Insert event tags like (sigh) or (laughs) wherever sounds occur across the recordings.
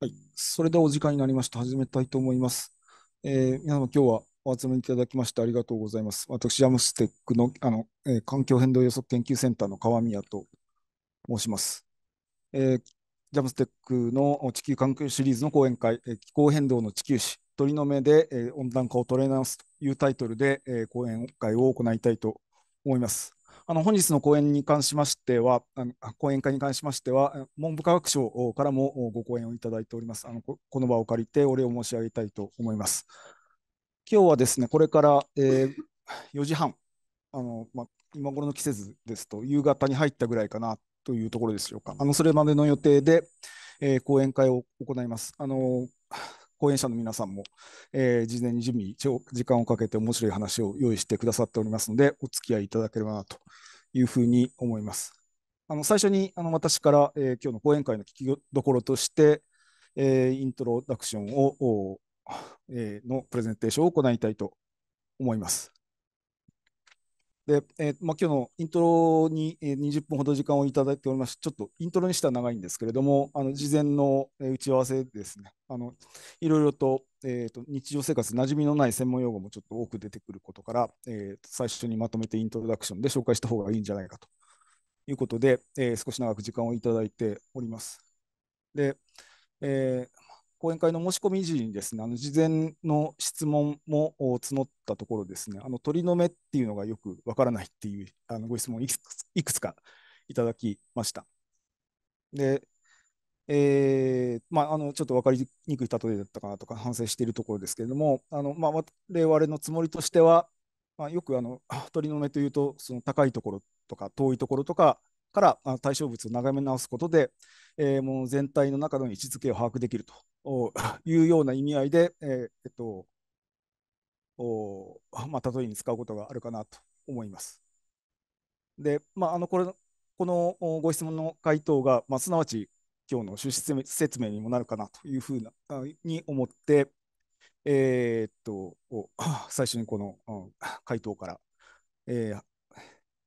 はい、それではお時間になりました。始めたいと思います。えー、皆様、今日はお集まりいただきましてありがとうございます。私、アムステックのあの、えー、環境変動予測研究センターの川宮と申します。えー、ジャムステックの地球環境シリーズの講演会、え気候変動の地球史、鳥の目で、え温暖化をトレーナーすというタイトルで、え講演会を行いたいと思います。あの本日の講演に関しましては、あ講演会に関しましては、文部科学省からもご講演をいただいております。あのこの場を借りてお礼を申し上げたいと思います。今日はですね、これから、え4時半、あのまあ、今頃の季節ですと、夕方に入ったぐらいかなというところでしょうか。あのそれまでの予定で、え講演会を行います。あの講演者の皆さんも、えー、事前に準備、時間をかけて面白い話を用意してくださっておりますので、お付き合いいただければなというふうに思います。あの最初にあの私から、えー、今日の講演会の聞きどころとして、えー、イントロダクションを、えー、のプレゼンテーションを行いたいと思います。で、えーまあ、今日のイントロに20分ほど時間をいただいておりますちょっとイントロにしては長いんですけれども、あの事前の打ち合わせですね、あのいろいろと,、えーと、日常生活、なじみのない専門用語もちょっと多く出てくることから、えー、最初にまとめてイントロダクションで紹介した方がいいんじゃないかということで、えー、少し長く時間をいただいております。で、えー講演会の申し込み時にですね、あの事前の質問も募ったところですね、あの鳥の目っていうのがよくわからないっていうあのご質問をいくつかいただきました。で、えーまあ、あのちょっと分かりにくい例えだったかなとか反省しているところですけれども、あのまあ、我々のつもりとしては、まあ、よくあの鳥の目というと、その高いところとか遠いところとかから対象物を眺め直すことで、えー、もう全体の中の位置づけを把握できるとと (laughs) いうような意味合いで、えー、えっと、お (laughs) まあ、例えに使うことがあるかなと思います。で、まあ、あのこれこのご質問の回答が、まあ、すなわち今日の趣旨説明にもなるかなというふうなに思って、えー、っと (laughs) 最初にこの、回答から、えー、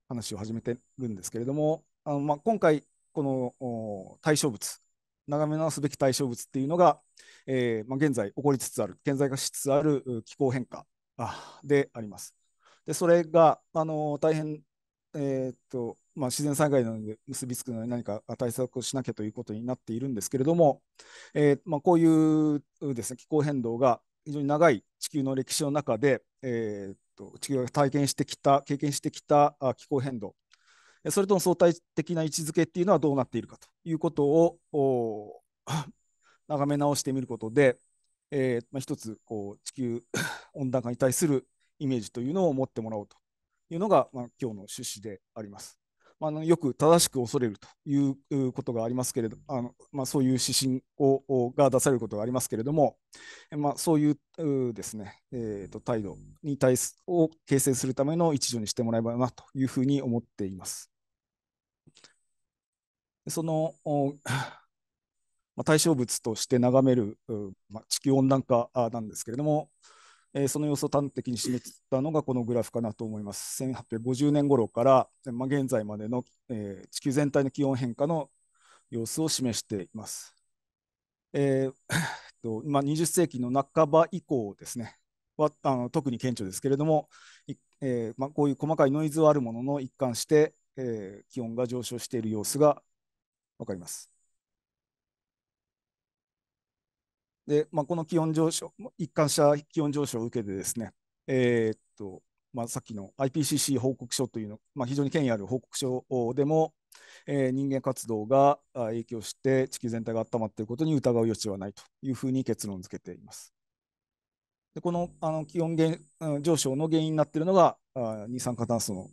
話を始めてるんですけれども、あのまあ、今回、この対象物眺め直すべき対象物っていうのが、えーまあ、現在起こりつつある、顕在化しつつある気候変化であります。でそれが、あのー、大変、えー、っとまあ、自然災害なので結びつくのに何か対策をしなきゃということになっているんですけれども、えーまあ、こういうです、ね、気候変動が非常に長い地球の歴史の中で、えー、と地球が体験してきた経験してきた気候変動それとの相対的な位置づけっていうのはどうなっているかということを (laughs) 眺め直してみることで、えーまあ、一つこう地球 (laughs) 温暖化に対するイメージというのを持ってもらおうというのが、まあ、今日の趣旨であります。あのよく正しく恐れるということがありますけれど、あのまあ、そういう指針をが出されることがありますけれども、まあ、そういうですね、えーと、態度に対すを形成するための一助にしてもらえばなというふうに思っています。そのま対象物として眺める、まあ、地球温暖化なんですけれども、えー、その様子を端的に示したのがこのグラフかなと思います。1850年頃から、まあ、現在までの、えー、地球全体の気温変化の様子を示しています。えー、とまあ、20世紀の半ば以降ですね、はあの特に顕著ですけれども、えー、まあ、こういう細かいノイズはあるものの一貫して、えー、気温が上昇している様子が分かります。で、まあ、この気温上昇、一貫した気温上昇を受けてですね、えー、っとまあ、さっきの IPCC 報告書というの、まあ、非常に権威ある報告書でも、えー、人間活動が影響して地球全体が温まっていることに疑う余地はないというふうに結論付けています。でこのあの気温減上昇の原因になっているのがあ二酸化炭素の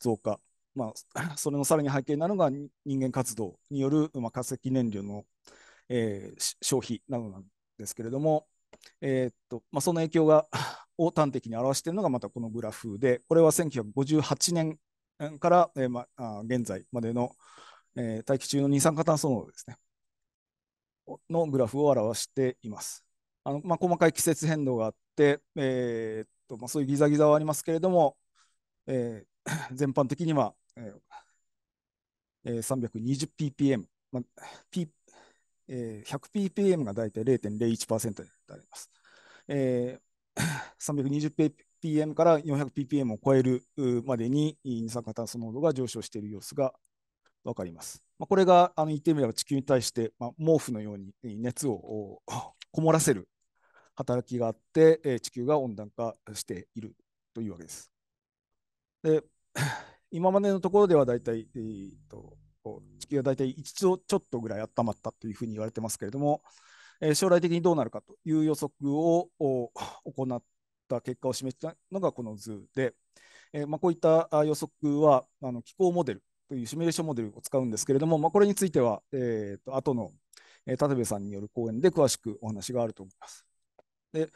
増加、まあ、(laughs) それのさらに背景なのが人間活動による、まあ、化石燃料の、えー、消費などですけれども、えー、っとまあ、その影響がを (laughs) 端的に表しているのがまたこのグラフで、これは1958年から、えーまあ、現在までの、えー、大気中の二酸化炭素濃度ですね、のグラフを表しています。あのまあ、細かい季節変動があって、えー、っとまあ、そういうギザギザはありますけれども、えー、(laughs) 全般的には、えー、320ppm、まあ、P え 100ppm が大体0.01%であります。えー、320ppm (coughs) から 400ppm を超えるまでに二酸化炭素濃度が上昇している様子が分かります。まあ、これがあの言ってみれば地球に対して、まあ、毛布のように熱を (coughs) こもらせる働きがあって、え地球が温暖化しているというわけです。で (coughs) 今までのところではだいたい、えー、と地球は大体1兆ちょっとぐらい温まったというふうに言われてますけれども、えー、将来的にどうなるかという予測を行った結果を示したのがこの図で、えー、まあ、こういった予測はあの気候モデルというシミュレーションモデルを使うんですけれども、まあ、これについては、えーと、後の、えー、立部さんによる講演で詳しくお話があると思います。で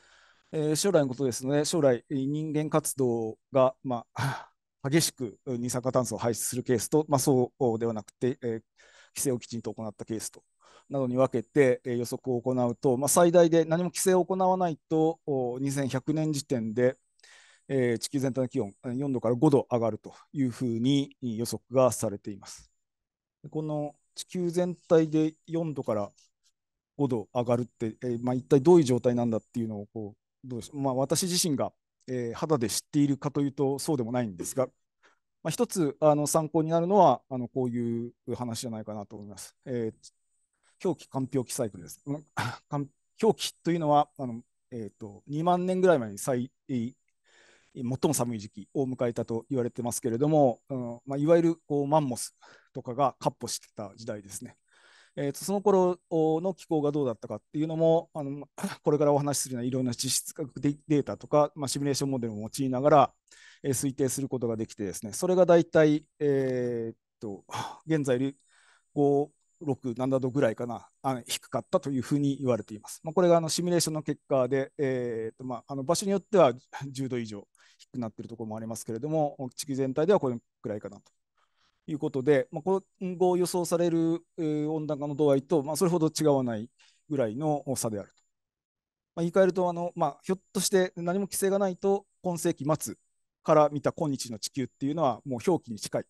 えー、将来のことですので、将来人間活動が、まあ激しく二酸化炭素を排出するケースと、まあ、そうではなくて、えー、規制をきちんと行ったケースと。などに分けて、え予測を行うと、まあ、最大で何も規制を行わないと2100年時点で、えー、地球全体の気温4度から5度上がるというふうに予測がされています。この地球全体で4度から5度上がるって、えーまあ、一体どういう状態なんだっていうのをこうどうでしょう、まあ、私自身がえー、肌で知っているかというとそうでもないんですが、まあ、一つあの参考になるのはあのこういう話じゃないかなと思います。えー、表記完表記サイクルです。表記 (laughs) というのはあの、えーと、と2万年ぐらい前に最最も寒い時期を迎えたと言われてますけれども、うんまあ、いわゆるこうマンモスとかが闊歩してた時代ですね。えー、とその頃の気候がどうだったかっていうのもあの (clears throat) これからお話しするようないろんな地質学データとか、まあ、シミュレーションモデルを用いながら、えー、推定することができてですねそれが大体、えー、と (sighs) 現在567度ぐらいかなあの低かったというふうに言われています。まあ、これがあのシミュレーションの結果で、えーとまあ、あの場所によっては10度以上低くなっているところもありますけれども地球全体ではこれくらいかなと。いうことで、まあ、今後予想される温暖化の度合いと、まあ、それほど違わないぐらいの差であると。まあ、言い換えるとあの、まあ、ひょっとして何も規制がないと今世紀末から見た今日の地球っていうのはもう表記に近い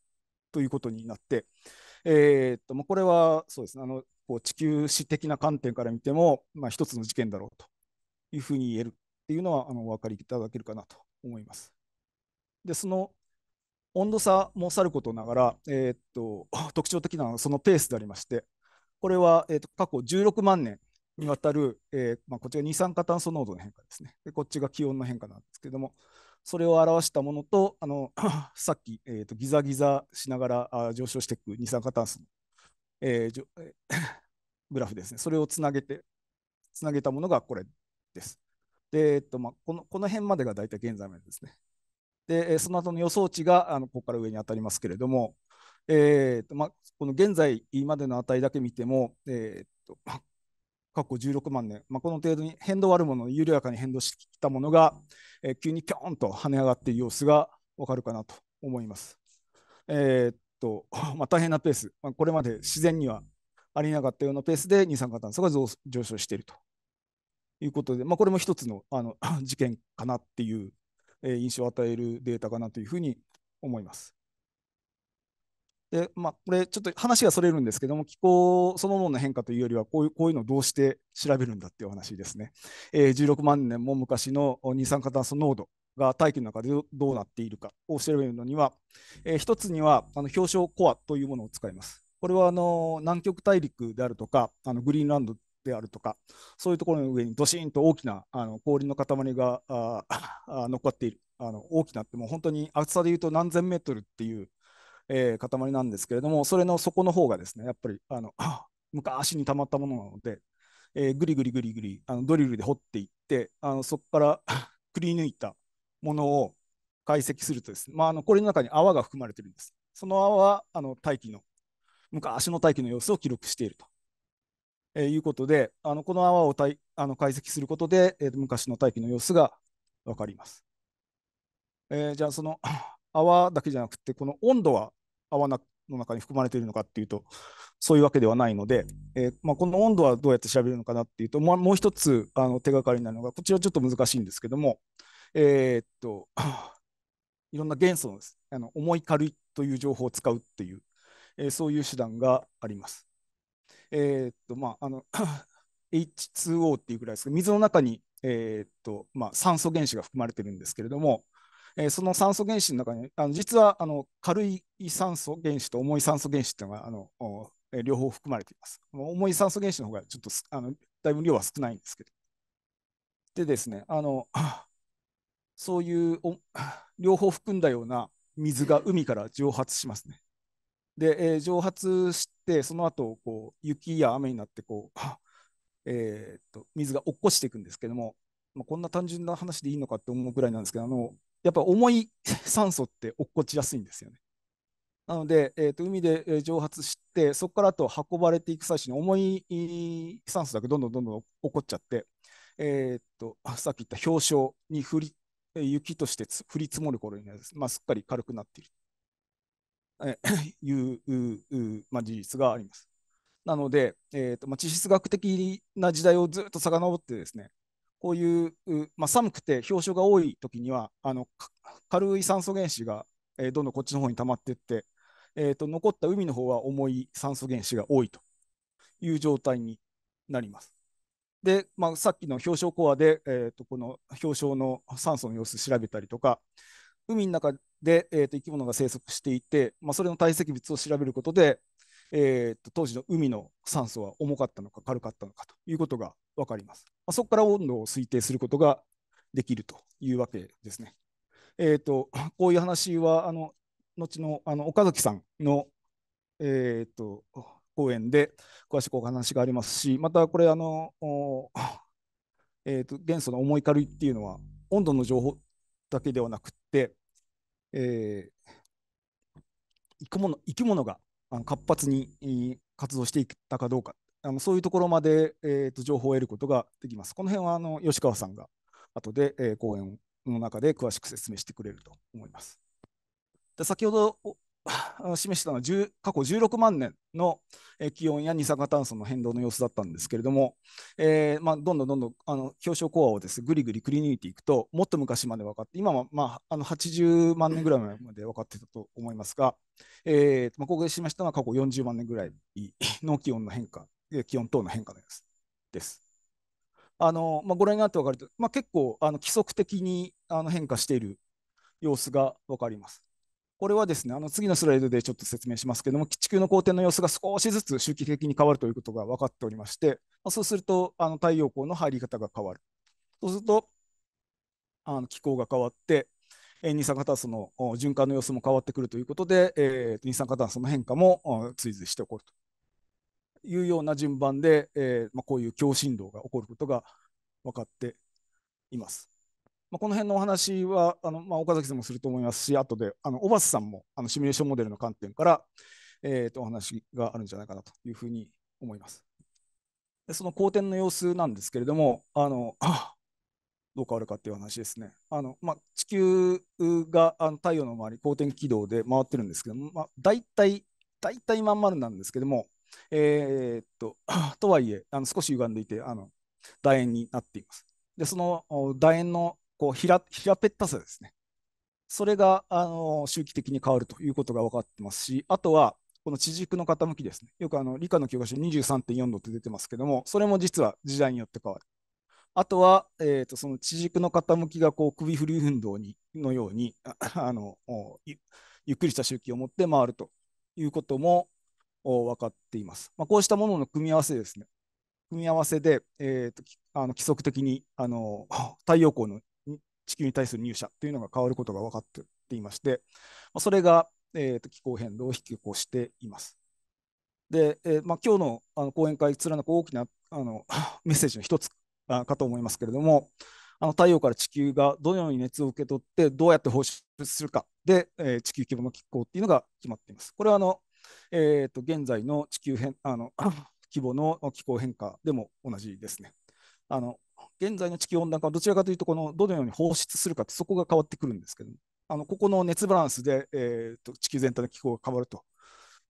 ということになって、えー、っとまあ、これはそうですねあのこう地球史的な観点から見ても、まあ、一つの事件だろうというふうに言えるっていうのはあのお分かりいただけるかなと思います。でその温度差もさることながら、えー、っと (laughs) 特徴的なのはそのペースでありまして、これは、えー、っと過去16万年にわたる、えーまあ、こちが二酸化炭素濃度の変化ですねで、こっちが気温の変化なんですけれども、それを表したものと、あの (laughs) さっき、えー、とギザギザしながらあ上昇していく二酸化炭素の、えーじょえー、(laughs) グラフですね、それをつなげて、つなげたものがこれです。で、えっとまあ、このこの辺までが大体現在までですね。でその後の予想値があのここから上に当たりますけれども、えーとまあ、この現在までの値だけ見ても、えーと過去16万年、まあ、この程度に変動あるもの緩やかに変動してきたものが、えー、急にぴょんと跳ね上がっている様子が分かるかなと思います。えーと (laughs) まあ、大変なペース、まあ、これまで自然にはありえなかったようなペースで二酸化炭素が上昇しているということで、まあ、これも一つのあの (coughs) 事件かなっていうえ印象を与えるデータかなというふうに思います。でまあ、これちょっと話がそれるんですけども気候そのものの変化というよりはこういうこういうのをどうして調べるんだっていうお話ですね、え16万年も昔の二酸化炭素濃度が大気の中でどうなっているかを調べるのには、えー、一つにはあの氷床コアというものを使いますこれはあの南極大陸であるとかあのグリーンランドであるとか、そういうところの上にどしんと大きなあの氷の塊があ残っている、あの大きなって、もう本当に厚さでいうと何千メートルっていう、えー、塊なんですけれども、それの底の方がですね、やっぱりあの (clears throat) 昔にたまったものなので、えー、ぐりぐりぐりぐりあのドリルで掘っていって、あのそこから (clears throat) くり抜いたものを解析するとですね、まあ、あのこれの中に泡が含まれてるんです。その泡はあの大気の昔の大気の様子を記録していると。えー、いうことで、あのこの泡をたいあの解析することで、えー、昔の大気の様子が分かります。えー、じゃあ、その (clears throat) 泡だけじゃなくて、この温度は泡の中に含まれているのかっていうと、そういうわけではないので、えー、まあ、この温度はどうやって調べるのかなっていうと、まもう一つあの手がかりになるのが、こちらちょっと難しいんですけども、えー、っと、(clears throat) いろんな元素のです、あの重い軽いという情報を使うっていう、えー、そういう手段があります。えー、っと、まあ、あの H2O (coughs) っていうぐらいですけど、水の中に、えー、っと、まあ、酸素原子が含まれてるんですけれども、えー、その酸素原子の中に、あの実はあの軽い酸素原子と重い酸素原子っていうのがあの、えー、両方含まれています。重い酸素原子の方がちょっとあのだいぶ量は少ないんですけど。でですね、あの (coughs) そういう (coughs) 両方含んだような水が海から蒸発しますね。で、えー、蒸発してその後こう雪や雨になってこう、えー、っと水が落っこちていくんですけども、まあ、こんな単純な話でいいのかって思うぐらいなんですけどあのやっぱ重い酸素って落っこちやすいんですよね。なので、えー、と海で蒸発して、そこからあと運ばれていく最中に重い酸素だけどんどんどんどん落っこっちゃって、えー、っとさっき言った氷床に降り雪として降り積もる頃には、まあ、すっかり軽くなっている。えいう、まあ、事実があります。なので、えーとまあ、地質学的な時代をずっと遡ってですね、こういう、まあ、寒くて氷床が多い時には、あの軽い酸素原子が、えー、どんどんこっちの方に溜まっていって、えーと、残った海の方は重い酸素原子が多いという状態になります。で、まあ、さっきの氷床コアで、えーと、この氷床の酸素の様子調べたりとか、海の中で、えー、と生き物が生息していて、まあ、それの堆積物を調べることで、えー、と当時の海の酸素は重かったのか軽かったのかということが分かります。まあ、そこから温度を推定することができるというわけですね。えーと、こういう話はあの後のあの岡崎さんの、えーと、講演で詳しくお話がありますしまたこれあの、えーと、元素の重い軽いっていうのは温度の情報だけではなくて、えー、生き物生き物があの活発に活動していったかどうかあのそういうところまで、えーと、情報を得ることができます。この辺はあの吉川さんが後で、えー、講演の中で詳しく説明してくれると思います。で先ほど (laughs) 示したのは過去16万年の気温や二酸化炭素の変動の様子だったんですけれども、えーまあ、どんどんどんどんあの氷床コアをです、ね、ぐりぐりくり抜いていくともっと昔まで分かって今は、まあ、あの80万年ぐらいまで分かってたと思いますが、えーまあ、ここで示したのは過去40万年ぐらいの気温の変化気温等の変化の様子ですあのまあ、ご覧になって分かると、まあ、結構あの規則的にあの変化している様子が分かります。これはですね、あの次のスライドでちょっと説明しますけれども、地球の公転の様子が少しずつ周期的に変わるということが分かっておりまして、そうするとあの太陽光の入り方が変わる。そうするとあの気候が変わって、二酸化炭素の循環の様子も変わってくるということで、えー、二酸化炭素の変化も追随して起こるというような順番で、えーまあ、こういう強振動が起こることが分かっています。まあ、この辺のお話はあの、まあ、岡崎さんもすると思いますし、後であの小橋さんもあのシミュレーションモデルの観点から、えー、とお話があるんじゃないかなというふうに思います。でその好転の様子なんですけれども、あのあ (coughs) どう変わるかっていう話ですね。あのまあ、地球があの太陽の周り、公転軌道で回ってるんですけども、まあ、大体、大体まん丸なんですけども、えー、っと、(coughs) とはいえ、あの少し歪んでいてあの、楕円になっています。で、その楕円のこう平平べったさですね。それが、あの周期的に変わるということが分かってますし、あとは、この地軸の傾きですね。よくあの理科の教科書23.4度って出てますけども、それも実は時代によって変わる。あとは、えー、とその地軸の傾きがこう首振り運動にのように (laughs) あのゆ、ゆっくりした周期を持って回るということも分かっています。まあ、こうしたものの組み合わせですね。組み合わせで、えーとあの規則的にあの太陽光の地球に対する入射というのが変わることが分かっていまして、まあ、それが、えーと、気候変動を引き起こしています。で、えーまあ、今日のあの講演会貫く大きなあの (laughs) メッセージの一つかと思いますけれども、あの太陽から地球がどのように熱を受け取って、どうやって放出するかで、えー、地球規模の気候っていうのが決まっています。これはあの、えーと現在の地球変あの (clears throat) 規模の気候変化でも同じですね。あの現在の地球温暖化はどちらかというとこのどのように放出するかってそこが変わってくるんですけどあのここの熱バランスで、えーと、地球全体の気候が変わると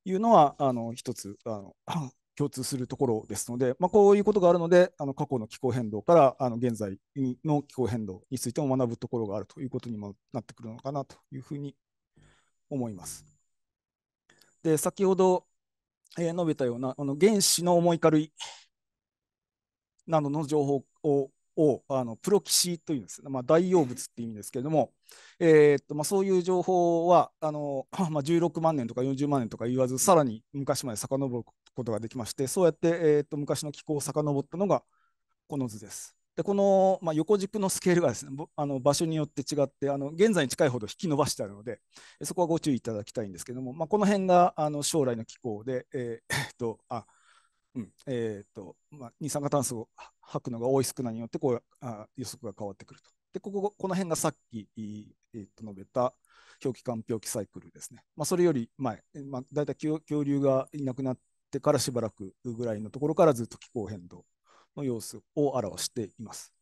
いうのはあの一つあの (coughs) 共通するところですので、まあ、こういうことがあるのであの過去の気候変動からあの現在の気候変動についても学ぶところがあるということにもなってくるのかなというふうに思います。で先ほど、えー、述べたようなあの原子の重い軽いなどの情報ををあのプロシーというんです、まあ、大王物って意味ですけれども、えー、っとまあ、そういう情報はあの、(laughs) まあ、16万年とか40万年とか言わずさらに昔まで遡ることができましてそうやって、えー、っと昔の気候を遡ったのがこの図です。でこの、まあ、横軸のスケールがですねあの場所によって違ってあの現在に近いほど引き伸ばしてあるのでそこはご注意いただきたいんですけども、まあ、この辺があの将来の気候で、えー、っとあうんえーとまあ、二酸化炭素を吐くのが多い少ないによってこうあ予測が変わってくると。でこここの辺がさっき、えー、と述べた表記間表記サイクルですね。まあ、それより前、まあ、だいたい恐竜がいなくなってからしばらくぐらいのところからずっと気候変動の様子を表しています。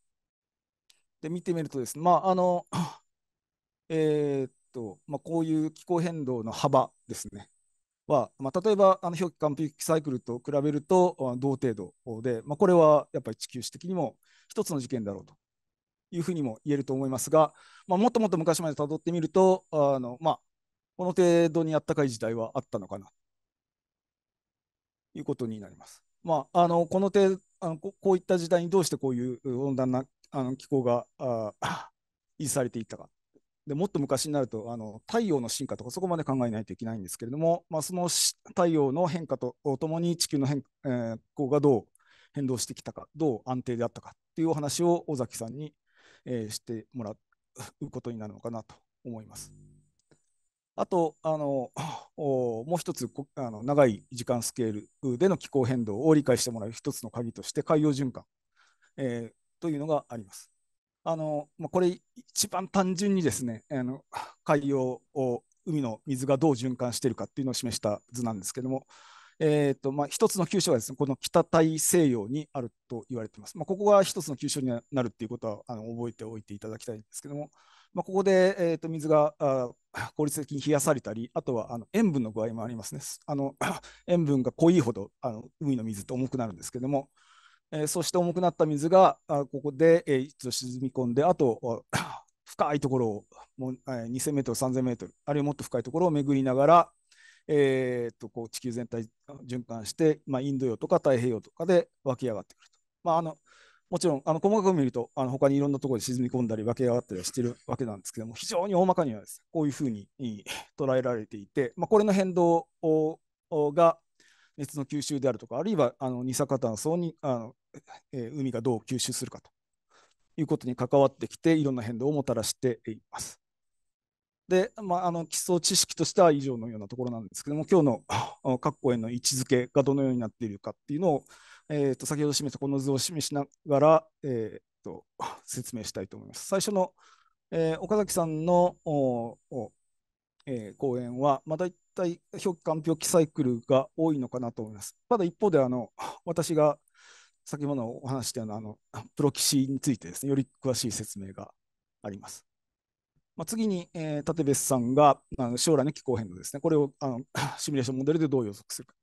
で見てみるとですね、まああの (clears throat) えーとまあ、こういう気候変動の幅ですね、は、まあ、例えばあの表記完璧サイクルと比べると同程度で、まあ、これはやっぱり地球史的にも一つの事件だろうというふうにも言えると思いますが、まあ、もっともっと昔までたどってみるとあの、まあ、この程度にあったかい時代はあったのかなということになります。まあ、あのこの程あのこういった時代にどうしてこういう温暖なあの気候が (coughs) 維持されていったかでもっと昔になるとあの太陽の進化とかそこまで考えないといけないんですけれども、まあ、その太陽の変化とともに地球の変、えー、がどう変動してきたかどう安定であったかっていうお話を尾崎さんに、えー、してもらうことになるのかなと思います。あとあのもう一つあの長い時間スケールでの気候変動を理解してもらう一つの鍵として海洋循環、えー、というのがあります。あのまあ、これ一番単純にですねあの海洋を海の水がどう循環しているかっていうのを示した図なんですけども、えーとまあ、一つの急所がですねこの北大西洋にあると言われています、まあ、ここが一つの急所になるっていうことはあの覚えておいていただきたいんですけども、まあ、ここで、えー、と水があ効率的に冷やされたりあとはあの塩分の具合もありますねあの (clears throat) 塩分が濃いほどあの海の水って重くなるんですけどもえー、そして重くなった水があここで、えー、一度沈み込んで、あと (coughs) 深いところをもえー、2000メートル、3000メートル、あるいはもっと深いところを巡りながら、えー、とこう地球全体循環して、まあ、インド洋とか太平洋とかで湧き上がってくると。まあ、あのもちろんあの細かく見るとあの他にいろんなところで沈み込んだり湧き上がったりしてるわけなんですけども非常に大まかにはです、ね、こういうふうに捉えられていて、まあ、これの変動が熱の吸収であるとか、あるいはあの二酸化炭素にあの、えー、海がどう吸収するかということに関わってきて、いろんな変動をもたらしています。で、まあ、あの基礎知識としては以上のようなところなんですけども、今日の各弧への位置づけがどのようになっているかっていうのを、えー、と先ほど示したこの図を示しながら、えー、と説明したいと思います。最初の、えー、岡崎さんのえー、講演は、まあ、大対表記、表記サイクルが多いのかなと思います。ただ一方で、あの私が先ほどお話したようなあのプロキシについてですね、より詳しい説明があります。まあ、次に、えー、立別さんがあの将来の気候変動ですね、これをあの (laughs) シミュレーションモデルでどう予測するか。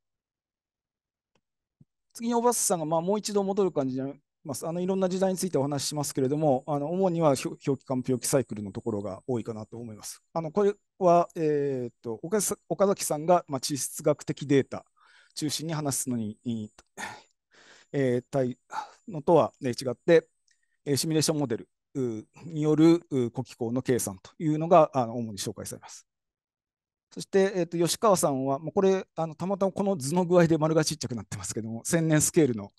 次にば橋さんがまあもう一度戻る感じにます。あのいろんな時代についてお話ししますけれども、あの主には表記間表記サイクルのところが多いかなと思います。あのこれは、えーと、岡崎さんが、まあ、地質学的データ中心に話すのに、えー、対のとは、ね、違って、シミュレーションモデルによる呼気候の計算というのがあの主に紹介されます。そして、えー、と吉川さんは、まあ、これあのたまたまこの図の具合で丸がちっちゃくなってますけども千年スケールの、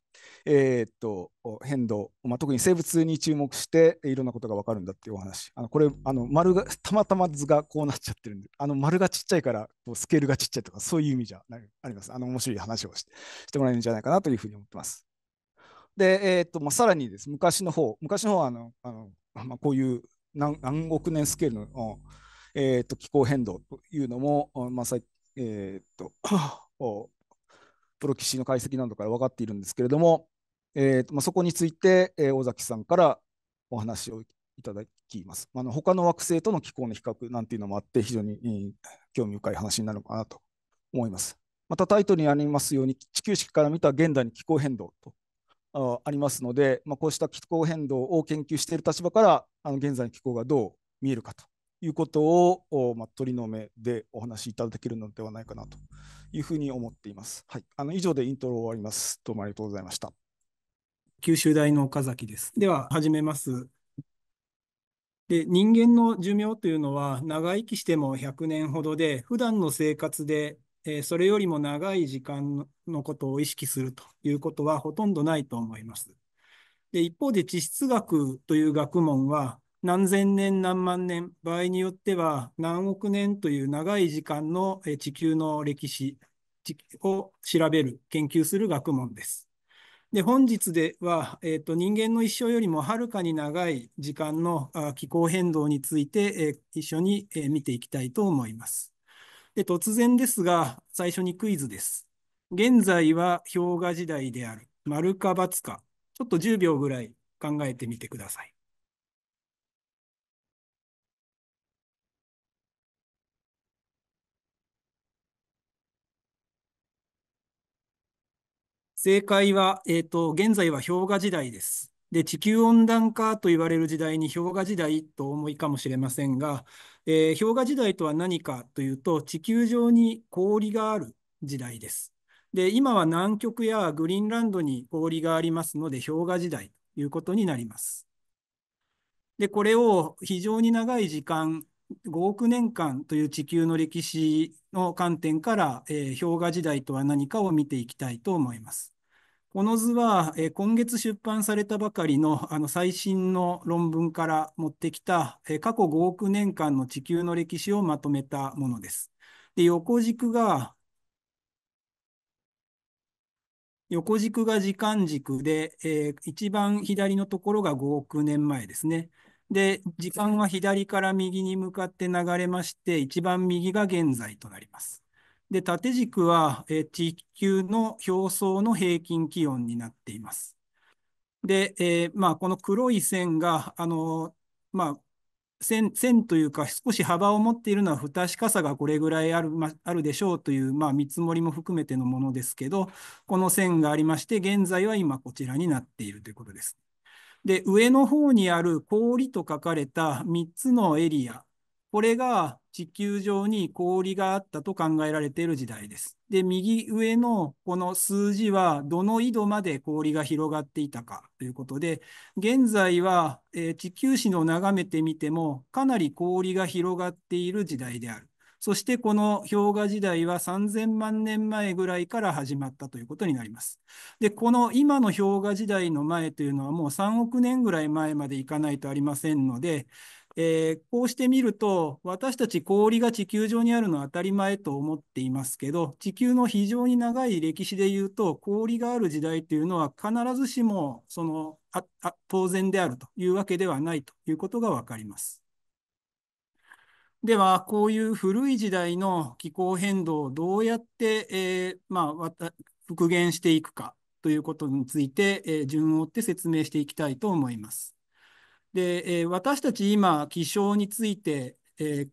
えー、と変動、まあ、特に生物に注目していろんなことが分かるんだっていうお話あのこれあの丸がたまたま図がこうなっちゃってるんであの丸がちっちゃいからこうスケールがちっちゃいとかそういう意味じゃありますあの面白い話をしてしてもらえるんじゃないかなというふうに思ってます。で、えーとまあ、さらにです昔の方昔の方はあのあの、まあ、こういう何何億年スケールの、うんえーと、気候変動というのも、まあえーと、(coughs) プロ棋士の解析などから分かっているんですけれども、えーとまあ、そこについて、えー、尾崎さんからお話をいただきます。あの他の惑星との気候の比較なんていうのもあって、非常に、えー、興味深い話になるのかなと思います。またタイトルにありますように、地球式から見た現代に気候変動とあありますので、まあ、こうした気候変動を研究している立場から、あの現在の気候がどう見えるかということを、まあ、鳥の目でお話しいただけるのではないかなというふうに思っています。はい、あの以上でイントロを終わります。どうもありがとうございました。九州大の岡崎です。では始めます。で人間の寿命というのは長生きしても100年ほどで普段の生活で、えー、それよりも長い時間のことを意識するということはほとんどないと思います。で一方で地質学という学問は何千年何万年場合によっては何億年という長い時間の地球の歴史を調べる研究する学問です。で本日では、えーと、人間の一生よりもはるかに長い時間の気候変動について、えー、一緒に、えー、見ていきたいと思います。で突然ですが最初にクイズです。現在は氷河時代である丸か×かちょっと10秒ぐらい考えてみてください。正解は、えっ、ー、と、現在は氷河時代です。で、地球温暖化と言われる時代に氷河時代と思いかもしれませんが、えー、氷河時代とは何かというと、地球上に氷がある時代です。で、今は南極やグリーンランドに氷がありますので、氷河時代ということになります。で、これを非常に長い時間、5億年間という地球の歴史の観点から、えー、氷河時代とは何かを見ていきたいと思います。この図は、えー、今月出版されたばかりのあの最新の論文から持ってきた、えー、過去5億年間の地球の歴史をまとめたものです。で横軸が横軸が時間軸で、えー、一番左のところが5億年前ですね。で、時間は左から右に向かって流れまして、一番右が現在となります。で、縦軸は、え地球の表層の平均気温になっています。で、えー、まあ、この黒い線が、あの、まあ、線線というか、少し幅を持っているのは不確かさがこれぐらいある,、まあるでしょうという、まあ、見積もりも含めてのものですけど、この線がありまして、現在は今こちらになっているということです。で、上の方にある氷と書かれた3つのエリア、これが地球上に氷があったと考えられている時代です。で、右上のこの数字はどの緯度まで氷が広がっていたかということで、現在は、えー、地球史の眺めてみてもかなり氷が広がっている時代である。そしてこの氷河時代は3000万年前ぐらいから始まったということになります。で、この今の氷河時代の前というのはもう3億年ぐらい前までいかないとありませんので、えー、こうしてみると、私たち氷が地球上にあるのは当たり前と思っていますけど、地球の非常に長い歴史でいうと、氷がある時代というのは必ずしもそのああ当然であるというわけではないということがわかります。では、こういう古い時代の気候変動をどうやって、えー、まあ、復元していくかということについて、えー、順を追って説明していきたいと思います。で、えー、私たち今、気象について、えー、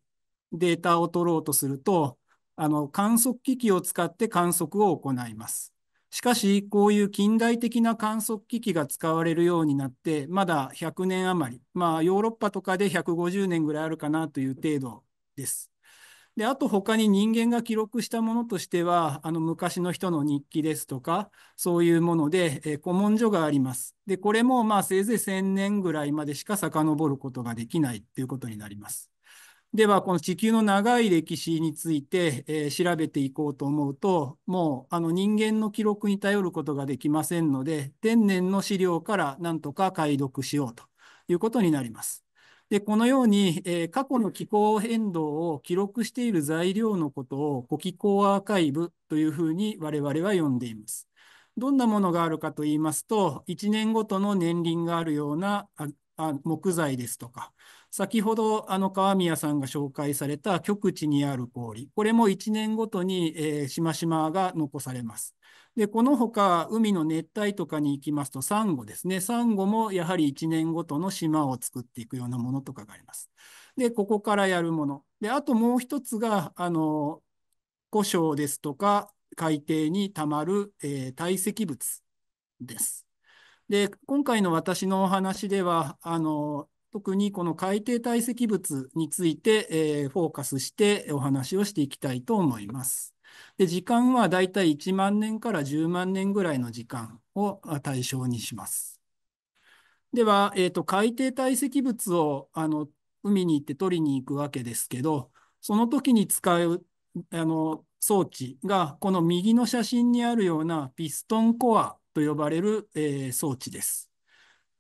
データを取ろうとすると、あの観測機器を使って観測を行います。しかし、こういう近代的な観測機器が使われるようになって、まだ100年余り、まあ、ヨーロッパとかで150年ぐらいあるかなという程度です。で、あと他に人間が記録したものとしては、あの昔の人の日記ですとか、そういうもので、えー、古文書があります。で、これもまあせいぜい1000年ぐらいまでしか遡ることができないっていうことになります。では、この地球の長い歴史について、えー、調べていこうと思うと、もうあの人間の記録に頼ることができませんので、天然の資料からなんとか解読しようということになります。で、このように、えー、過去の気候変動を記録している材料のことを古気候アーカイブというふうに我々は呼んでいます。どんなものがあるかと言いますと、1年ごとの年輪があるような木材ですとか、先ほど、あの、川宮さんが紹介された極地にある氷。これも1年ごとに、えー、しましまが残されます。で、この他、海の熱帯とかに行きますと、サンゴですね。サンゴもやはり1年ごとの島を作っていくようなものとかがあります。で、ここからやるもの。で、あともう一つが、あの、古生ですとか、海底にたまる、えー、堆積物です。で、今回の私のお話では、あの、特にこの海底堆積物について、えー、フォーカスしてお話をしていきたいと思います。で時間はだいたい1万年から10万年ぐらいの時間を対象にします。では、えーと、海底堆積物をあの海に行って取りに行くわけですけど、その時に使うあの装置が、この右の写真にあるようなピストンコアと呼ばれる、えー、装置です。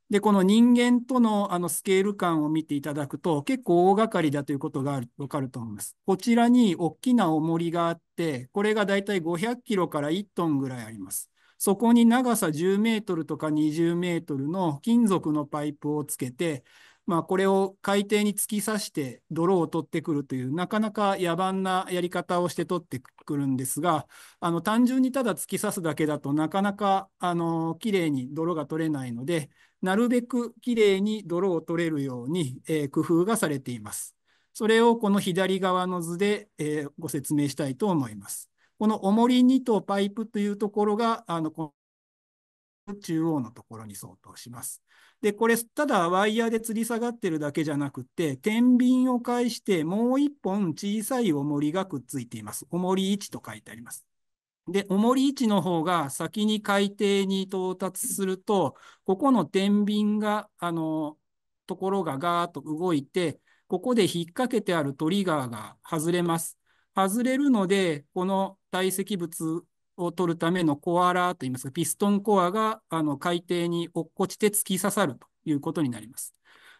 で、この人間とのあのスケール感を見ていただくと、結構大掛かりだということが分かると思います。こちらに大きな重りがあって、これがだいたい500キロから1トンぐらいあります。そこに長さ10メートルとか20メートルの金属のパイプをつけて、まあ、これを海底に突き刺して泥を取ってくるという、なかなか野蛮なやり方をして取ってくるんですが、あの単純にただ突き刺すだけだとなかなかあの綺麗に泥が取れないので、なるべくきれいに泥を取れるように、えー、工夫がされています。それをこの左側の図で、えー、ご説明したいと思います。この重り2とパイプというところが、あの、この中央のところに相当します。で、これ、ただワイヤーで吊り下がってるだけじゃなくて、天秤を介してもう1本小さい重りがくっついています。重り1と書いてあります。で、重り位置の方が先に海底に到達すると、ここの天秤が、あの、ところがガーッと動いて、ここで引っ掛けてあるトリガーが外れます。外れるので、この堆積物を取るためのコアラといいますか、ピストンコアがあの海底に落っこちて突き刺さるということになります。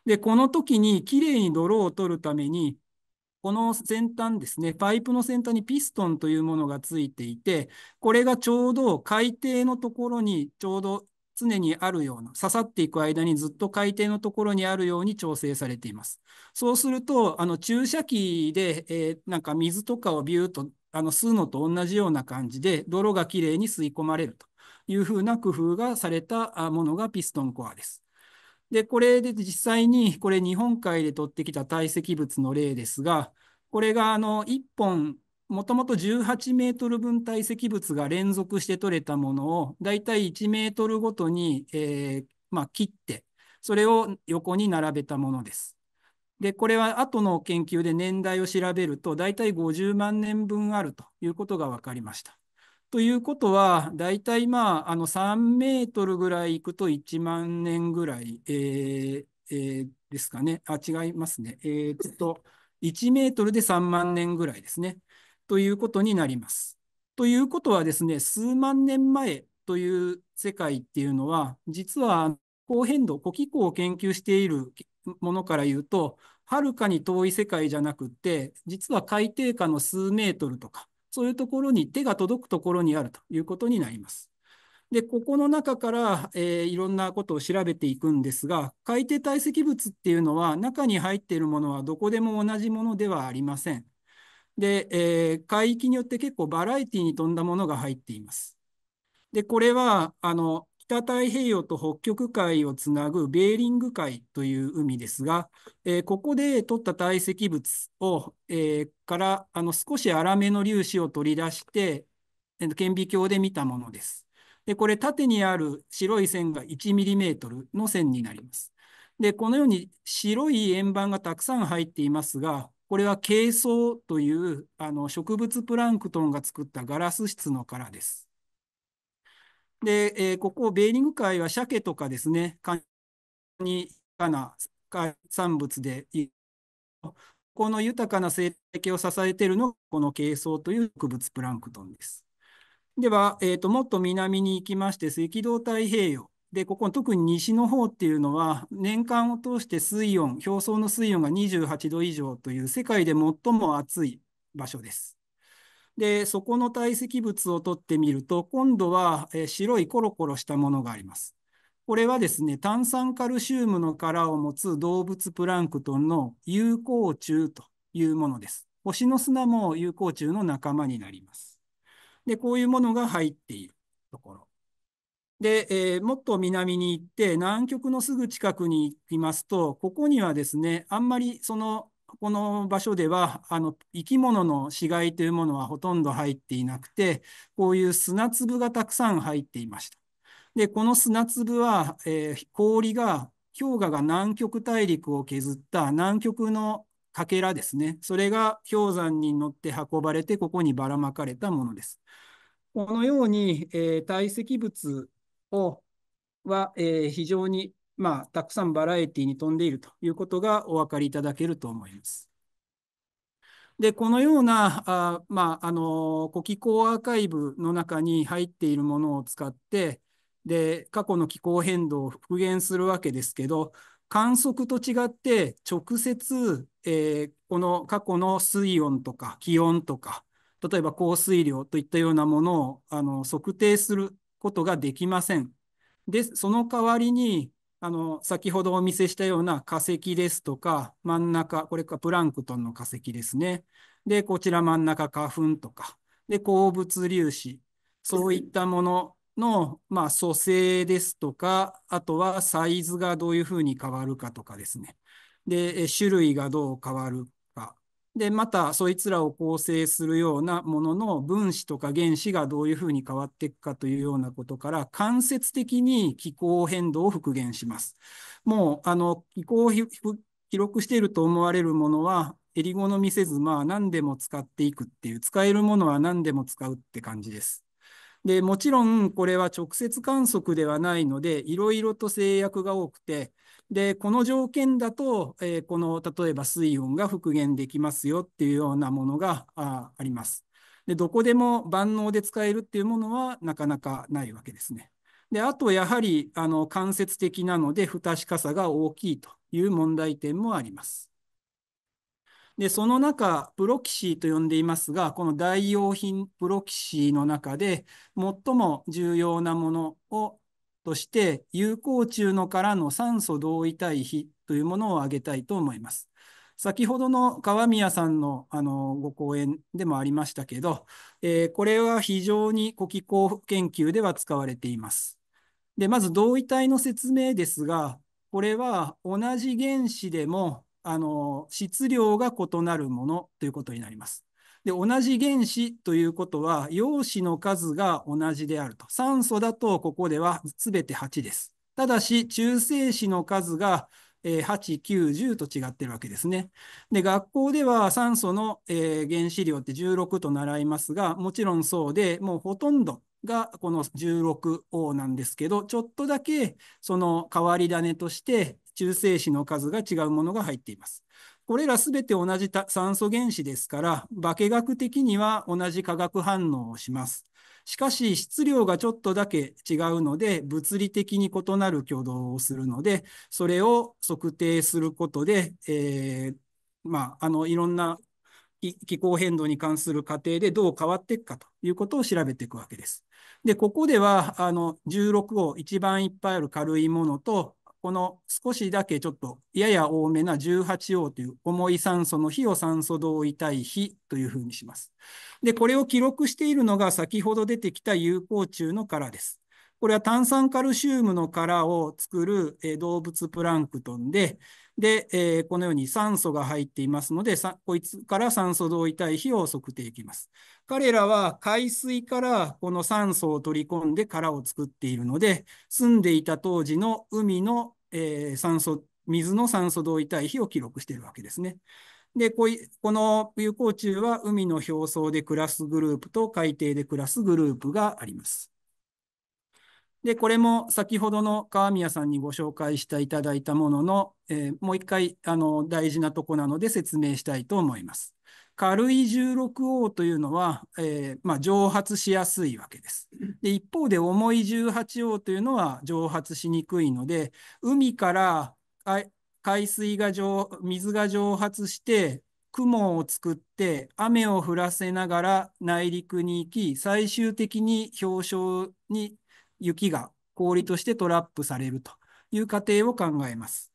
で、この時にきれいに泥を取るために、この先端ですね、パイプの先端にピストンというものがついていて、これがちょうど海底のところにちょうど常にあるような、刺さっていく間にずっと海底のところにあるように調整されています。そうすると、あの注射器で、えー、なんか水とかをビューとあの吸うのと同じような感じで、泥がきれいに吸い込まれるというふうな工夫がされたものがピストンコアです。で、これで実際に、これ日本海で取ってきた堆積物の例ですが、これがあの1本、もともと18メートル分堆積物が連続して取れたものを、だいたい1メートルごとに、えーまあ、切って、それを横に並べたものです。で、これは後の研究で年代を調べると、だいたい50万年分あるということが分かりました。ということは、だいたいまあ、あの3メートルぐらい行くと1万年ぐらい、えーえー、ですかね。あ、違いますね。えー、っと、1メートルで3万年ぐらいですね。ということになります。ということはですね、数万年前という世界っていうのは、実は高変動、古気候を研究しているものから言うと、はるかに遠い世界じゃなくて、実は海底下の数メートルとか、そういうところに手が届くところにあるということになります。で、ここの中から、えー、いろんなことを調べていくんですが、海底堆積物っていうのは、中に入っているものはどこでも同じものではありません。で、えー、海域によって結構バラエティに富んだものが入っています。で、これは、あの、北太平洋と北極海をつなぐベーリング海という海ですが、えー、ここで取った堆積物を、えー、からあの少し粗めの粒子を取り出して、えー、顕微鏡で見たものです。で、これ縦にある白い線が1ミリメートルの線になります。で、このように白い円盤がたくさん入っていますが、これはケイソウというあの植物プランクトンが作ったガラス質の殻です。で、えー、ここ、ベーリング海は鮭とかですね、カニ、かな海産物でいい、この豊かな生態系を支えているのが、この珪藻という植物プランクトンです。では、えーと、もっと南に行きまして、赤道太平洋。で、ここ、特に西の方っていうのは、年間を通して水温、表層の水温が28度以上という、世界で最も暑い場所です。で、そこの堆積物を取ってみると、今度は白いコロコロしたものがあります。これはですね、炭酸カルシウムの殻を持つ動物プランクトンの有効虫というものです。星の砂も有効虫の仲間になります。で、こういうものが入っているところ。で、えー、もっと南に行って、南極のすぐ近くに行きますと、ここにはですね、あんまりそのここの場所ではあの生き物の死骸というものはほとんど入っていなくてこういう砂粒がたくさん入っていました。でこの砂粒は、えー、氷が氷河が南極大陸を削った南極のかけらですねそれが氷山に乗って運ばれてここにばらまかれたものです。このように、えー、堆積物をは、えー、非常にまあ、たくさんバラエティに富んでいるということがお分かりいただけると思います。で、このような、あまあ、あの、古気候アーカイブの中に入っているものを使って、で、過去の気候変動を復元するわけですけど、観測と違って直接、えー、この過去の水温とか気温とか、例えば降水量といったようなものをあの測定することができません。で、その代わりにあの、先ほどお見せしたような化石ですとか、真ん中、これかプランクトンの化石ですね。で、こちら真ん中花粉とか、で、鉱物粒子、そういったものの、まあ、組成ですとか、あとはサイズがどういうふうに変わるかとかですね。で、種類がどう変わるで、またそいつらを構成するようなものの分子とか原子がどういうふうに変わっていくかというようなことから、間接的に気候変動を復元します。もう、あの、気候を記録していると思われるものは、えり好みせず、まあ何でも使っていくっていう、使えるものは何でも使うって感じです。で、もちろんこれは直接観測ではないので、いろいろと制約が多くて、で、この条件だと、えー、この例えば水温が復元できますよっていうようなものがあります。で、どこでも万能で使えるっていうものはなかなかないわけですね。で、あとやはりあの間接的なので不確かさが大きいという問題点もあります。で、その中、プロキシーと呼んでいますが、この代用品プロキシーの中で、最も重要なものをとして有効中のからの酸素同位体比というものを挙げたいと思います。先ほどの川宮さんのあのご講演でもありましたけど、えー、これは非常に呼気候研究では使われています。で、まず同位体の説明ですが、これは同じ原子でもあの質量が異なるものということになります。で、同じ原子ということは、陽子の数が同じであると。酸素だと、ここでは全て8です。ただし、中性子の数が8、9、10と違ってるわけですね。で、学校では酸素の原子量って16と習いますが、もちろんそうで、もうほとんどがこの 16O なんですけど、ちょっとだけその変わり種として中性子の数が違うものが入っています。これらすべて同じ酸素原子ですから、化学的には同じ化学反応をします。しかし、質量がちょっとだけ違うので、物理的に異なる挙動をするので、それを測定することで、えー、まあ、あの、いろんな気候変動に関する過程でどう変わっていくかということを調べていくわけです。で、ここでは、あの、16号、一番いっぱいある軽いものと、この少しだけちょっとやや多めな1 8王という重い酸素の比を酸素同位体比というふうにします。で、これを記録しているのが先ほど出てきた有効虫の殻です。これは炭酸カルシウムの殻を作る、え動物プランクトンで、で、えー、このように酸素が入っていますので、こいつから酸素同位体比を測定できます。彼らは海水からこの酸素を取り込んで殻を作っているので、住んでいた当時の海のえー、酸素、水の酸素同位体比を記録しているわけですね。で、こいこの有効虫は海の表層で暮らすグループと海底で暮らすグループがあります。で、これも先ほどの川宮さんにご紹介していただいたものの、えー、もう一回あの大事なとこなので説明したいと思います。軽い16王というのは、えー、まあ、蒸発しやすいわけです。で一方で重い18王というのは蒸発しにくいので海から海水が蒸水が蒸発して雲を作って雨を降らせながら内陸に行き最終的に氷床に雪が氷としてトラップされるという過程を考えます。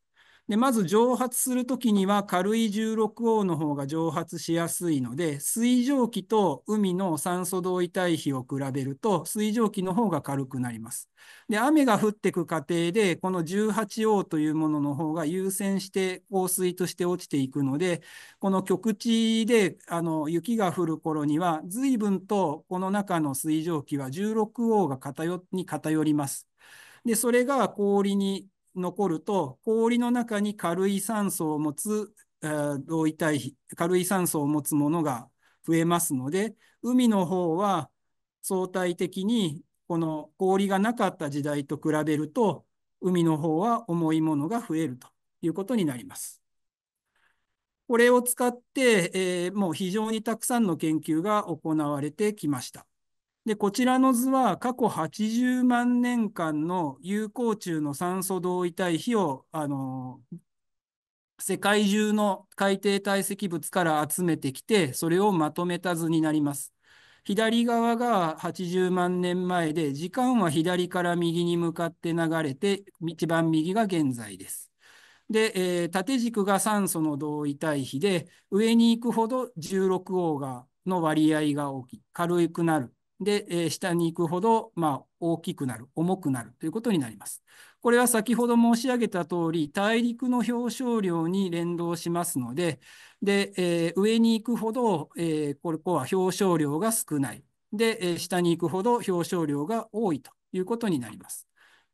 で、まず蒸発するときには軽い16王の方が蒸発しやすいので、水蒸気と海の酸素同位体比を比べると、水蒸気の方が軽くなります。で、雨が降ってく過程で、この18王というものの方が優先して降水として落ちていくので、この極地であの雪が降る頃には、随分とこの中の水蒸気は16王が偏に偏ります。で、それが氷に残ると、氷の中に軽い酸素を持つ、えー、同位体比、軽い酸素を持つものが増えますので、海の方は相対的にこの氷がなかった時代と比べると、海の方は重いものが増えるということになります。これを使って、えー、もう非常にたくさんの研究が行われてきました。で、こちらの図は過去80万年間の有効中の酸素同位体比を、あの、世界中の海底堆積物から集めてきて、それをまとめた図になります。左側が80万年前で、時間は左から右に向かって流れて、一番右が現在です。で、えー、縦軸が酸素の同位体比で、上に行くほど16オーガの割合が大きい、軽くなる。で、えー、下に行くほど、まあ、大きくなる、重くなるということになります。これは先ほど申し上げた通り、大陸の表彰量に連動しますので、で、えー、上に行くほど、えー、ここは表彰量が少ない。で、えー、下に行くほど表彰量が多いということになります。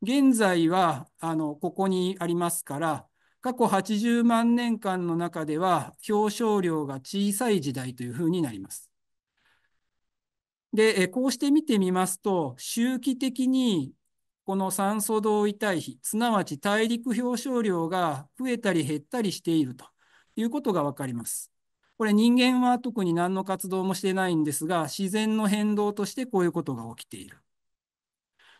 現在は、あの、ここにありますから、過去80万年間の中では表彰量が小さい時代というふうになります。で、えこうして見てみますと、周期的にこの酸素同位体比、すなわち大陸表彰量が増えたり減ったりしているということが分かります。これ人間は特に何の活動もしてないんですが、自然の変動としてこういうことが起きている。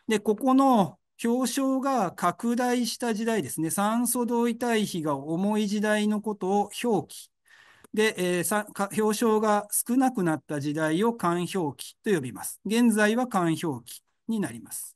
で、ここの表彰が拡大した時代ですね、酸素同位体比が重い時代のことを表記で、えー、表彰が少なくなった時代を間表記と呼びます。現在は間表記になります。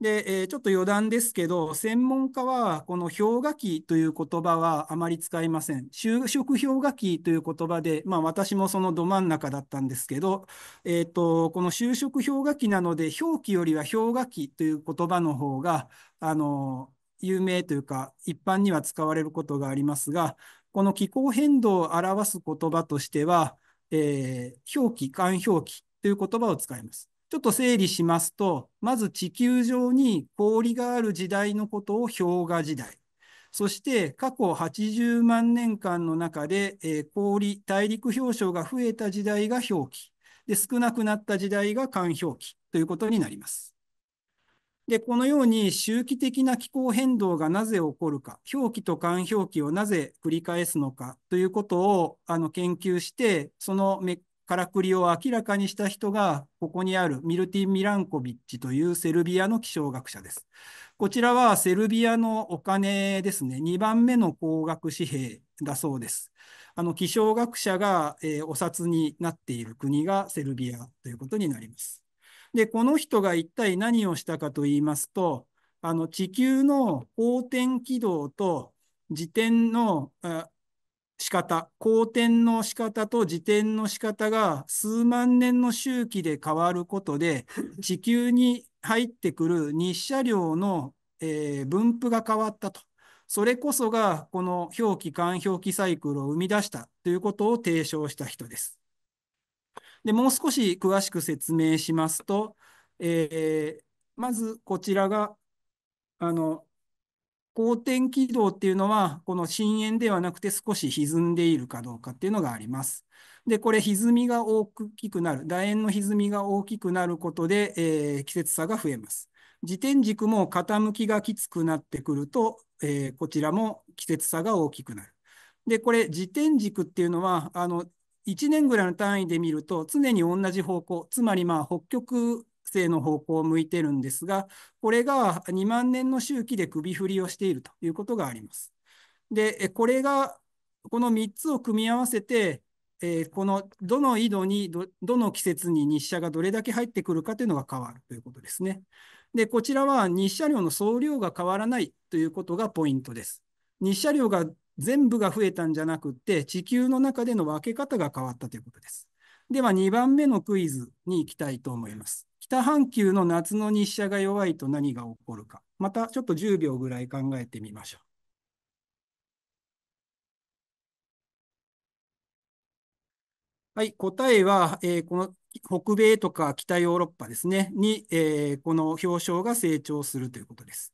で、えちょっと余談ですけど、専門家はこの氷河期という言葉はあまり使いません。就職氷河期という言葉で、まあ私もそのど真ん中だったんですけど、えっ、ー、と、この就職氷河期なので、表記よりは氷河期という言葉の方が、あの、有名というか、一般には使われることがありますが、この気候変動を表す言葉としては、えー、表記、間表記という言葉を使います。ちょっと整理しますと、まず地球上に氷がある時代のことを氷河時代。そして過去80万年間の中で、えー、氷、大陸氷床が増えた時代が表記で、少なくなった時代が間表記ということになります。で、このように周期的な気候変動がなぜ起こるか、表記と間表記をなぜ繰り返すのかということをあの研究して、そのめからくりを明らかにした人が、ここにあるミルティ・ミランコビッチというセルビアの気象学者です。こちらはセルビアのお金ですね、2番目の高額紙幣だそうです。あの気象学者が、えー、お札になっている国がセルビアということになります。で、この人が一体何をしたかと言いますと、あの地球の公転軌道と自転の仕方、公転の仕方と自転の仕方が数万年の周期で変わることで、地球に入ってくる日射量の、えー、分布が変わったと。それこそがこの表記間表記サイクルを生み出したということを提唱した人です。で、もう少し詳しく説明しますと、えー、まずこちらが、あの、公転軌道っていうのは、この深淵ではなくて少し歪んでいるかどうかっていうのがあります。で、これ、歪みが大きくなる、楕円の歪みが大きくなることで、えー、季節差が増えます。自転軸も傾きがきつくなってくると、えー、こちらも季節差が大きくなる。で、これ、自転軸っていうのは、あの、1年ぐらいの単位で見ると常に同じ方向、つまりまあ北極星の方向を向いてるんですが、これが2万年の周期で首振りをしているということがあります。で、これが、この3つを組み合わせて、えー、このどの緯度にど、どの季節に日射がどれだけ入ってくるかというのが変わるということですね。で、こちらは日射量の総量が変わらないということがポイントです。日射量が全部が増えたんじゃなくて、地球の中での分け方が変わったということです。では、2番目のクイズに行きたいと思います。北半球の夏の日射が弱いと何が起こるか。またちょっと10秒ぐらい考えてみましょう。はい、答えは、えー、この北米とか北ヨーロッパですね、に、えー、この氷床が成長するということです。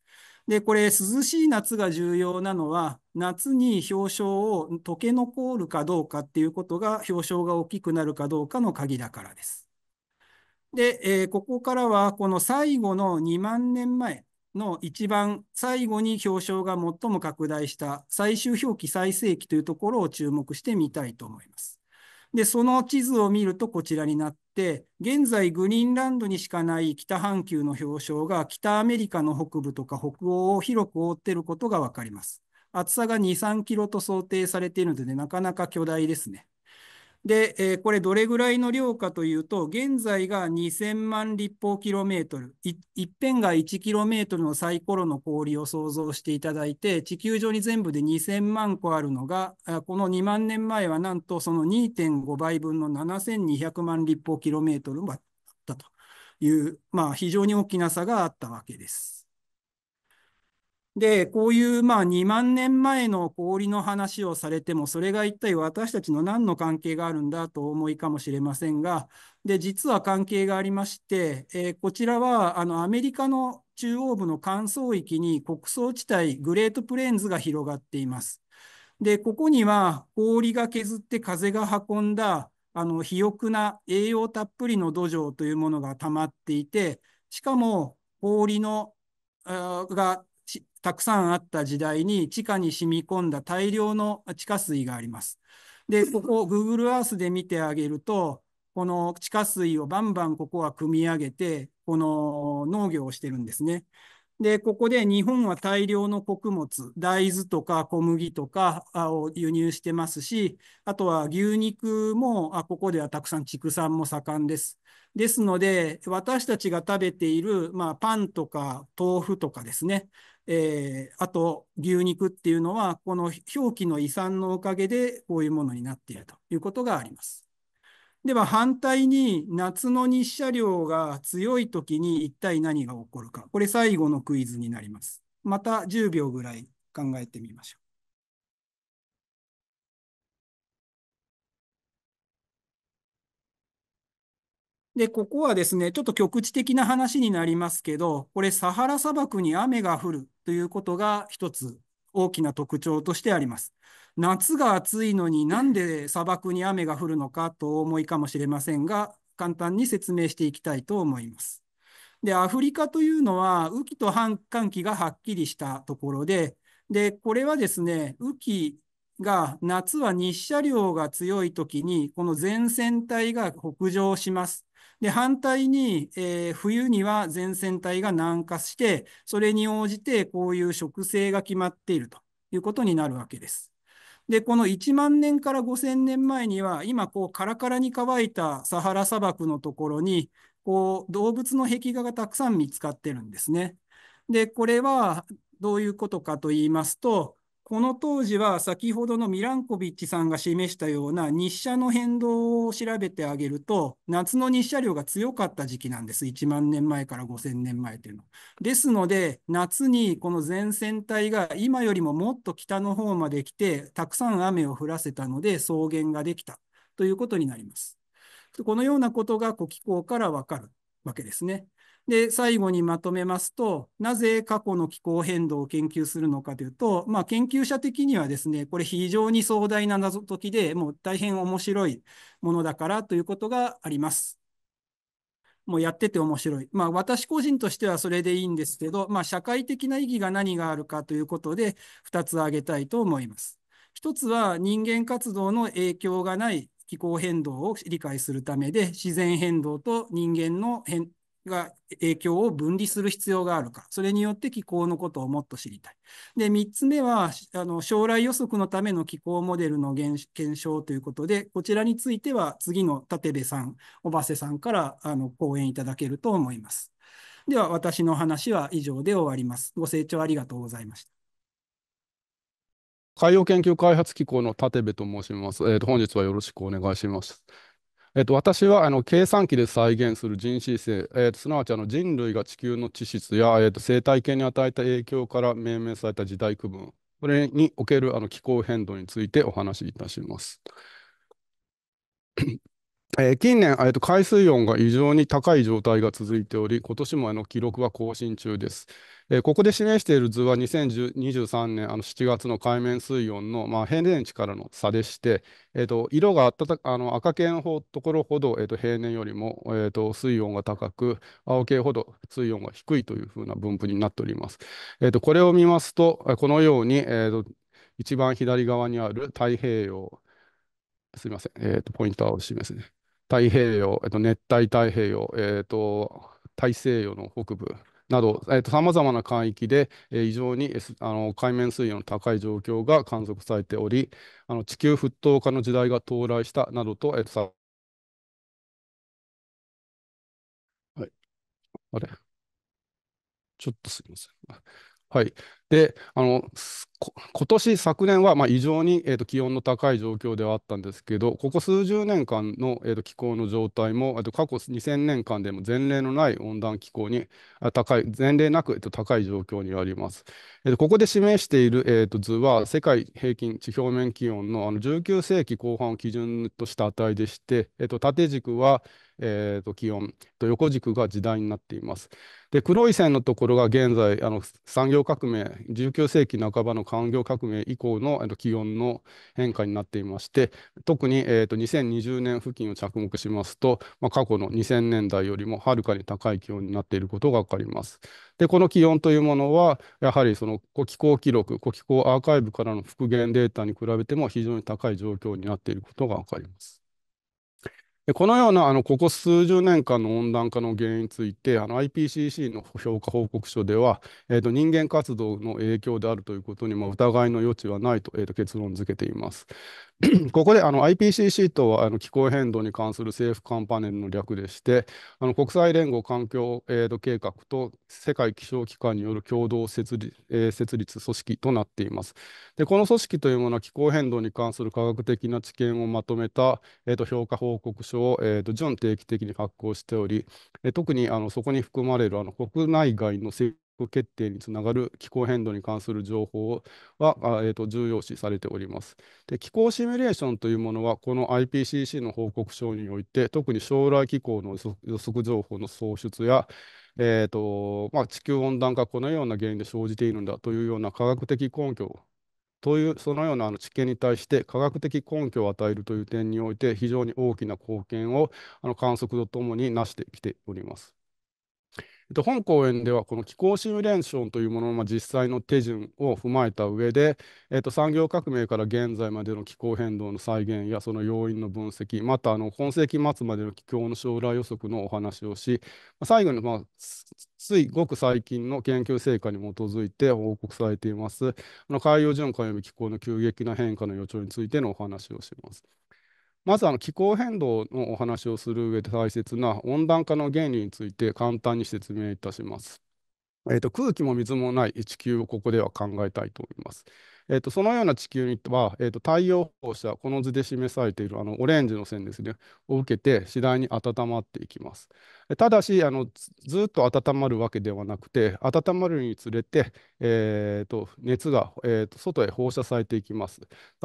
で、これ、涼しい夏が重要なのは、夏に氷床を溶け残るかどうかっていうことが、氷床が大きくなるかどうかの鍵だからです。で、えー、ここからは、この最後の2万年前の一番最後に氷床が最も拡大した最終表記最盛期というところを注目してみたいと思います。で、その地図を見るとこちらになって、現在グリーンランドにしかない北半球の氷床が北アメリカの北部とか北欧を広く覆っていることがわかります。厚さが2、3キロと想定されているので、なかなか巨大ですね。で、えー、これどれぐらいの量かというと、現在が2000万立方キロメートル、一辺が1キロメートルのサイコロの氷を想像していただいて、地球上に全部で2000万個あるのが、この2万年前はなんとその2.5倍分の7200万立方キロメートルもあったという、まあ、非常に大きな差があったわけです。で、こういうまあ2万年前の氷の話をされても、それが一体私たちの何の関係があるんだと思いかもしれませんが、で、実は関係がありまして、えー、こちらはあのアメリカの中央部の乾燥域に穀倉地帯、グレートプレーンズが広がっています。で、ここには氷が削って風が運んだ、あの肥沃な栄養たっぷりの土壌というものが溜まっていて、しかも氷のがたくさんあった時代に地下に染み込んだ大量の地下水があります。で、ここ (laughs) Google Earth で見てあげると、この地下水をバンバンここは汲み上げて、この農業をしてるんですね。で、ここで日本は大量の穀物、大豆とか小麦とかを輸入してますし、あとは牛肉も、あここではたくさん畜産も盛んです。ですので、私たちが食べている、まあ、パンとか豆腐とかですね、えー、あと牛肉っていうのは、この表記の遺産のおかげでこういうものになっているということがあります。では反対に夏の日射量が強い時に一体何が起こるか。これ最後のクイズになります。また10秒ぐらい考えてみましょで、ここはですね、ちょっと局地的な話になりますけど、これ、サハラ砂漠に雨が降るということが一つ大きな特徴としてあります。夏が暑いのになんで砂漠に雨が降るのかと思いかもしれませんが、簡単に説明していきたいと思います。で、アフリカというのは、雨季と半寒季がはっきりしたところで、で、これはですね、雨季が夏は日射量が強い時に、この前線帯が北上します。で、反対に、えー、冬には前線帯が南下して、それに応じてこういう植生が決まっているということになるわけです。で、この1万年から5000年前には、今、こう、カラカラに乾いたサハラ砂漠のところに、こう、動物の壁画がたくさん見つかってるんですね。で、これはどういうことかと言いますと、この当時は先ほどのミランコビッチさんが示したような日射の変動を調べてあげると、夏の日射量が強かった時期なんです。1万年前から5000年前というのは。ですので、夏にこの前線帯が今よりももっと北の方まで来て、たくさん雨を降らせたので草原ができたということになります。このようなことが古気候からわかるわけですね。で、最後にまとめますと、なぜ過去の気候変動を研究するのかというと、まあ、研究者的にはですね、これ非常に壮大な謎解きでもう大変面白いものだからということがあります。もうやってて面白い。まあ、私個人としてはそれでいいんですけど、まあ、社会的な意義が何があるかということで2つ挙げたいと思います。1つは人間活動の影響がない気候変動を理解するためで、自然変動と人間の変が影響を分離する必要があるか、それによって気候のことをもっと知りたい。で、3つ目は、あの将来予測のための気候モデルの検証ということで、こちらについては次の立部さん、小橋さんからあの講演いただけると思います。では、私の話は以上で終わります。ご清聴ありがとうございました。海洋研究開発機構の立部と申します。えー、と本日はよろしくお願いします。えっと、私はあの計算機で再現する人子性、えっと、すなわちあの人類が地球の地質や、えっと、生態系に与えた影響から命名された時代区分、これにおけるあの気候変動についてお話しいたします。えー、近年、えーと、海水温が異常に高い状態が続いており、今年もあの記録は更新中です。えー、ここで示している図は2023年あの7月の海面水温の、まあ、平年値からの差でして、えーと、色があの赤系のところほど、えーと、平年よりも、えーと、と水温が高く、青系ほど水温が低いというふうな分布になっております。えー、とこれを見ますと、このように、えー、と一番左側にある太平洋、すみません、えー、とポインターを示すね。太平洋、えー、と熱帯太平洋、えー、と大西洋の北部、など、えまと様な海域で、えー、非常にあの海面水温の高い状況が観測されており、あの地球沸騰化の時代が到来したなどと、えー、とさはい。あれちょっとすみません。はい。で、あの、今年、昨年は、まあ、異常に、えーと、気温の高い状況ではあったんですけど、ここ数十年間の、えーと、気候の状態も、えーと、過去2000年間でも前例のない温暖気候に高い、前例なく、えーと、高い状況にあります。えーと、ここで示している、えーと、図は、世界平均地表面気温のあの19世紀後半を基準とした値でして、えーと、縦軸は、えーと、気温と横軸が時代になっています。で黒い線のところが現在あの産業革命19世紀半ばの産業革命以降の気温の変化になっていまして、特に、えー、と2020年付近を着目しますと、まあ、過去の2000年代よりもはるかに高い気温になっていることが分かります。で、この気温というものは、やはりその気候記録、気候アーカイブからの復元データに比べても非常に高い状況になっていることが分かります。でこのようなあのここ数十年間の温暖化の原因についてあの IPCC の評価報告書では、えーと、人間活動の影響であるということに、まあ、疑いの余地はないと,、えーと結論付けています。(clears throat) ここであの IPCC とはあの気候変動に関する政府間パネルの略でして、あの国際連合環境、えー、計画と世界気象機関による共同設立,、えー、設立組織となっています。で、この組織というものは気候変動に関する科学的な知見をまとめた、えー、と評価報告書を、えー、と準定期的に発行しており、えー、特にあのそこに含まれるあの国内外の政決定につながる気候変動に関する情報は、えー、重要視されております気候シミュレーションというものは、この IPCC の報告書において、特に将来気候の予測情報の創出や、えーまあ、地球温暖化、このような原因で生じているんだというような科学的根拠というそのようなあの知見に対して科学的根拠を与えるという点において非常に大きな貢献をあの観測とともになしてきております。えっと、本講演ではこの気候シミュレーションというものの実際の手順を踏まえた上で、えっと、産業革命から現在までの気候変動の再現やその要因の分析またあの今世紀末までの気候の将来予測のお話をし最後に、まあ、ついごく最近の研究成果に基づいて報告されていますあの海洋循環及び気候の急激な変化の予兆についてのお話をします。まずあの気候変動のお話をする上で大切な温暖化の原理について簡単に説明いたします。えーと、空気も水もない地球をここでは考えたいと思います。えーと、そのような地球には、えーと、太陽放射、この図で示されているあのオレンジの線ですね、を受けて次第に温まっていきます。ただしあのずっと温まるわけではなくて、温まるにつれて、えーと、熱が、えーと、外へ放射されていきます。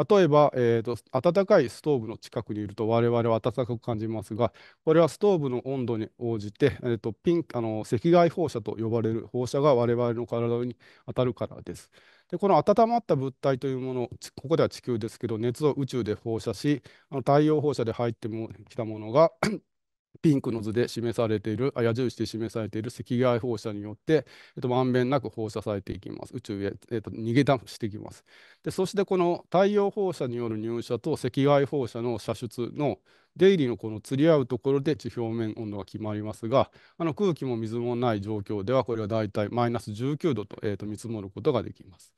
例えば、えーと、暖かいストーブの近くにいると我々は暖かく感じますが、これはストーブの温度に応じて、えーとピンあの赤外放射と呼ばれる放射が我々の体に当たるからです。でこの温まった物体というものここでは地球ですけど熱を宇宙で放射しあの太陽放射で入ってきたものが (coughs) ピンクの図で示されている矢印で示されている赤外放射によって、えっと、まんべんなく放射されていきます宇宙へ、えっと、逃げ出していきますでそしてこの太陽放射による入射と赤外放射の射出の出入りのこの釣り合うところで地表面温度が決まりますがあの空気も水もない状況ではこれはだいたいマイナス19度と,、えー、と見積もることができます。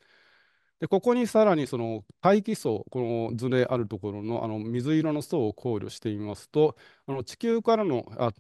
で、ここにさらにその大気層、この図であるところのあの水色の層を考慮してみますと、あの地球からの、あ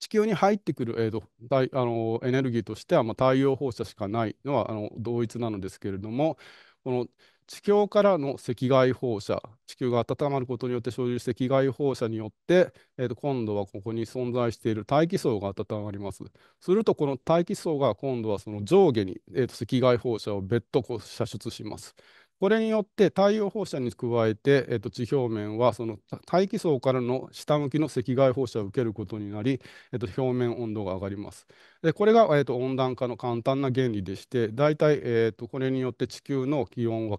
地球に入ってくる、えーと、とあのエネルギーとしては、まあ、太陽放射しかないのはあの同一なのですけれども、この地球からの赤外放射、地球が温まることによって生じる赤外放射によって、えー、と今度はここに存在している大気層が温まります。すると、この大気層が今度はその上下に、えー、と赤外放射を別途こう射出します。これによって太陽放射に加えて、えー、と地表面はその大気層からの下向きの赤外放射を受けることになり、えー、と表面温度が上がります。でこれが、えー、と温暖化の簡単な原理でして、大体、えー、とこれによって地球の気温は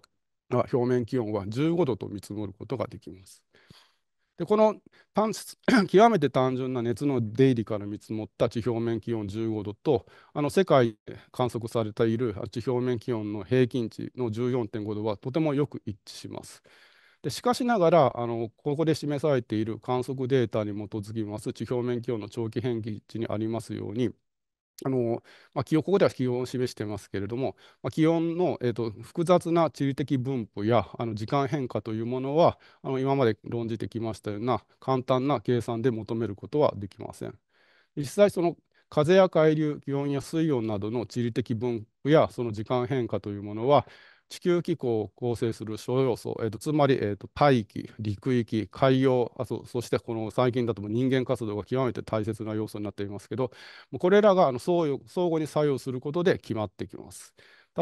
表面気温は15度と見積もることができます。でこの (clears throat) 極めて単純な熱の出入りから見積もった地表面気温15度とあの世界で観測されている地表面気温の平均値の14.5度はとてもよく一致します。でしかしながらあの、ここで示されている観測データに基づきます地表面気温の長期変化値にありますように、あのまあ、気温ここでは気温を示してますけれども、まあ、気温の、えーと複雑な地理的分布やあの時間変化というものはあの今まで論じてきましたような簡単な計算で求めることはできません。実際その風や海流気温や水温などの地理的分布やその時間変化というものは地球気候を構成する諸要素、えーと、つまり、えーと、大気、陸域、海洋あそ、そしてこの最近だと人間活動が極めて大切な要素になっていますけど、これらがあの相相互に作用することで決まってきます。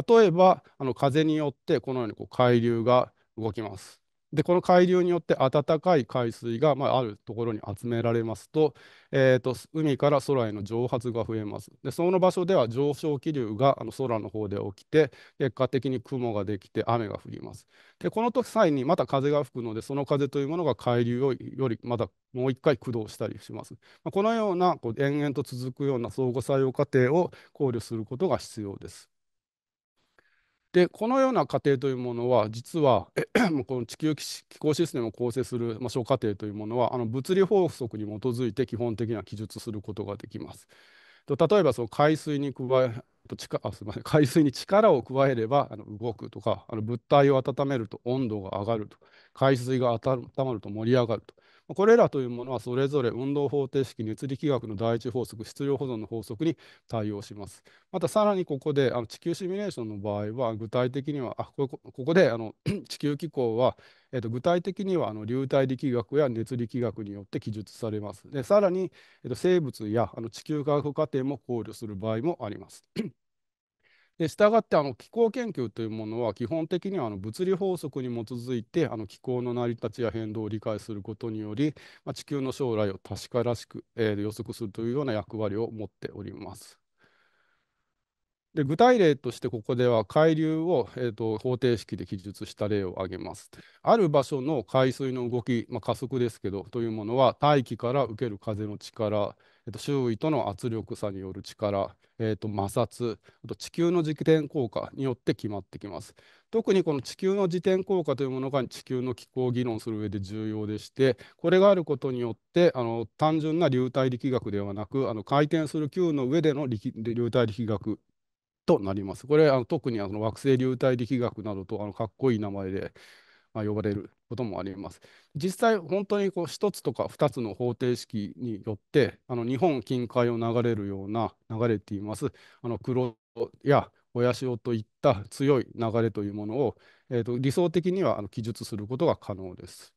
例えば、あの風によってこのようにこう海流が動きます。で、この海流によって暖かい海水が、まあ、あるところに集められますと,、えーと、海から空への蒸発が増えます。で、その場所では上昇気流があの空の方で起きて、結果的に雲ができて雨が降ります。で、この時際にまた風が吹くので、その風というものが海流をよりまたもう一回駆動したりします。まあ、このようなこう延々と続くような相互作用過程を考慮することが必要です。でこのような過程というものは実は (clears throat) この地球気候システムを構成する、まあ、小過程というものはあの物理法則に基づいて基本的には記述することができます。と例えばその海水に加えとちかあすみません (laughs) 海水に力を加えればあの動くとかあの物体を温めると温度が上がると海水が温まると盛り上がるとこれらというものはそれぞれ運動方程式、熱力学の第一法則、質量保存の法則に対応します。またさらにここであの地球シミュレーションの場合は具体的にはあここであの (clears throat) 地球機構は、えと具体的にはあの流体力学や熱力学によって記述されます。でさらに、えと生物やあの地球科学過程も考慮する場合もあります。で従ってあの気候研究というものは基本的にはあの物理法則に基づいてあの気候の成り立ちや変動を理解することにより、まあ、地球の将来を確からしく、えー、予測するというような役割を持っております。で具体例としてここでは海流を、えーと、方程式で記述した例を挙げます。ある場所の海水の動き、まあ、加速ですけどというものは大気から受ける風の力、えーと、周囲との圧力差による力、えーと、摩擦あと地球の自転効果によって決まってきます。特にこの地球の自転効果というものが地球の気候を議論する上で重要でしてこれがあることによってあの単純な流体力学ではなくあの回転する球の上での流体力学となります。これ、あの特にあの惑星流体力学などとあのかっこいい名前で、まあ、呼ばれることもあります。実際、本当にこう1つとか2つの方程式によって、あの日本近海を流れるような流れています、あの黒や親潮といった強い流れというものを、えーと、理想的には記述することが可能です。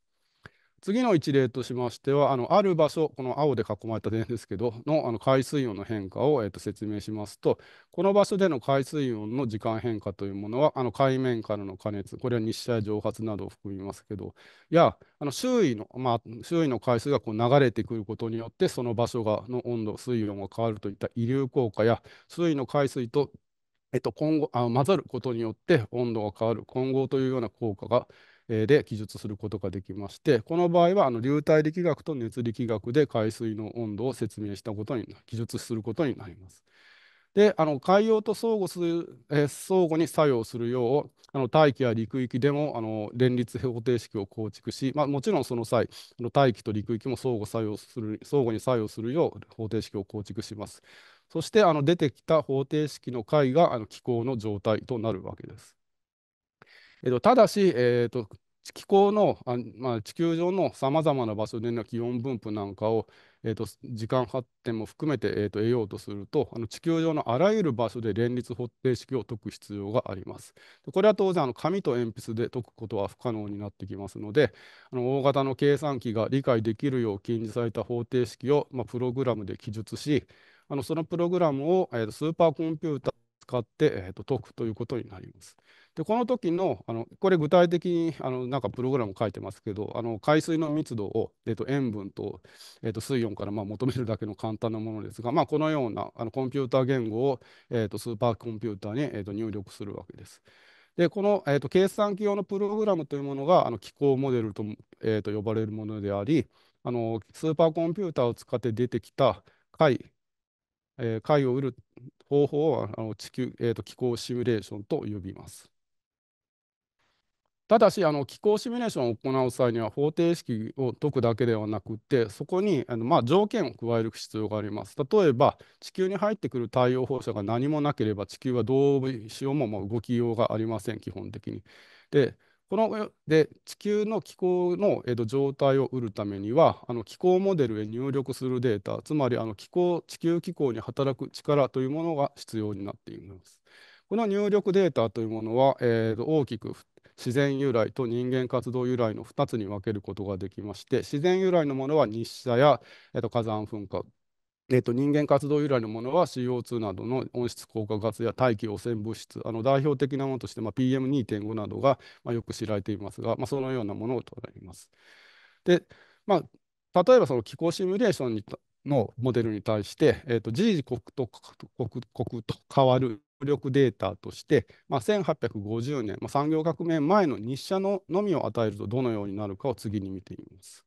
次の一例としましては、あのある場所、この青で囲まれた点ですけど、のあの海水温の変化を、えー、と説明しますと、この場所での海水温の時間変化というものは、あの海面からの加熱、これは日射や蒸発などを含みますけど、やあの周囲の、まあ、周囲の海水がこう流れてくることによって、その場所がの温度、水温が変わるといった遺流効果や、水位の海水と、えっと、混合あ混ざることによって温度が変わる混合というような効果がで記述することができまして、この場合はあの流体力学と熱力学で海水の温度を説明したことに、記述することになります。で、あの海洋と相互する、え相互に作用するよう、あの大気や陸域でもあの連立方程式を構築し、まあ、もちろんその際、あの大気と陸域も相互作用する相互に作用するよう方程式を構築します。そしてあの出てきた方程式の解があの気候の状態となるわけです。えーと、ただし、えーと、気候のあ、まあ、地球上のさまざまな場所での気温分布なんかを、えーと時間発展も含めて、えー、と得ようとするとあの地球上のあらゆる場所で連立方程式を解く必要があります。これは当然あの紙と鉛筆で解くことは不可能になってきますのであの大型の計算機が理解できるよう禁じされた方程式を、まあ、プログラムで記述しあのそのプログラムを、えー、とスーパーコンピューター使って、えー、と解くということになります。でこの時のあのこれ具体的にあのなんかプログラム書いてますけどあの海水の密度を、えー、と塩分と,、えー、と水温からまあ求めるだけの簡単なものですが、まあ、このようなあのコンピューター言語を、えー、とスーパーコンピューターに、えー、と入力するわけです。でこの、えー、と計算機用のプログラムというものがあの気候モデルと,、えー、と呼ばれるものでありあのスーパーコンピューターを使って出てきた解えー、貝を売る方法はあの地球、えーと、気候シミュレーションと呼びます。ただしあの気候シミュレーションを行う際には方程式を解くだけではなくてそこにあの、まあ、条件を加える必要があります。例えば地球に入ってくる太陽放射が何もなければ地球はどうしようももう動きようがありません基本的に。でこので地球の気候の、えー、と状態を得るためにはあの気候モデルへ入力するデータつまりあの気候地球気候に働く力というものが必要になっています。この入力データというものは、えー、と大きく自然由来と人間活動由来の2つに分けることができまして自然由来のものは日射や、えー、と火山噴火えと、人間活動由来のものは CO2 などの温室効果ガスや大気汚染物質、あの代表的なものとして、まあ、PM2.5 などが、まあ、よく知られていますが、まあ、そのようなものを捉えます。で、まあ、例えばその気候シミュレーションにのモデルに対して、えーと、時々とと変わる力データとして、まあ、1850年、まあ、産業革命前の日射ののみを与えるとどのようになるかを次に見ています。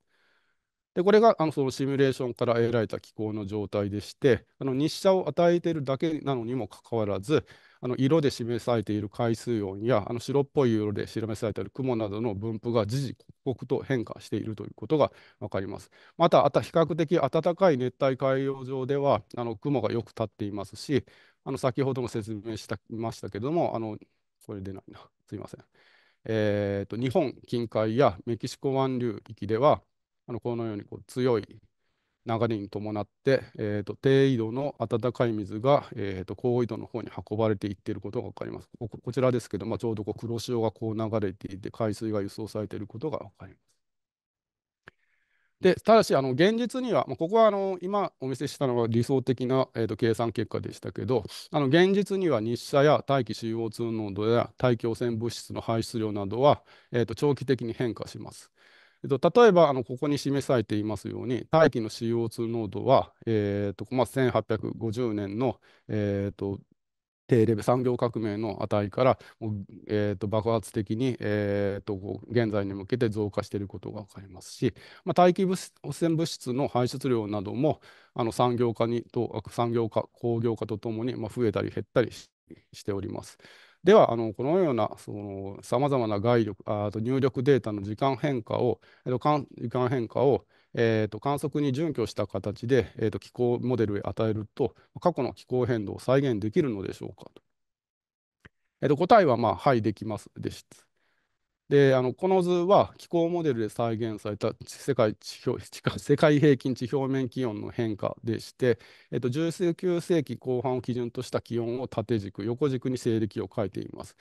でこれがあのそのシミュレーションから得られた気候の状態でして、あの日射を与えているだけなのにもかかわらず、あの色で示されている海水温やあの白っぽい色で示されている雲などの分布が時々刻々と変化しているということが分かります。また、あた比較的暖かい熱帯海洋上ではあの雲がよく立っていますし、あの先ほども説明したましたけども、あのこれ出ないな、すいません。えーと日本近海やメキシコ湾流域ではあのこのようにこう強い流れに伴って、えーと、低緯度の暖かい水が、えーと、高緯度の方に運ばれていっていることが分かります。こちらですけど、まあ、ちょうどこう黒潮がこう流れていて、海水が輸送されていることが分かります。でただしあの現実には、まあ、ここはあの今お見せしたのが理想的な、えーと、と計算結果でしたけどあの現実には日射や大気 CO2 濃度や大気汚染物質の排出量などは、えー、と長期的に変化します。えっと、例えばあのここに示されていますように、大気の CO2 濃度は、えーとまあ、1850年の、えーと低レベル産業革命の値からえーと爆発的に、えーと現在に向けて増加していることが分かりますし、まあ、大気汚染物質の排出量などもあの産業化にと産業化工業化とともに、まあ、増えたり減ったりしております。では、あのこのようなさまざまな外力あと入力データの時間変化を、えー、と時間変化を、えー、と観測に準拠した形で、えー、と気候モデルへ与えると、過去の気候変動を再現できるのでしょうかと。えー、と答えは、まあ、はい、できますでした。であのこの図は気候モデルで再現された世界世界平均地表面気温の変化でして、えっと、19世紀後半を基準とした気温を縦軸横軸に西暦を書いています。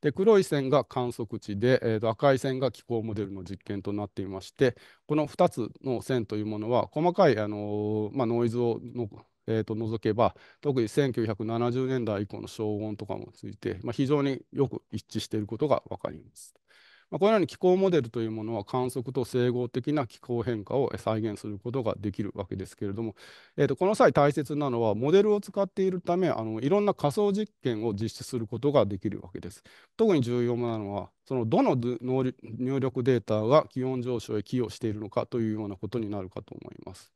で黒い線が観測値で、えと赤い線が気候モデルの実験となっていましてこの2つの線というものは細かい、あのー、まあ、ノイズをの、えー、と除けば特に1970年代以降の消音とかもついて、まあ、非常によく一致していることが分かります。まあ、このように気候モデルというものは観測と整合的な気候変化を再現することができるわけですけれども、えー、とこの際大切なのはモデルを使っているためあのいろんな仮想実験を実施することができるわけです。特に重要なのはそのどの入力データが気温上昇へ寄与しているのかというようなことになるかと思います。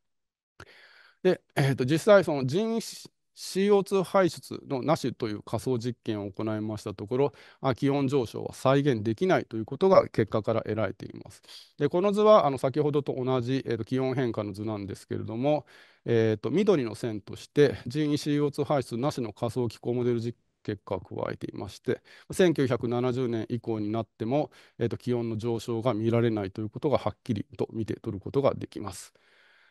で、えー、と実際その人 CO2 排出のなしという仮想実験を行いましたところ、気温上昇は再現できないということが結果から得られています。でこの図はあの先ほどと同じ、えー、と気温変化の図なんですけれども、えー、と緑の線として人為 CO2 排出なしの仮想気候モデル実結果を加えていまして1970年以降になっても、えー、と気温の上昇が見られないということがはっきりと見て取ることができます。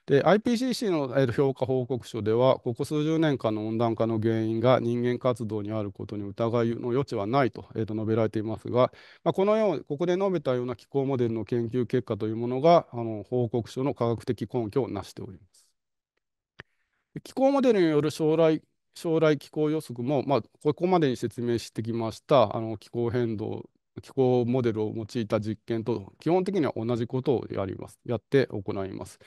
で、IPCC の、え評価報告書では、ここ数十年間の温暖化の原因が人間活動にあることに疑いの余地はないと,、えー、と述べられていますが、まあ、このようにここで述べたような気候モデルの研究結果というものが、あの報告書の科学的根拠を成しております。気候モデルによる将来将来気候予測も、まあ、ここまでに説明してきましたあの気候変動気候モデルを用いた実験と基本的には同じことをやりますやって行います。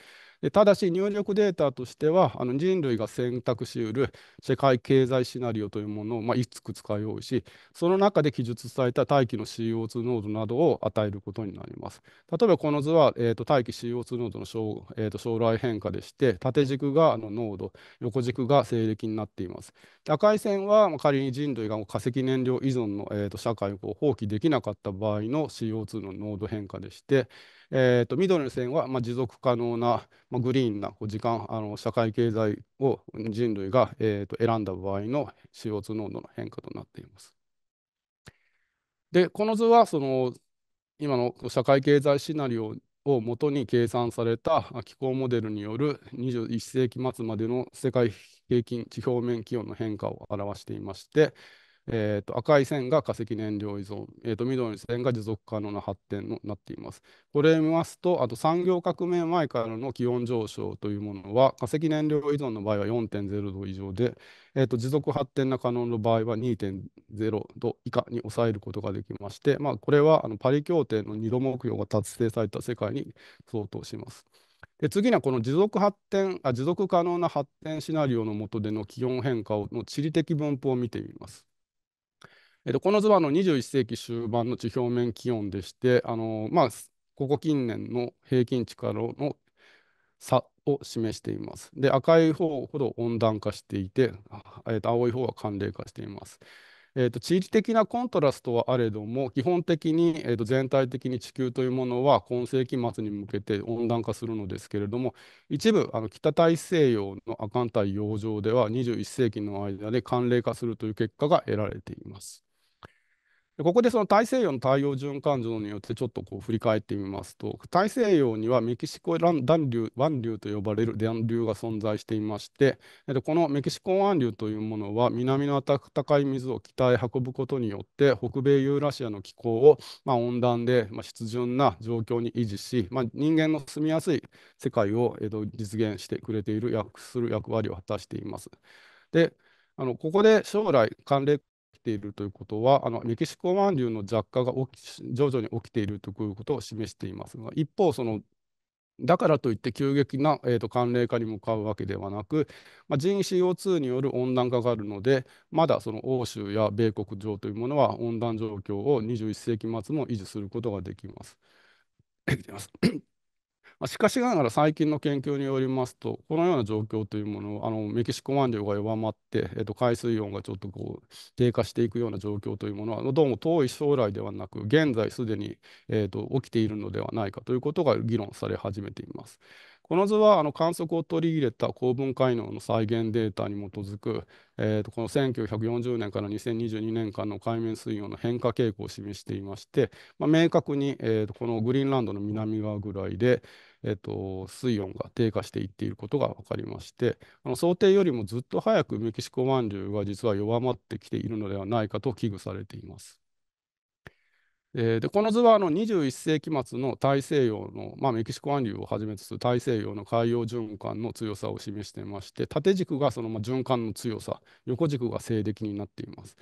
ただし入力データとしてはあの人類が選択しうる世界経済シナリオというものを、まあ、いくつか用意しその中で記述された大気の CO2 濃度などを与えることになります。例えばこの図は、えーと、大気 CO2 濃度の将,、えーと、将来変化でして縦軸があの濃度横軸が西暦になっています。赤い線は、まあ、仮に人類が化石燃料依存の、えーと社会を放棄できなかった場合の CO2 の濃度変化でしてえーと、緑の線は、まあ、持続可能な、まあ、グリーンなこう時間あの社会経済を人類が、えーと、と選んだ場合の CO2 濃度の変化となっています。でこの図はその今の社会経済シナリオをもとに計算された気候モデルによる21世紀末までの世界平均地表面気温の変化を表していまして、えーと、赤い線が化石燃料依存、えーと、緑の線が持続可能な発展になっています。これを見ますと、あと産業革命前からの気温上昇というものは、化石燃料依存の場合は4.0度以上で、えーと、持続発展な可能の場合は2.0度以下に抑えることができまして、まあ、これはあのパリ協定の2度目標が達成された世界に相当します。で次にはこの持続発展あ持続可能な発展シナリオの下での気温変化の地理的分布を見てみます。えと、この図はあの21世紀終盤の地表面気温でして、あのまあ、ここ近年の平均値からの差を示しています。で、赤い方ほど温暖化していて、えと、青い方は寒冷化しています。えーと、地理的なコントラストはあれども基本的に、えーと全体的に地球というものは今世紀末に向けて温暖化するのですけれども一部あの北大西洋の亜寒帯洋上では21世紀の間で寒冷化するという結果が得られています。ここでその大西洋の太陽循環上によってちょっとこう振り返ってみますと大西洋にはメキシコ湾流湾流と呼ばれる暖流が存在していましてこのメキシコ湾流というものは南の暖かい水を北へ運ぶことによって北米ユーラシアの気候を、まあ、温暖で、まあ、湿潤な状況に維持し、まあ、人間の住みやすい世界を、えっと、実現してくれているする役割を果たしています。であのここで将来寒冷きているということは、あのメキシコ湾流の弱化が徐々に起きているということを示していますが、一方、そのだからといって急激な、えーと、寒冷化に向かうわけではなく、まあ、人 CO2 による温暖化があるので、まだその欧州や米国上というものは温暖状況を21世紀末も維持することができます。まあ、しかしながら最近の研究によりますと、このような状況というものを、あのメキシコ湾流が弱まって、えっと、海水温がちょっとこう低下していくような状況というものは、どうも遠い将来ではなく、現在すでに、えっと、起きているのではないかということが議論され始めています。この図はあの観測を取り入れた高分解能の再現データに基づく、えー、とこの1940年から2022年間の海面水温の変化傾向を示していまして、まあ、明確に、えー、とこのグリーンランドの南側ぐらいで、えっと、水温が低下していっていることが分かりまして、あの想定よりもずっと早くメキシコ湾流が実は弱まってきているのではないかと危惧されています。でこの図はあの21世紀末の大西洋の、まあ、メキシコ湾流をはじめとする大西洋の海洋循環の強さを示してまして縦軸がその循環の強さ横軸が静的になっています。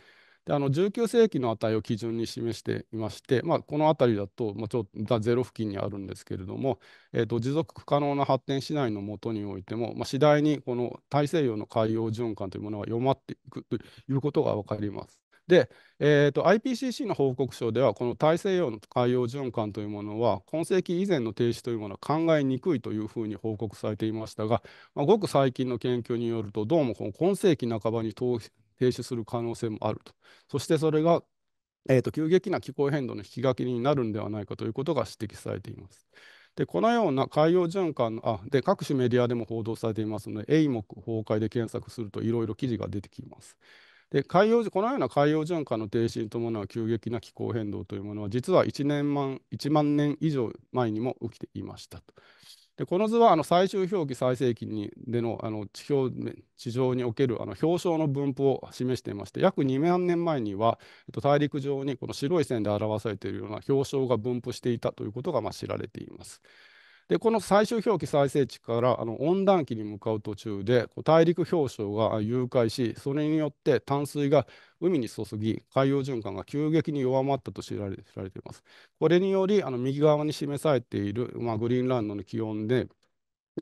であの19世紀の値を基準に示していまして、まあ、この辺りだと、まあ、ちょっとゼロ付近にあるんですけれども、えーと、持続可能な発展しないのもとにおいても、まあ、次第にこの大西洋の海洋循環というものが弱まっていくということが分かります。で、えーと、IPCC の報告書では、この大西洋の海洋循環というものは、今世紀以前の停止というものは考えにくいというふうに報告されていましたが、まあ、ごく最近の研究によると、どうもこの今世紀半ばに停止する可能性もあると。そしてそれが、えーと、急激な気候変動の引き書きになるんではないかということが指摘されています。でこのような海洋循環のあで各種メディアでも報道されていますので、エイモク崩壊で検索するといろいろ記事が出てきます。で海洋このような海洋循環の停止に伴う急激な気候変動というものは、実は1年万 ,1 万年以上前にも起きていましたと。でこの図はあの最終表記最盛期にでのあの地表地上におけるあの表彰の分布を示していまして約2万年前には、えっと、大陸上にこの白い線で表されているような表彰が分布していたということがまあ知られています。で、この最終氷期再生地からあの温暖期に向かう途中で、大陸氷床が融解し、それによって淡水が海に注ぎ、海洋循環が急激に弱まったと知られ知られています。これにより、あの右側に示されている、まあ、グリーンランドの気温で、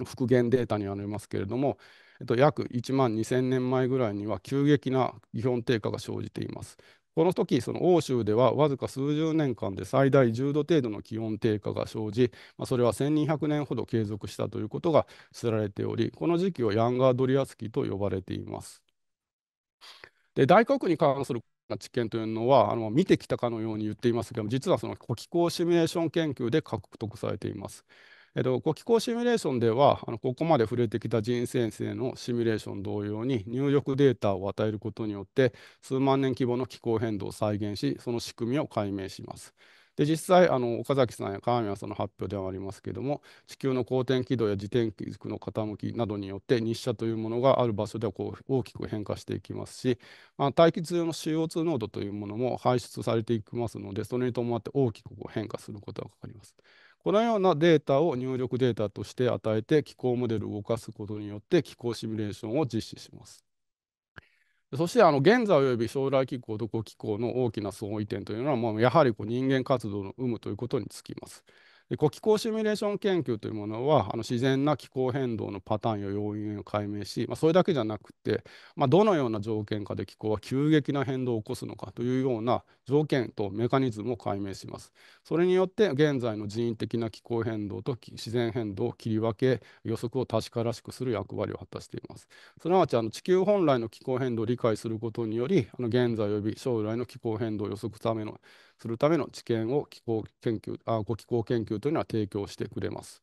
復元データにありますけれども、えっと、約1万2000年前ぐらいには急激な気温低下が生じています。この時、その欧州ではわずか数十年間で最大10度程度の気温低下が生じ、まあ、それは1200年ほど継続したということが知られており、この時期をヤンガードリアス期と呼ばれています。で大国に関する知見というのはあの見てきたかのように言っていますけども実はその気候シミュレーション研究で獲得されています。えっと、気候シミュレーションではあのここまで触れてきた人先生のシミュレーション同様に入力データを与えることによって数万年規模の気候変動を再現しその仕組みを解明します。で実際あの岡崎さんや川宮さんの発表ではありますけれども地球の公転軌道や自転軸の傾きなどによって日射というものがある場所ではこう大きく変化していきますし、まあ、大気中の CO2 濃度というものも排出されていきますのでそれに伴って大きくこう変化することが分かります。このようなデータを入力データとして与えて気候モデルを動かすことによって気候シミュレーションを実施します。そしてあの現在および将来気候、どこ気候の大きな相違点というのは、もうやはりこう人間活動の有無ということにつきます。でこう気候シミュレーション研究というものはあの自然な気候変動のパターンや要因を解明し、まあ、それだけじゃなくて、まあ、どのような条件下で気候は急激な変動を起こすのかというような条件とメカニズムを解明します。それによって現在の人為的な気候変動と自然変動を切り分け予測を確からしくする役割を果たしています。すなわちあの地球本来の気候変動を理解することによりあの現在及び将来の気候変動を予測ためのするための知見を気候研究あご気候研究というのは提供してくれます。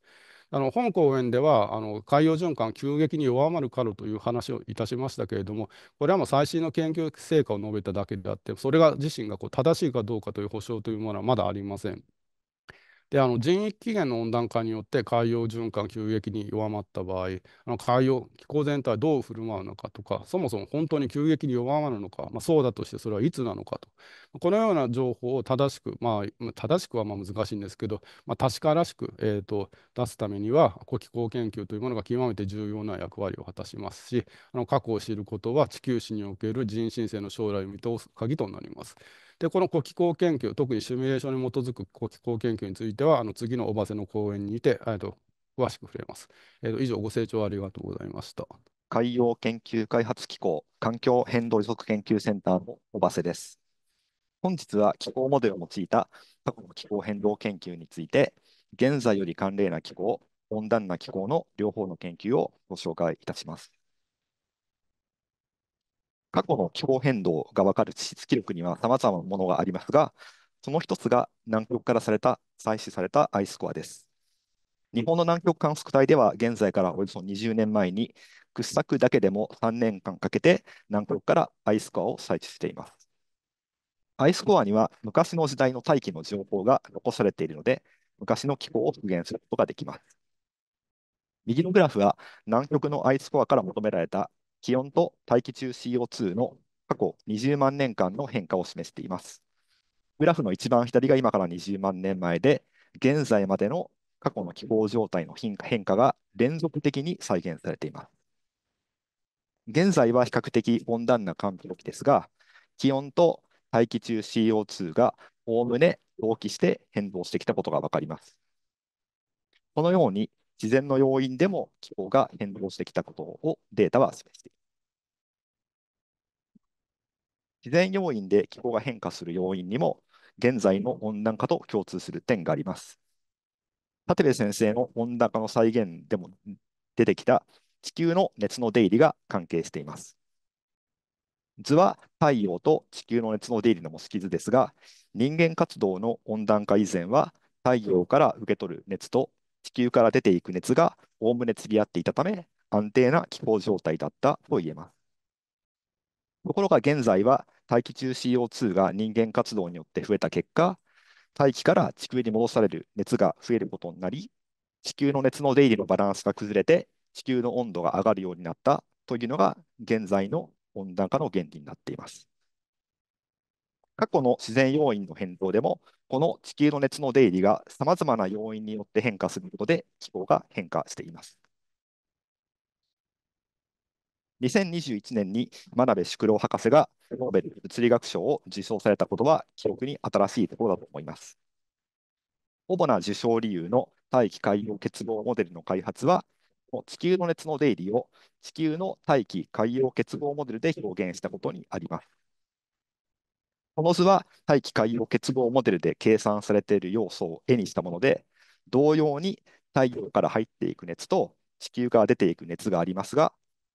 あの本講演ではあの海洋循環急激に弱まるかるという話をいたしましたけれどもこれはもう最新の研究成果を述べただけであってそれが自身がこう正しいかどうかという保証というものはまだありません。で、あの人域起源の温暖化によって海洋循環急激に弱まった場合、あの海洋、気候全体どう振る舞うのかとか、そもそも本当に急激に弱まるのか、まあ、そうだとしてそれはいつなのかと、このような情報を正しく、まあ、正しくはまあ難しいんですけど、まあ、確からしく、えーと、出すためには、気候研究というものが極めて重要な役割を果たしますし、あの過去を知ることは地球史における人新世の将来を見通す鍵となります。で、この呼気孔研究、特にシミュレーションに基づく呼気孔研究については、あの次のおばせの講演にて、えー、と詳しく触れます、えーと。以上、ご清聴ありがとうございました。海洋研究開発機構環境変動予測研究センターの小瀬です。本日は気候モデルを用いた過去の気候変動研究について、現在より寒冷な気候、温暖な気候の両方の研究をご紹介いたします。過去の気候変動が分かる地質記録には様々なものがありますが、その一つが南極からされた採取されたアイスコアです。日本の南極観測隊では現在からおよそ20年前に掘削だけでも3年間かけて南極からアイスコアを採取しています。アイスコアには昔の時代の大気の情報が残されているので、昔の気候を復元することができます。右のグラフは南極のアイスコアから求められた気温と大気中 CO2 の過去20万年間の変化を示しています。グラフの一番左が今から20万年前で、現在までの過去の気候状態の変化が連続的に再現されています。現在は比較的温暖な寒気ですが、気温と大気中 CO2 がおおむね同期して変動してきたことが分かります。このように自然の要因でも気候が変動してきたことをデータは示している。自然要因で気候が変化する要因にも、現在の温暖化と共通する点があります。立部先生の温暖化の再現でも出てきた地球の熱の出入りが関係しています。図は太陽と地球の熱の出入りの模式図ですが、人間活動の温暖化以前は太陽から受け取る熱と地球から出ていく熱がおおむね釣り合っていたため、安定な気候状態だったと言えます。ところが現在は大気中 CO2 が人間活動によって増えた結果、大気から地球に戻される熱が増えることになり、地球の熱の出入りのバランスが崩れて、地球の温度が上がるようになったというのが現在の温暖化の原理になっています。過去の自然要因の変動でもこの地球の熱の出入りがさまざまな要因によって変化することで気候が変化しています。2021年に真鍋淑郎博士がノーベル物理学賞を受賞されたことは記憶に新しいところだと思います。主な受賞理由の大気海洋結合モデルの開発は、地球の熱の出入りを地球の大気海洋結合モデルで表現したことにあります。この図は大気海洋結合モデルで計算されている要素を絵にしたもので、同様に太陽から入っていく熱と地球から出ていく熱がありますが、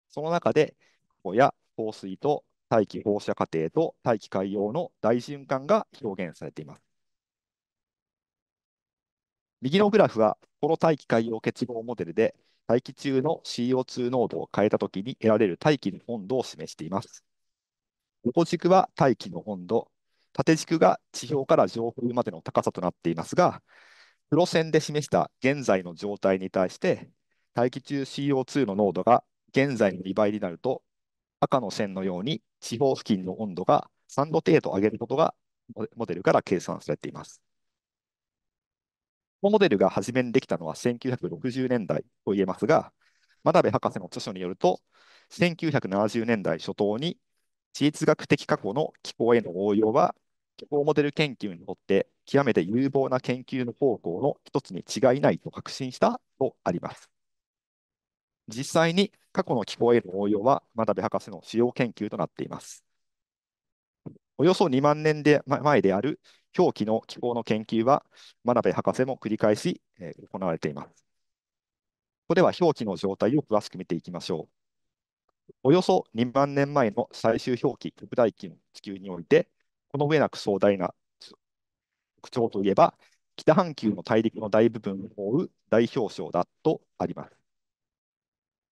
その中でここや降水と大気放射過程と大気海洋の大循環が表現されています。右のグラフは、この大気海洋結合モデルで、大気中の CO2 濃度を変えたときに得られる大気の温度を示しています。横軸は大気の温度、縦軸が地表から上空までの高さとなっていますが、黒線で示した現在の状態に対して、大気中 CO2 の濃度が現在の2倍になると、赤の線のように地表付近の温度が3度程度上げることがモデルから計算されています。このモデルが初めにできたのは1960年代と言えますが、真鍋博士の著書によると、1970年代初頭に地質学的過去の気候への応用は、気候モデル研究にとって極めて有望な研究の方向の一つに違いないと確信したとあります。実際に過去の気候への応用は真鍋博士の主要研究となっています。およそ2万年で前である表記の気候の研究は真鍋博士も繰り返し行われています。ここでは表記の状態を詳しく見ていきましょう。およそ2万年前の最終氷期極大期の地球において、この上なく壮大な特徴といえば、北半球の大陸の大部分を覆う大氷床だとあります。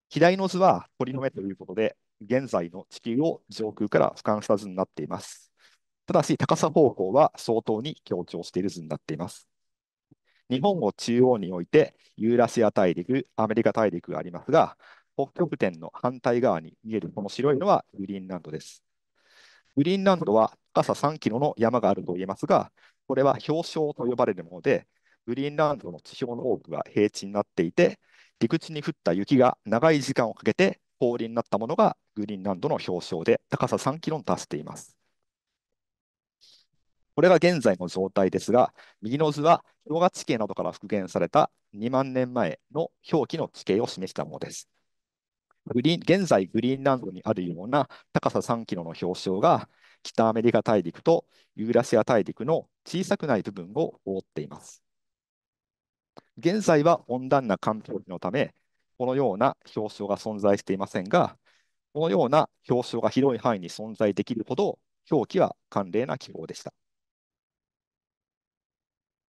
左の図は鳥の目ということで、現在の地球を上空から俯瞰した図になっています。ただし、高さ方向は相当に強調している図になっています。日本を中央において、ユーラシア大陸、アメリカ大陸がありますが、北極点の反対側に見えるこの白いのはグリーンランドです。グリーンランドは高さ3キロの山があるといえますが、これは氷床と呼ばれるもので、グリーンランドの地表の多くが平地になっていて、陸地に降った雪が長い時間をかけて氷になったものがグリーンランドの氷床で高さ3キロに達しています。これが現在の状態ですが、右の図は氷河地形などから復元された2万年前の表記の地形を示したものです。グリーン現在グリーンランドにあるような高さ3キロの氷床が北アメリカ大陸とユーラシア大陸の小さくない部分を覆っています。現在は温暖な環境のため、このような氷床が存在していませんが、このような氷床が広い範囲に存在できるほど、表記は寒冷な気候でした。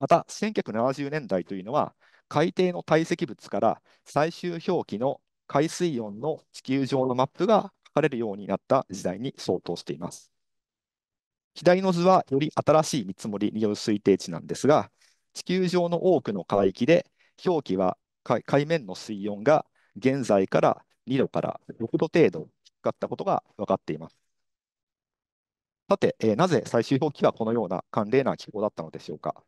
また、1970年代というのは、海底の堆積物から最終表記の海水温の地球上のマップが書かれるようになった時代に相当しています。左の図はより新しい見積もりによる推定値なんですが、地球上の多くの海域で表記は海面の水温が現在から2度から6度程度低かったことが分かっています。さて、えー、なぜ最終表記はこのような寒冷な気候だったのでしょうか。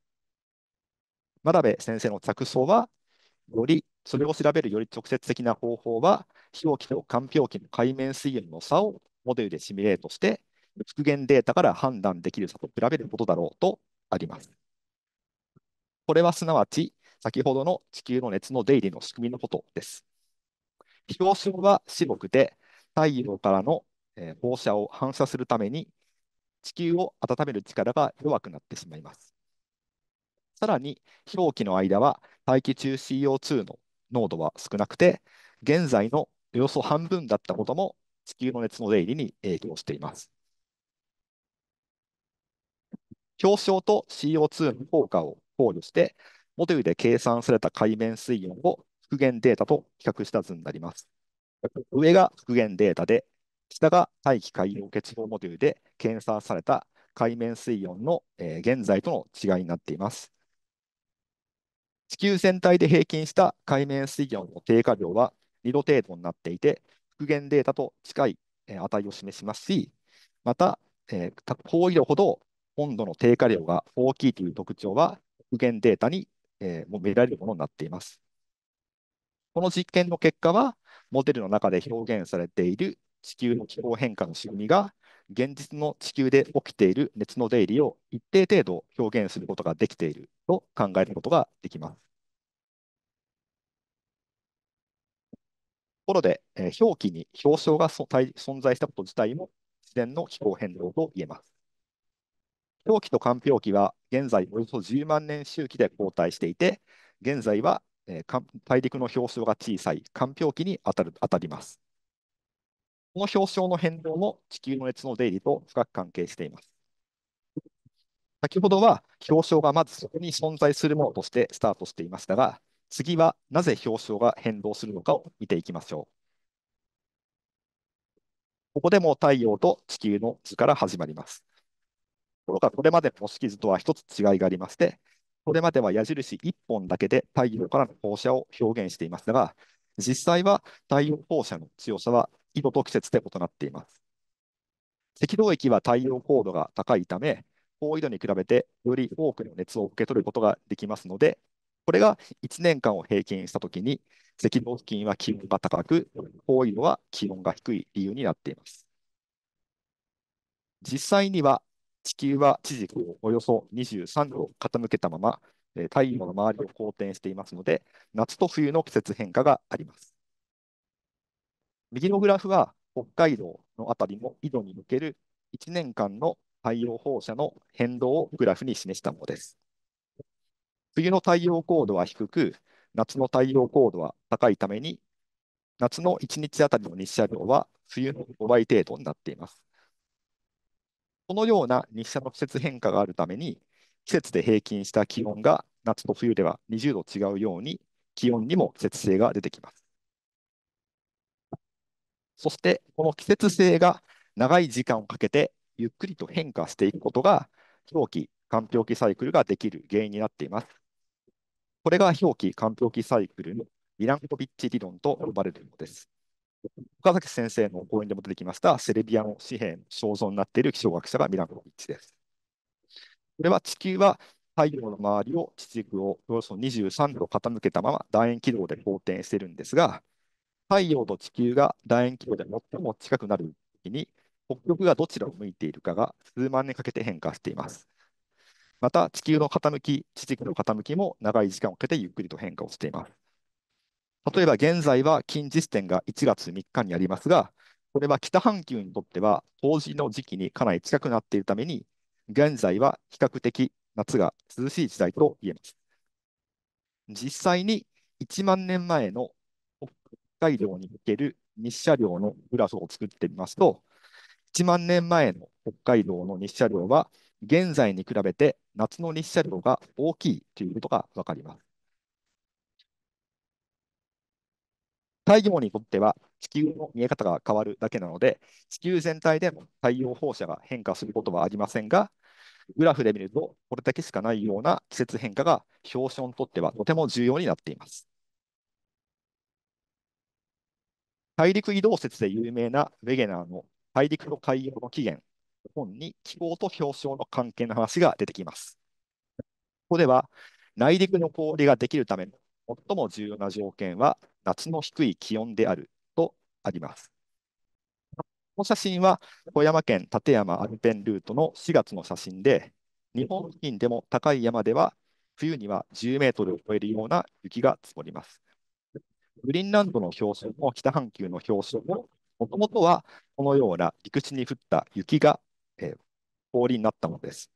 真鍋先生の着想は、よりそれを調べるより直接的な方法は、表記と間表期の海面水温の差をモデルでシミュレートして、復元データから判断できる差と比べることだろうとあります。これはすなわち、先ほどの地球の熱の出入りの仕組みのことです。表層は白くて、太陽からの放射を反射するために、地球を温める力が弱くなってしまいます。さらに、表記の間は大気中 CO2 の濃度は少なくて、現在のおよそ半分だったことも地球の熱の出入りに影響しています。氷床と CO2 の効果を考慮して、モデルで計算された海面水温を復元データと比較した図になります。上が復元データで、下が大気海洋結合モデルで検査された海面水温の現在との違いになっています。地球全体で平均した海面水温の低下量は2度程度になっていて、復元データと近い値を示しますし、また、えー、高緯度ほど温度の低下量が大きいという特徴は、復元データに、えー、も見られるものになっています。この実験の結果は、モデルの中で表現されている地球の気候変化の仕組みが現実の地球で起きている熱の出入りを一定程度表現することができていると考えることができます。ところで、えー、表記に氷床が存在したこと自体も自然の気候変動と言えます。氷期と寒氷期は現在およそ10万年周期で交代していて、現在は、えー、大陸の氷床が小さい寒氷期に当たる当たります。この表象の変動も地球の熱の出入りと深く関係しています。先ほどは表象がまずそこに存在するものとしてスタートしていましたが、次はなぜ表象が変動するのかを見ていきましょう。ここでも太陽と地球の図から始まります。ところがこれまでの式図とは一つ違いがありまして、これまでは矢印1本だけで太陽からの放射を表現していましたが、実際は太陽放射の強さは緯度と季節で異なっています。赤道域は太陽高度が高いため、高緯度に比べてより多くの熱を受け取ることができますので、これが1年間を平均したときに、赤道付近は気温が高く、高緯度は気温が低い理由になっています。実際には地球は地軸をおよそ23度傾けたまま、太陽の周りを公転していますので、夏と冬の季節変化があります。右のグラフは北海道の辺りの緯度に向ける1年間の太陽放射の変動をグラフに示したものです。冬の太陽高度は低く、夏の太陽高度は高いために、夏の1日あたりの日射量は冬の5倍程度になっています。このような日射の季節変化があるために、季節で平均した気温が夏と冬では20度違うように、気温にも季節性が出てきます。そしてこの季節性が長い時間をかけてゆっくりと変化していくことが表記間氷期サイクルができる原因になっています。これが表記間氷期サイクルのミランコビッチ理論と呼ばれるものです。岡崎先生の講演でも出てきましたセルビアの紙幣の肖像になっている気象学者がミランコビッチです。これは地球は太陽の周りを地軸をおよそ23度傾けたまま楕円軌道で公転しているんですが、太陽と地球が楕円規模で最も近くなる時に、北極がどちらを向いているかが数万年かけて変化しています。また、地球の傾き、地軸の傾きも長い時間をかけてゆっくりと変化をしています。例えば現在は近日点が1月3日にありますが、これは北半球にとっては冬至の時期にかなり近くなっているために、現在は比較的夏が涼しい時代と言えます。実際に1万年前の海道における日射量のグラフを作ってみますと、1万年前の北海道の日射量は、現在に比べて夏の日射量が大きいということが分かります。太陽にとっては地球の見え方が変わるだけなので、地球全体でも太陽放射が変化することはありませんが、グラフで見ると、これだけしかないような季節変化が表彰にとってはとても重要になっています。大陸移動説で有名なウェゲナーの大陸の海洋の起源、本に気候と表床の関係の話が出てきます。ここでは、内陸の氷ができるための最も重要な条件は夏の低い気温であるとあります。この写真は富山県立山アルペンルートの4月の写真で、日本付近でも高い山では冬には10メートルを超えるような雪が積もります。グリーンランドの表層も北半球の表層も、もともとはこのような陸地に降った雪が、えー、氷になったのです。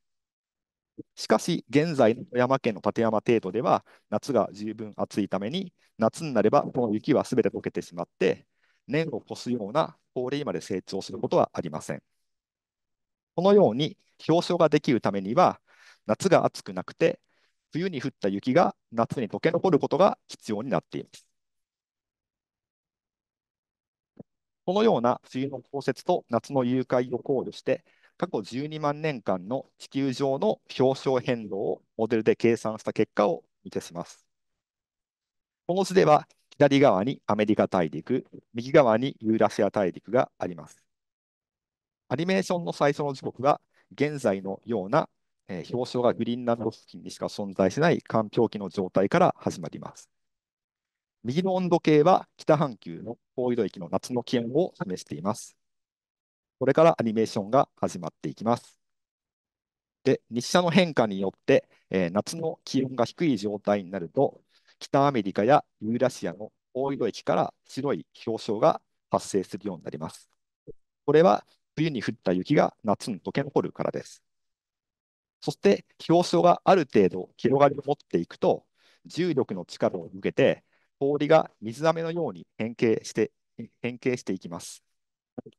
しかし、現在の富山県の立山程度では、夏が十分暑いために、夏になればこの雪はすべて溶けてしまって、年を越すような氷まで成長することはありません。このように氷床ができるためには、夏が暑くなくて、冬に降った雪が夏に溶け残ることが必要になっています。このような冬の降雪と夏の融解を考慮して、過去12万年間の地球上の表彰変動をモデルで計算した結果を見てします。この図では、左側にアメリカ大陸、右側にユーラシア大陸があります。アニメーションの最初の時刻は、現在のような、えー、表彰がグリーンランド付近にしか存在しない環境期の状態から始まります。右の温度計は北半球の高緯度域の夏の気温を示しています。これからアニメーションが始まっていきます。で、日射の変化によって、えー、夏の気温が低い状態になると、北アメリカやユーラシアの高緯度域から白い氷床が発生するようになります。これは冬に降った雪が夏に溶け残るからです。そして氷床がある程度広がりを持っていくと、重力の力を受けて氷が水飴のように変形して変形していきます。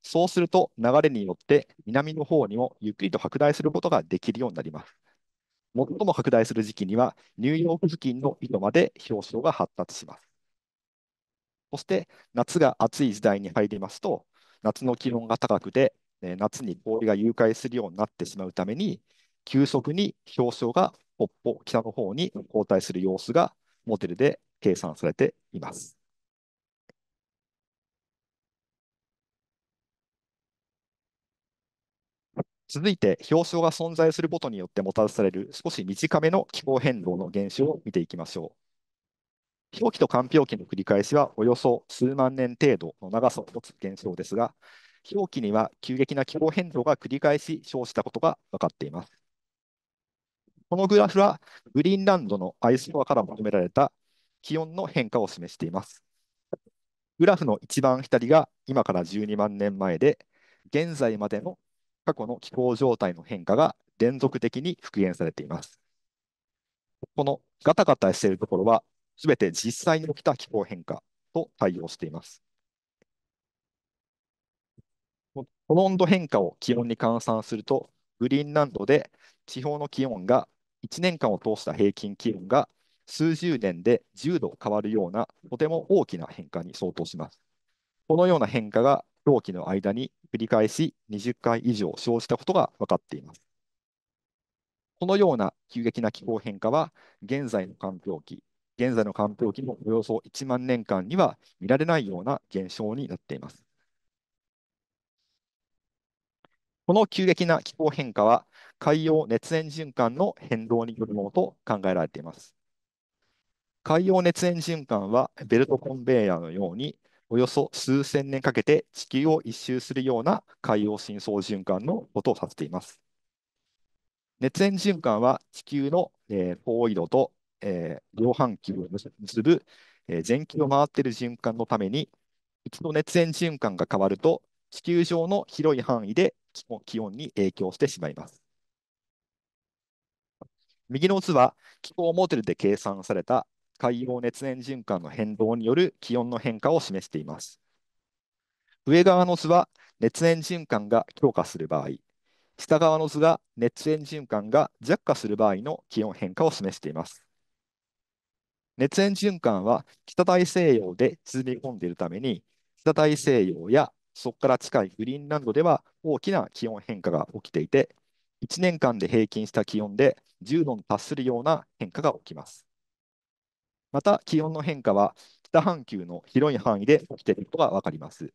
そうすると流れによって南の方にもゆっくりと拡大することができるようになります。最も拡大する時期にはニューヨーク付近の糸まで氷床が発達します。そして夏が暑い時代に入りますと夏の気温が高くて夏に氷が融解するようになってしまうために急速に氷床が北方北の方に後退する様子がモデルで計算されています。続いて、表象が存在することによってもたらされる少し短めの気候変動の現象を見ていきましょう。氷期と寒氷期の繰り返しはおよそ数万年程度の長さを持つ現象ですが、氷期には急激な気候変動が繰り返し生じたことが分かっています。このグラフはグリーンランドのアイスコアから求められた気温の変化を示しています。グラフの一番左が今から12万年前で、現在までの過去の気候状態の変化が連続的に復元されています。このガタガタしているところは、すべて実際に起きた気候変化と対応しています。この温度変化を気温に換算すると、グリーンランドで地方の気温が1年間を通した平均気温が数十年で10度変わるようなとても大きな変化に相当します。このような変化が同期の間に繰り返し20回以上生じたことが分かっています。このような急激な気候変化は現在の環境期、現在の環境期のおよそ1万年間には見られないような現象になっています。この急激な気候変化は海洋熱塩循環の変動によるものと考えられています。海洋熱塩循環はベルトコンベヤーのようにおよそ数千年かけて地球を一周するような海洋深層循環のことを指しています。熱塩循環は地球の、えー、高緯度と、えー、両半球を結ぶ、えー、全球を回っている循環のために一度熱塩循環が変わると地球上の広い範囲で気温に影響してしまいます。右の図は気候モデルで計算された海洋熱源循環の変動による気温の変化を示しています。上側の図は熱源循環が強化する場合、下側の図が熱源循環が弱化する場合の気温変化を示しています。熱源循環は北大西洋で沈み込んでいるために、北大西洋やそこから近いグリーンランドでは大きな気温変化が起きていて、1年間で平均した気温で10度に達するような変化が起きます。また、気温の変化は北半球の広い範囲で起きていることが分かります。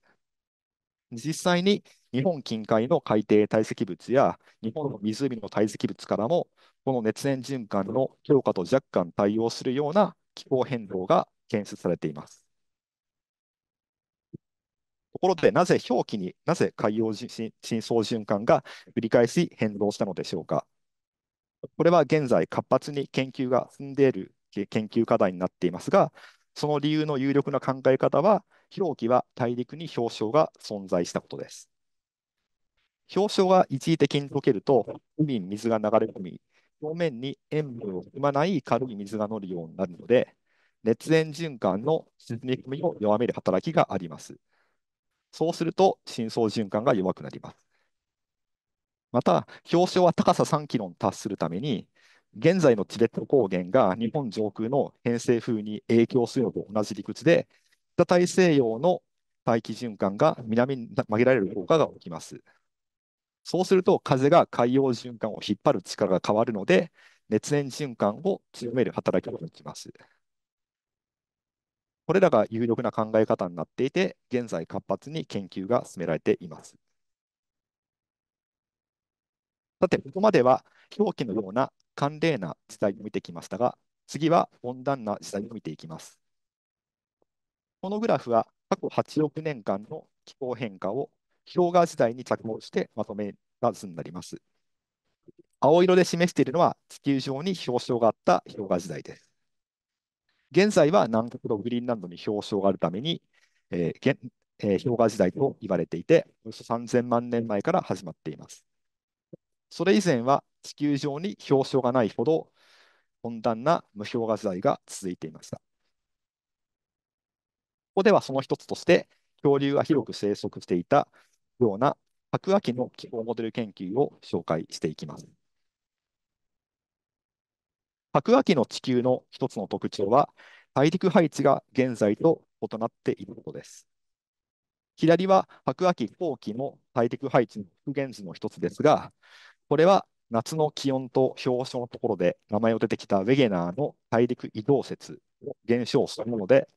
実際に日本近海の海底堆積物や日本の湖の堆積物からも、この熱源循環の強化と若干対応するような気候変動が検出されています。ところで、なぜ表記になぜ海洋深層循環が繰り返し変動したのでしょうか。これは現在活発に研究が進んでいる研究課題になっていますが、その理由の有力な考え方は、広きは大陸に氷床が存在したことです。氷床が一時的に溶けると、海に水が流れ込み、表面に塩分を含まない軽い水が乗るようになるので、熱源循環の沈み込みを弱める働きがあります。そうすると、深層循環が弱くなります。また、氷床は高さ3キロに達するために、現在のチベット高原が日本上空の偏西風に影響するのと同じ理屈で、北大西洋の大気循環が南に曲げられる効果が起きます。そうすると、風が海洋循環を引っ張る力が変わるので、熱縁循環を強める働きが起きます。これらが有力な考え方になっていて、現在活発に研究が進められています。さて、ここまでは表記のような寒冷な時代を見てきましたが、次は温暖な時代を見ていきます。このグラフは過去8億年間の気候変化を氷河時代に着目してまとめた図になります。青色で示しているのは地球上に氷床があった氷河時代です。現在は南極とグリーンランドに氷床があるために、えーえー、氷河時代と言われていて、およそ3000万年前から始まっています。それ以前は地球上に氷床がないほど温暖な無氷河時代が続いていました。ここではその一つとして、恐竜が広く生息していたような白亜紀の気候モデル研究を紹介していきます。白亜紀の地球の一つの特徴は、大陸配置が現在と異なっていることです。左は白亜紀後期の大陸配置の復元図の一つですが、これは夏の気温と氷床のところで名前を出てきたウェゲナーの大陸移動説を現象したもので、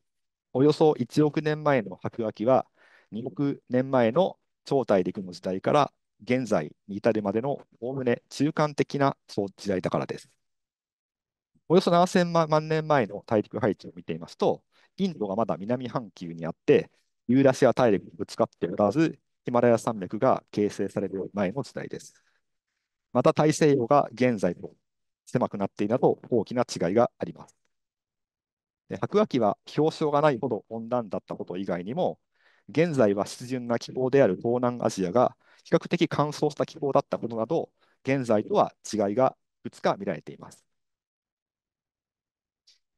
およそ1億年前の白亜紀は2億年前の超大陸の時代から現在に至るまでのおおむね中間的な時代だからです。およそ7000万年前の大陸配置を見ていますと、インドがまだ南半球にあって、ユーラシア大陸にぶつかっておらず、ヒマラヤ山脈が形成される前の時代です。また大西洋が現在と狭くなっているなど大きな違いがあります。で白亜紀は氷床がないほど温暖だったこと以外にも、現在は湿潤な気候である東南アジアが比較的乾燥した気候だったことなど、現在とは違いがいくつか見られています。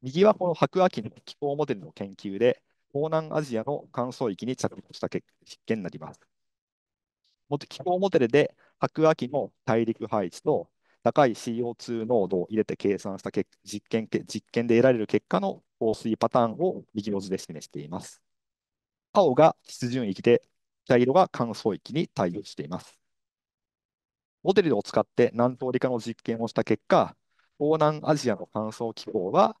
右はこの白亜紀の気候モデルの研究で、東南アジアの乾燥域に着目した実験になります。気候モデルで白亜紀の大陸配置と高い CO2 濃度を入れて計算した実験実験で得られる結果の降水パターンを右文字で示しています。青が湿潤域で、茶色が乾燥域に対応しています。モデルを使って何通りかの実験をした結果、東南アジアの乾燥気候は、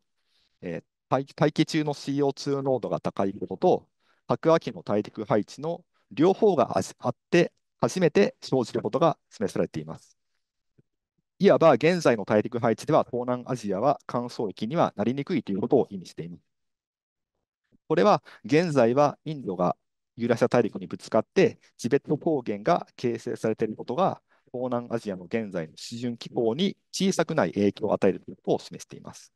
えー、大気中の CO2 濃度が高いことと、白亜紀の大陸配置の両方があって初めて生じることが示されています。いわば現在の大陸配置では東南アジアは乾燥域にはなりにくいということを意味しています。これは現在はインドがユーラシア大陸にぶつかってチベット高原が形成されていることが東南アジアの現在の基準気候に小さくない影響を与えるということを示しています。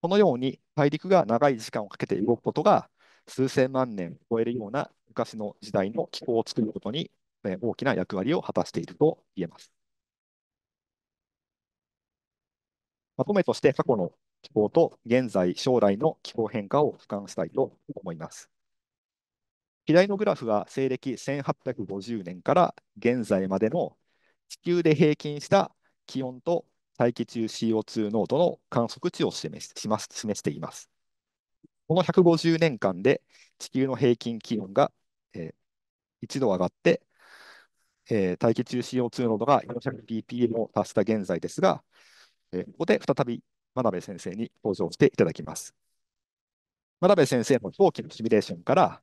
このように大陸が長い時間をかけて動くことが数千万年を超えるような昔の時代の気候を作ることに大きな役割を果たしていると言えます。まとめとして過去の気候と現在、将来の気候変化を俯瞰したいと思います。左のグラフは西暦1850年から現在までの地球で平均した気温と大気中 CO2 濃度の観測値を示し示しています。この150年間で地球の平均気温が、えー、1度上がって、えー、大気中 CO2 濃度が 400ppm を達した現在ですが、えー、ここで再び真鍋先生に登場していただきます。真鍋先生の長期のシミュレーションから、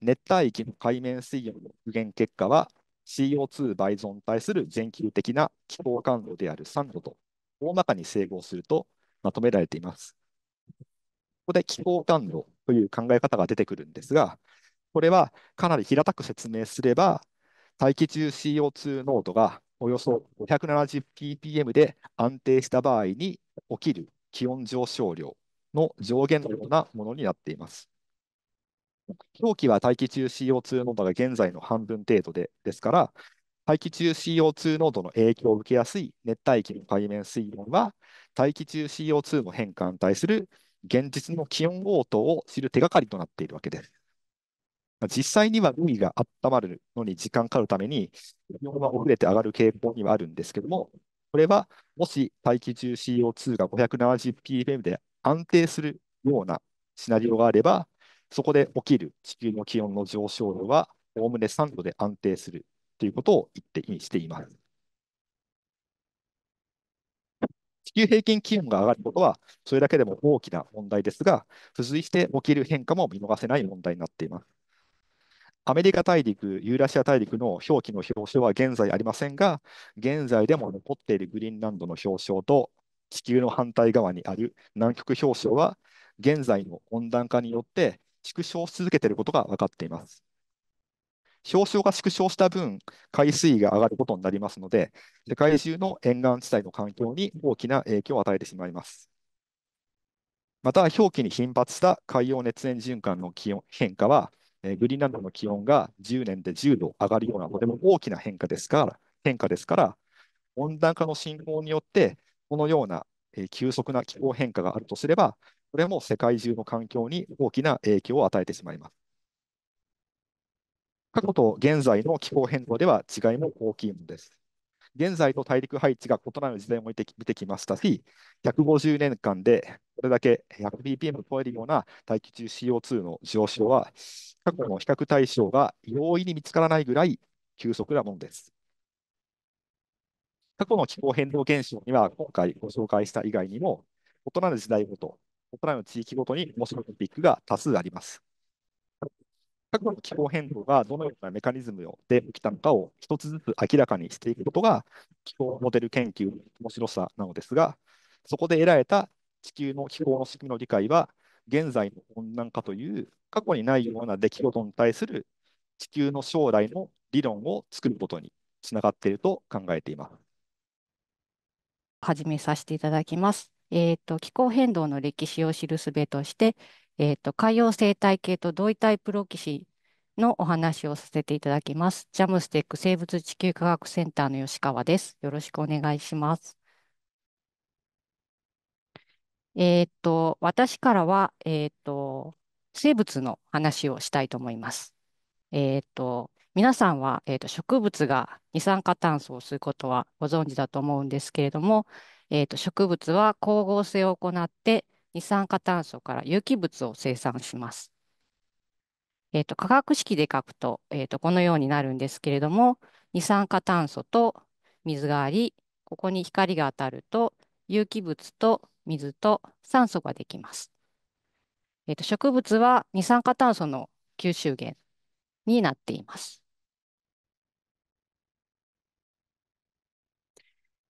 熱帯域の海面水温の復元結果は CO2 倍増に対する全球的な気候感度である3度と大まかに整合するとまとめられています。ここで気候感度という考え方が出てくるんですが、これはかなり平たく説明すれば、大気中 CO2 濃度がおよそ 570ppm で安定した場合に起きる気温上昇量の上限のようなものになっています。表記は大気中 CO2 濃度が現在の半分程度でですから、大気中 CO2 濃度の影響を受けやすい熱帯域の海面水温は、大気中 CO2 の変化に対する現実の気温応答を知る手がかりとなっているわけです。実際には海が温まるのに時間かかるために、気温は遅れて上がる傾向にはあるんですけども、これはもし大気中 CO2 が 570ppm で安定するようなシナリオがあれば、そこで起きる地球の気温の上昇量はおおむね3度で安定するということを言って意味しています。地球平均気温が上がることは、それだけでも大きな問題ですが、付随して起きる変化も見逃せない問題になっています。アメリカ大陸、ユーラシア大陸の表記の表彰は現在ありませんが、現在でも残っているグリーンランドの表彰と、地球の反対側にある南極表彰は、現在の温暖化によって縮小し続けていることが分かっています。氷床が縮小した分、海水位が上がることになりますので、世界中の沿岸地帯の環境に大きな影響を与えてしまいます。また、表記に頻発した海洋熱源循環の気温変化は、グリーンランドの気温が10年で10度上がるようなとても大きな変化ですから変化ですから温暖化の進行によってこのような急速な気候変化があるとすればこれも世界中の環境に大きな影響を与えてしまいます。過去と現在の気候変動では違いも大きいのです。現在の大陸配置が異なる時代も見てきましたし、150年間でこれだけ 100ppm を超えるような大気中 CO2 の上昇は、過去の比較対象が容易に見つからないぐらい急速なものです。過去の気候変動現象には、今回ご紹介した以外にも、異なる時代ごと、異なる地域ごとに面白いトピックが多数あります。過去の気候変動がどのようなメカニズムで起きたのかを一つずつ明らかにしていくことが気候モデル研究の面白さなのですが、そこで得られた地球の気候の仕組みの理解は、現在の温暖化という過去にないような出来事に対する地球の将来の理論を作ることにつながっていると考えています。始めさせていただきます。えーと、気候変動の歴史を知るすべとしてえっ、ー、と、海洋生態系と同位体プロキシのお話をさせていただきます。ジャムステック生物地球科学センターの吉川です。よろしくお願いします。えっ、ー、と、私からは、えっ、ー、と、生物の話をしたいと思います。えっと、皆さんは、えーと、植物が二酸化炭素を吸うことはご存知だと思うんですけれども、えーと植物は光合成を行って二酸化炭素から有機物を生産します。えーと、化学式で書くと,、えーと、このようになるんですけれども二酸化炭素と水がありここに光が当たると有機物と水と酸素ができます。えーと植物は二酸化炭素の吸収源になっています。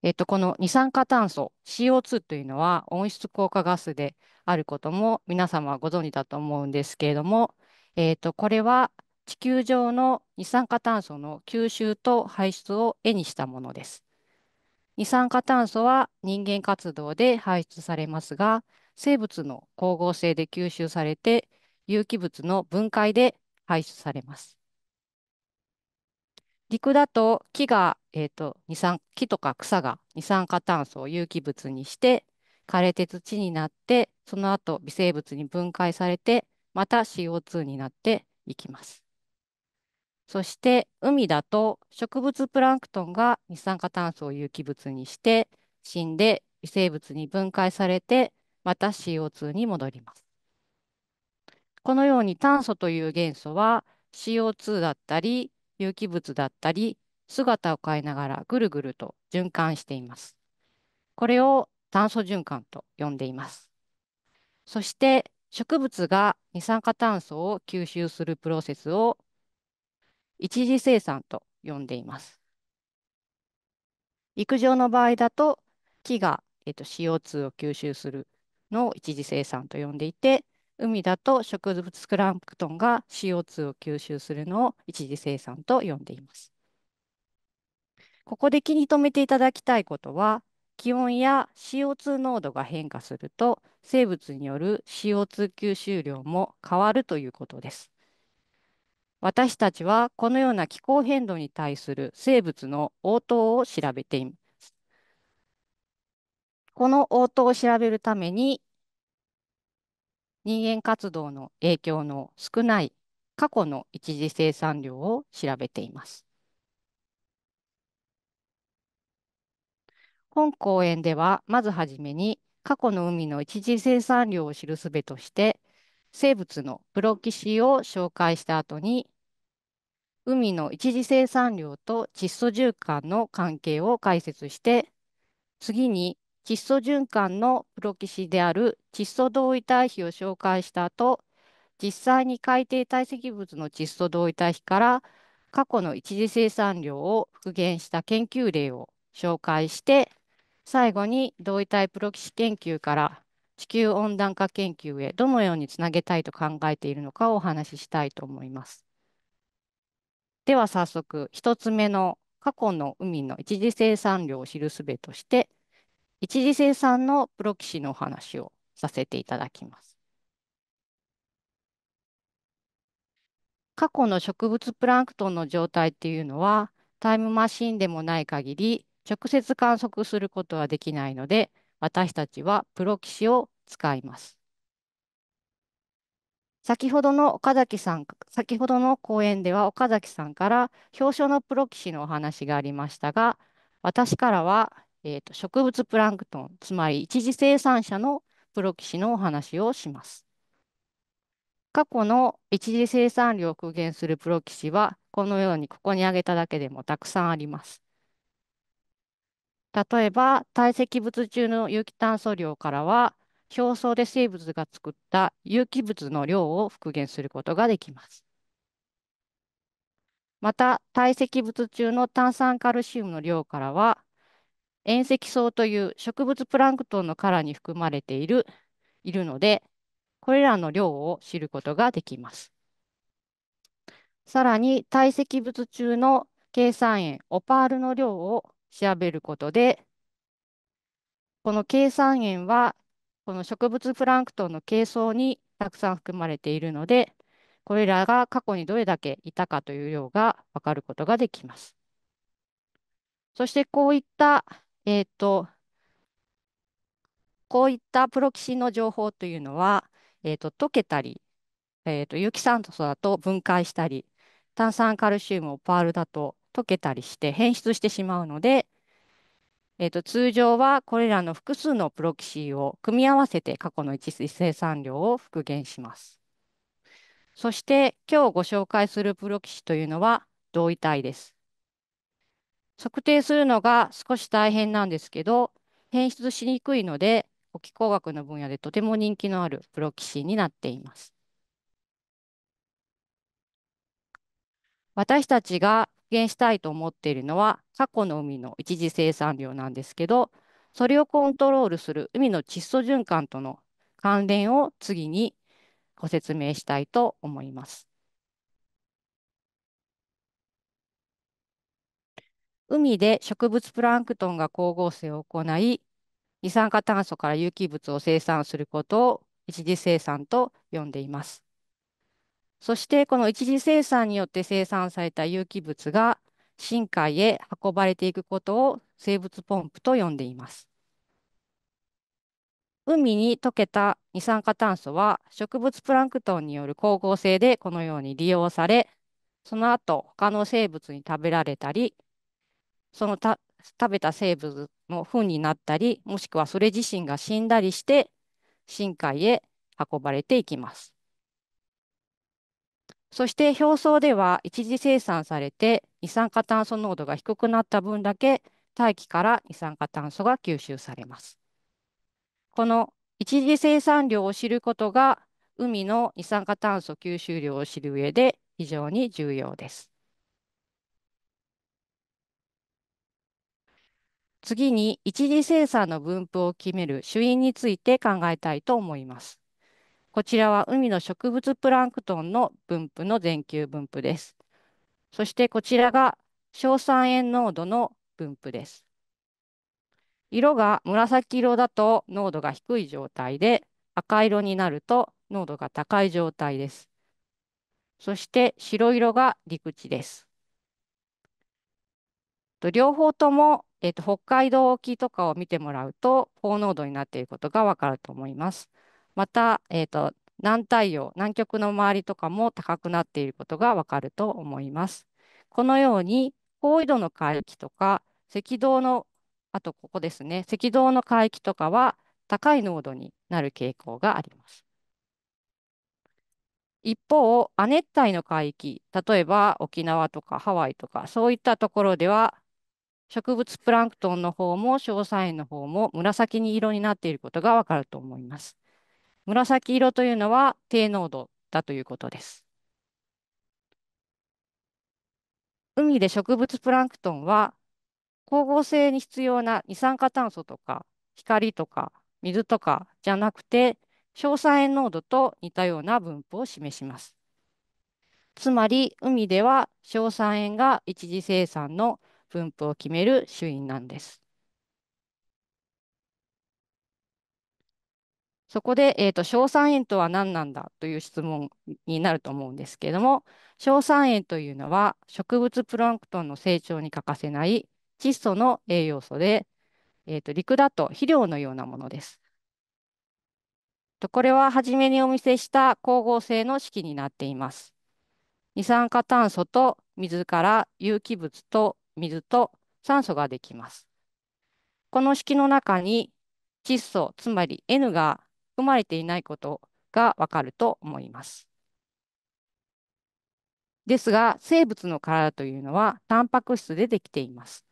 えっと、この二酸化炭素、CO2 というのは温室効果ガスであることも皆様ご存知だと思うんですけれども、えっと、これは地球上の二酸化炭素の吸収と排出を絵にしたものです。二酸化炭素は人間活動で排出されますが、生物の光合成で吸収されて、有機物の分解で排出されます。陸だと木が、えっと、と二酸木とか草が二酸化炭素を有機物にして枯れて土になってその後微生物に分解されてまた CO2 になっていきます。そして海だと植物プランクトンが二酸化炭素を有機物にして死んで微生物に分解されてまた CO2 に戻ります。このように炭素という元素は CO2 だったり有機物だったり、姿を変えながらぐるぐると循環しています。これを炭素循環と呼んでいます。そして植物が二酸化炭素を吸収するプロセスを一次生産と呼んでいます。陸上の場合だと木が、えっと、CO2 を吸収するのを一次生産と呼んでいて海だと植物クランプトンが CO2 を吸収するのを一次生産と呼んでいます。ここで気に留めていただきたいことは、気温や CO2 濃度が変化すると、生物による CO2 吸収量も変わるということです。私たちはこのような気候変動に対する生物の応答を調べています。この応答を調べるために人間活動の影響の少ない過去の一次生産量を調べています。本講演では、まずはじめに、過去の海の一次生産量を知るすべとして、生物のプロキシを紹介した後に、海の一次生産量と窒素循環の関係を解説して、次に窒素循環のプロキシである窒素同位体比を紹介した後、実際に海底堆積物の窒素同位体比から過去の一次生産量を復元した研究例を紹介して、最後に同位体プロキシ研究から地球温暖化研究へどのようにつなげたいと考えているのかをお話ししたいと思います。では早速、1つ目の過去の海の一次生産量を知るすべとして、一次生産のプロ棋士のお話をさせていただきます。過去の植物プランクトンの状態っていうのはタイムマシンでもない限り直接観測することはできないので私たちはプロ棋士を使います。先ほどの岡崎さん、先ほどの講演では岡崎さんから表彰のプロ棋士のお話がありましたが、私からはえーと、植物プランクトン、つまり一次生産者のプロキシのお話をします。過去の一次生産量を復元するプロキシは、このようにここに挙げただけでもたくさんあります。例えば、堆積物中の有機炭素量からは、表層で生物が作った有機物の量を復元することができます。また、堆積物中の炭酸カルシウムの量からは、遠赤草という植物プランクトンの殻に含まれているいるので、これらの量を知ることができます。さらに、堆積物中の計算塩、オパールの量を調べることで、この計算塩は、この植物プランクトンの係争にたくさん含まれているので、これらが過去にどれだけいたかという量がわかることができます。そしてこういったえっ、ー、と、こういったプロキシの情報というのは、えっ、ー、と、溶けたり、えっ、ー、と、有機酸素だと分解したり、炭酸カルシウムをパールだと溶けたりして変質してしまうので、えーと、通常はこれらの複数のプロキシを組み合わせて過去の一水生産量を復元します。そして今日ご紹介するプロキシというのは同位体です。測定するのが少し大変なんですけど、変質しにくいので、気候学の分野でとても人気のあるプロキシになっています。私たちが復元したいと思っているのは、過去の海の一次生産量なんですけど、それをコントロールする海の窒素循環との関連を次にご説明したいと思います。海で植物プランクトンが光合成を行い、二酸化炭素から有機物を生産することを一次生産と呼んでいます。そしてこの一次生産によって生産された有機物が深海へ運ばれていくことを生物ポンプと呼んでいます。海に溶けた二酸化炭素は植物プランクトンによる光合成でこのように利用され、その後他の生物に食べられたり、そのた食べた生物の糞になったり、もしくはそれ自身が死んだりして、深海へ運ばれていきます。そして表層では一次生産されて二酸化炭素濃度が低くなった分だけ大気から二酸化炭素が吸収されます。この一次生産量を知ることが海の二酸化炭素吸収量を知る上で非常に重要です。次に一次生産の分布を決める主因について考えたいと思います。こちらは海の植物プランクトンの分布の全球分布です。そしてこちらが硝酸塩濃度の分布です。色が紫色だと濃度が低い状態で、赤色になると濃度が高い状態です。そして白色が陸地です。と両方とも、えーと、北海道沖とかを見てもらうと高濃度になっていることがわかると思います。また、えーと、と南太陽、南極の周りとかも高くなっていることがわかると思います。このように高緯度の海域とか赤道のあとここですね赤道の海域とかは高い濃度になる傾向があります。一方、亜熱帯の海域、例えば沖縄とかハワイとか、そういったところでは植物プランクトンの方も小酸炎の方も紫色になっていることがわかると思います。紫色というのは低濃度だということです。海で植物プランクトンは光合成に必要な二酸化炭素とか光とか水とかじゃなくて硝酸塩濃度と似たような分布を示します。つまり海では硝酸塩が一次生産の分布を決める主因なんです。そこで、えーと、硝酸塩とは何なんだという質問になると思うんですけれども、硝酸塩というのは植物プランクトンの成長に欠かせない窒素の栄養素で、えーと陸だと肥料のようなものです。とこれは初めにお見せした光合成の式になっています。二酸化炭素と水から有機物と水と酸素ができます。この式の中に窒素、つまり N が含まれていないことがわかると思います。ですが、生物の体というのは、タンパク質でできています。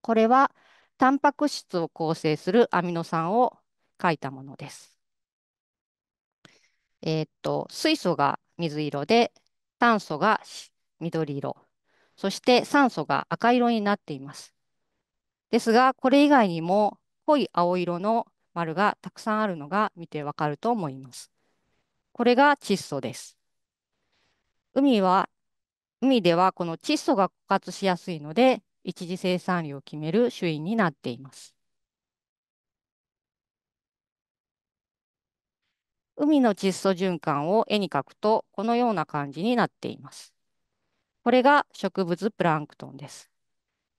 これは、タンパク質を構成するアミノ酸を書いたものです。えー、っと、水素が水色で、炭素が緑色。そして酸素が赤色になっています。ですが、これ以外にも濃い青色の丸がたくさんあるのが見てわかると思います。これが窒素です。海は、海ではこの窒素が枯渇しやすいので、一次生産量を決める主因になっています。海の窒素循環を絵に描くと、このような感じになっています。これが植物プランクトンです。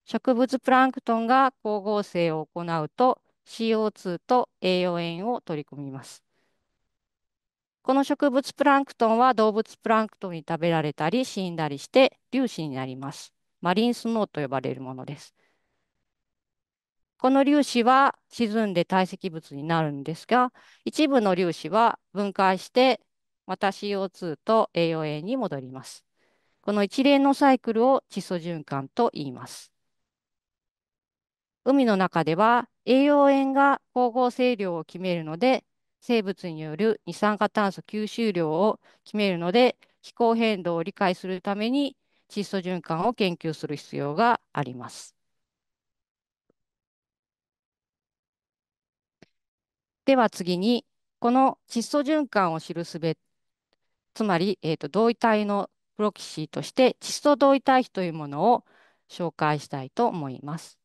植物プランクトンが光合成を行うと CO2 と栄養塩を取り込みます。この植物プランクトンは動物プランクトンに食べられたり死んだりして粒子になります。マリンスノーと呼ばれるものです。この粒子は沈んで堆積物になるんですが、一部の粒子は分解して、また CO2 と栄養塩に戻ります。この一連のサイクルを窒素循環と言います。海の中では栄養塩が光合成量を決めるので、生物による二酸化炭素吸収量を決めるので、気候変動を理解するために窒素循環を研究する必要があります。では次に、この窒素循環を知るすべ、つまり、えーと、と同位体のプロキシーとして窒素同位体比というものを紹介したいと思います。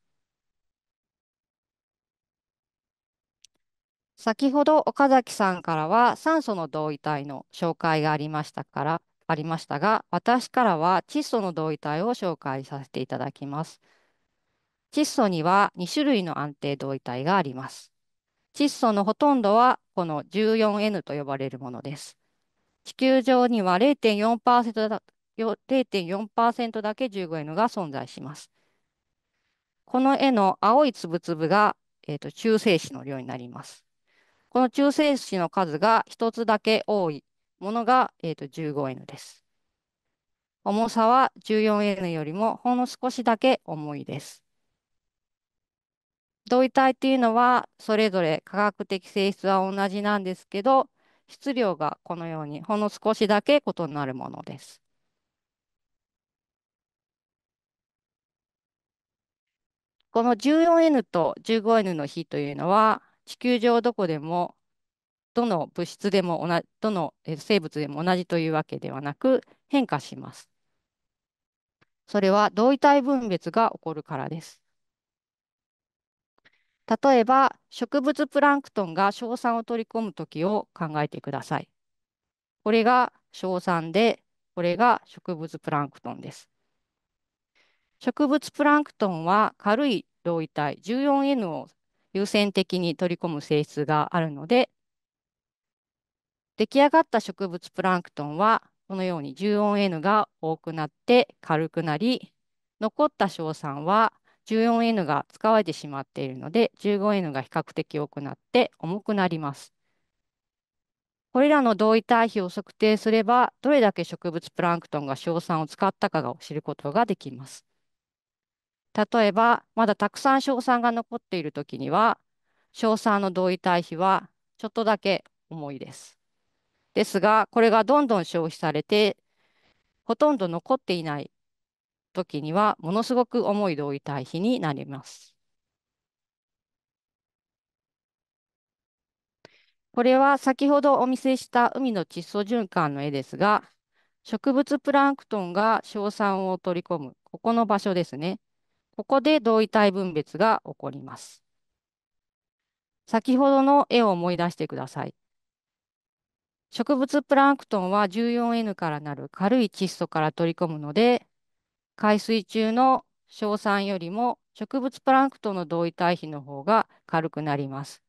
先ほど岡崎さんからは酸素の同位体の紹介がありましたから、ありましたが、私からは窒素の同位体を紹介させていただきます。窒素には2種類の安定同位体があります。窒素のほとんどはこの 14N と呼ばれるものです。地球上には0.4%だ0.4%だけ15円のが存在します。この絵の青い粒々が、えーと、中性子の量になります。この中性子の数が1つだけ多いものが、えーと、と 15N です。重さは 14N よりもほんの少しだけ重いです。同位体っていうのはそれぞれ化学的性質は同じなんですけど、質量がこのようにほんの少しだけ異なるものです。この 14N と 15N の比というのは地球上どこでもどの物質でも同じどの生物でも同じというわけではなく変化します。それは同位体分裂が起こるからです。例えば、植物プランクトンが硝酸を取り込むときを考えてください。これが硝酸で、これが植物プランクトンです。植物プランクトンは軽い同位体 14N を優先的に取り込む性質があるので、出来上がった植物プランクトンはこのように 14N が多くなって軽くなり、残った硝酸は 14N が使われてしまっているので、15N が比較的多くなって重くなります。これらの同位対比を測定すれば、どれだけ植物プランクトンが硝酸を使ったかを知ることができます。例えば、まだたくさん硝酸が残っているときには、硝酸の同位対比はちょっとだけ重いです。ですが、これがどんどん消費されて、ほとんど残っていない時には、ものすごく重い同位対比になります。これは先ほどお見せした海の窒素循環の絵ですが、植物プランクトンが硝酸を取り込む、ここの場所ですね。ここで同位体分別が起こります。先ほどの絵を思い出してください。植物プランクトンは 14N からなる軽い窒素から取り込むので、海水中の硝酸よりも植物プランクトンの同位体比の方が軽くなります。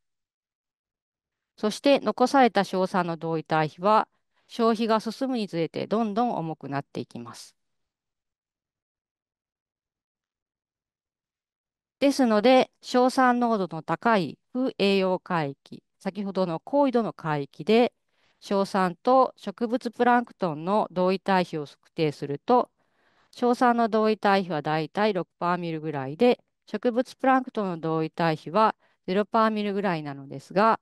そして残された硝酸の同位体比は消費が進むにつれてどんどん重くなっていきます。ですので、硝酸濃度の高い不栄養海域、先ほどの高緯度の海域で、硝酸と植物プランクトンの同位体比を測定すると、硝酸の同位体比はだいたい6パーミルぐらいで、植物プランクトンの同位体比は0パーミルぐらいなのですが、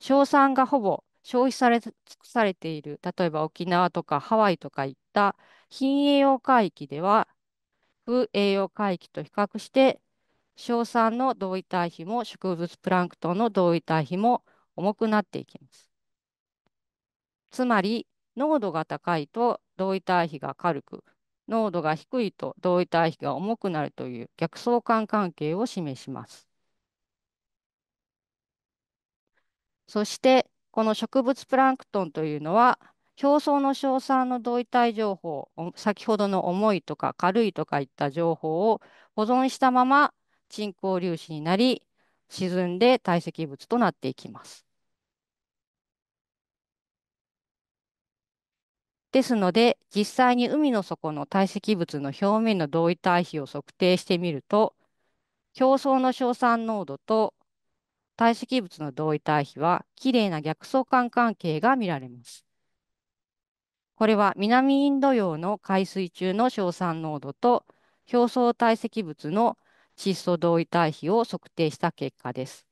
硝酸がほぼ消費され尽くされている、例えば沖縄とかハワイとかいった貧栄養海域では、不栄養海域と比較して、硝酸の同位体比も植物プランクトンの同位体比も重くなっていきます。つまり、濃度が高いと同位体比が軽く、濃度が低いと同位体比が重くなるという逆相関関係を示します。そしてこの植物プランクトンというのは表層の硝酸の同位体情報先ほどの重いとか軽いとかいった情報を保存したまま沈降粒子になり沈んで堆積物となっていきます。ですので、実際に海の底の堆積物の表面の同位対比を測定してみると、表層の硝酸濃度と堆積物の同位対比は、きれいな逆相関関係が見られます。これは南インド洋の海水中の硝酸濃度と表層堆積物の窒素同位対比を測定した結果です。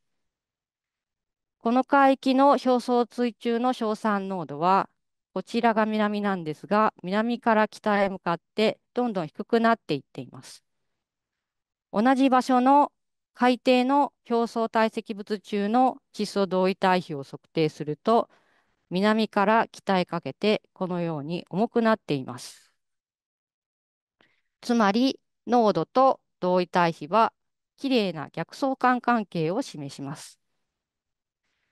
この海域の表層水中の硝酸濃度はこちらが南なんですが、南から北へ向かってどんどん低くなっていっています。同じ場所の海底の表層堆積物中の窒素同位体比を測定すると、南から北へかけてこのように重くなっています。つまり、濃度と同位対比は、きれいな逆相関関係を示します。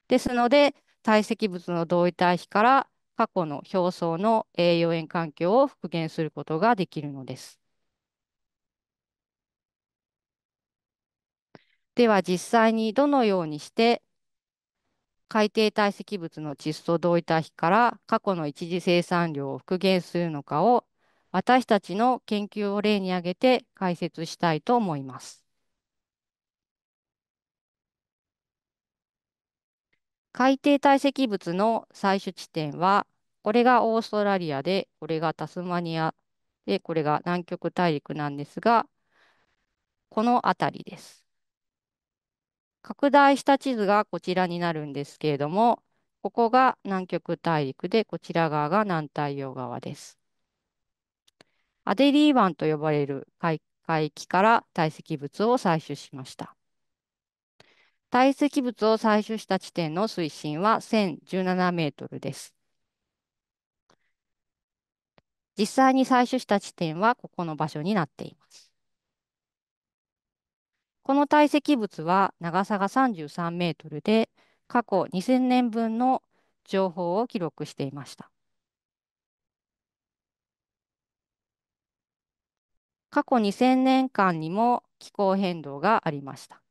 ですので、堆積物の同位対比から過去の表層の栄養塩環境を復元することができるのです。では実際にどのようにして海底堆積物の窒素同位体比から過去の一次生産量を復元するのかを私たちの研究を例に挙げて解説したいと思います。海底堆積物の採取地点は、これがオーストラリアで、これがタスマニアで、これが南極大陸なんですが、この辺りです。拡大した地図がこちらになるんですけれども、ここが南極大陸で、こちら側が南太陽側です。アデリー湾と呼ばれる海域から堆積物を採取しました。堆積物を採取した地点の水深は1017メートルです。実際に採取した地点はここの場所になっています。この堆積物は長さが33メートルで、過去2000年分の情報を記録していました。過去2000年間にも気候変動がありました。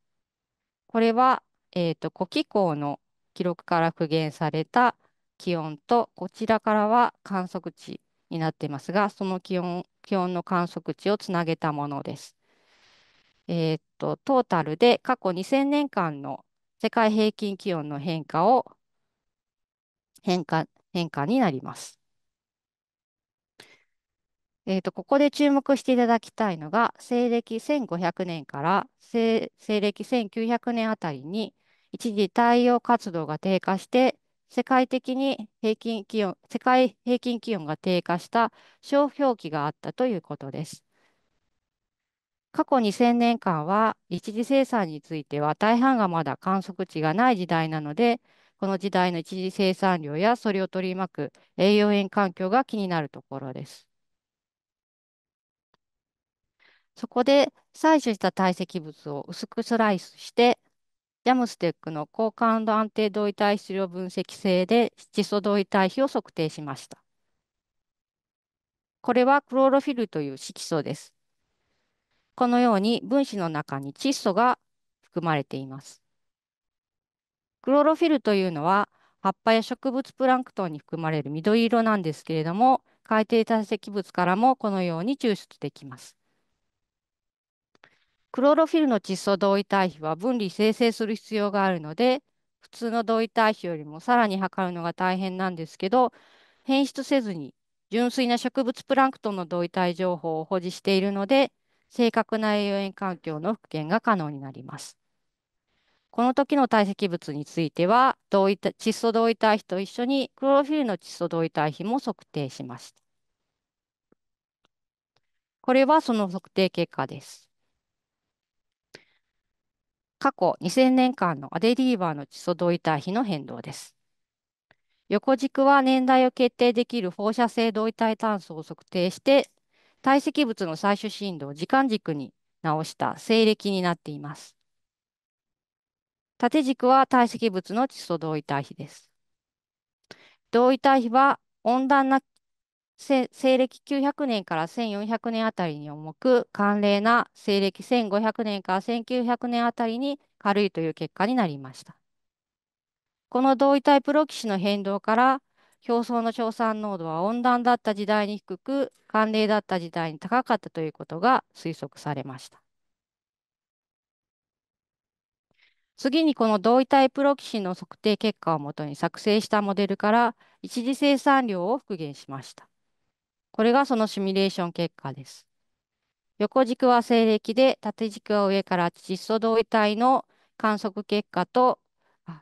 これは、えーと、古気候の記録から復元された気温と、こちらからは観測値になっていますが、その気温気温の観測値をつなげたものです。えーと、とトータルで過去2000年間の世界平均気温の変化を変化変化になります。えっ、と、ここで注目していただきたいのが、西暦1500年から西暦1900年あたりに、一時太陽活動が低下して、世界的に平均気温、世界平均気温が低下した小氷期があったということです。過去2000年間は一次生産については大半がまだ観測値がない時代なので、この時代の一次生産量やそれを取り巻く栄養塩環境が気になるところです。そこで採取した堆積物を薄くスライスして、ジャムステックの感度安定同位体質量分析性で窒素同位体比を測定しました。これはクロロフィルという色素です。このように分子の中に窒素が含まれています。クロロフィルというのは葉っぱや植物プランクトンに含まれる緑色なんですけれども、海底堆積物からもこのように抽出できます。クロロフィルの窒素同位体比は分離生成する必要があるので、普通の同位体比よりもさらに測るのが大変なんですけど、変質せずに純粋な植物プランクトンの同位体情報を保持しているので、正確な栄養塩環境の復元が可能になります。この時の堆積物については、同位窒素同位体比と一緒にクロロフィルの窒素同位体比も測定しました。これはその測定結果です。過去2000年間のアデリーバーの地素同位体比の変動です。横軸は年代を決定できる放射性同位体炭素を測定して、堆積物の採取振動を時間軸に直した西暦になっています。縦軸は堆積物の地素同位体比です。同位体比は温暖な西暦900年から1400年あたりに重く、寒冷な西暦1500年から1900年あたりに軽いという結果になりました。この同位体プロキシの変動から、表層の硝酸濃度は温暖だった時代に低く、寒冷だった時代に高かったということが推測されました。次にこの同位体プロキシの測定結果をもとに作成したモデルから一次生産量を復元しました。これがそのシミュレーション結果です。横軸は西暦で、縦軸は上から窒素同位体の観測結果と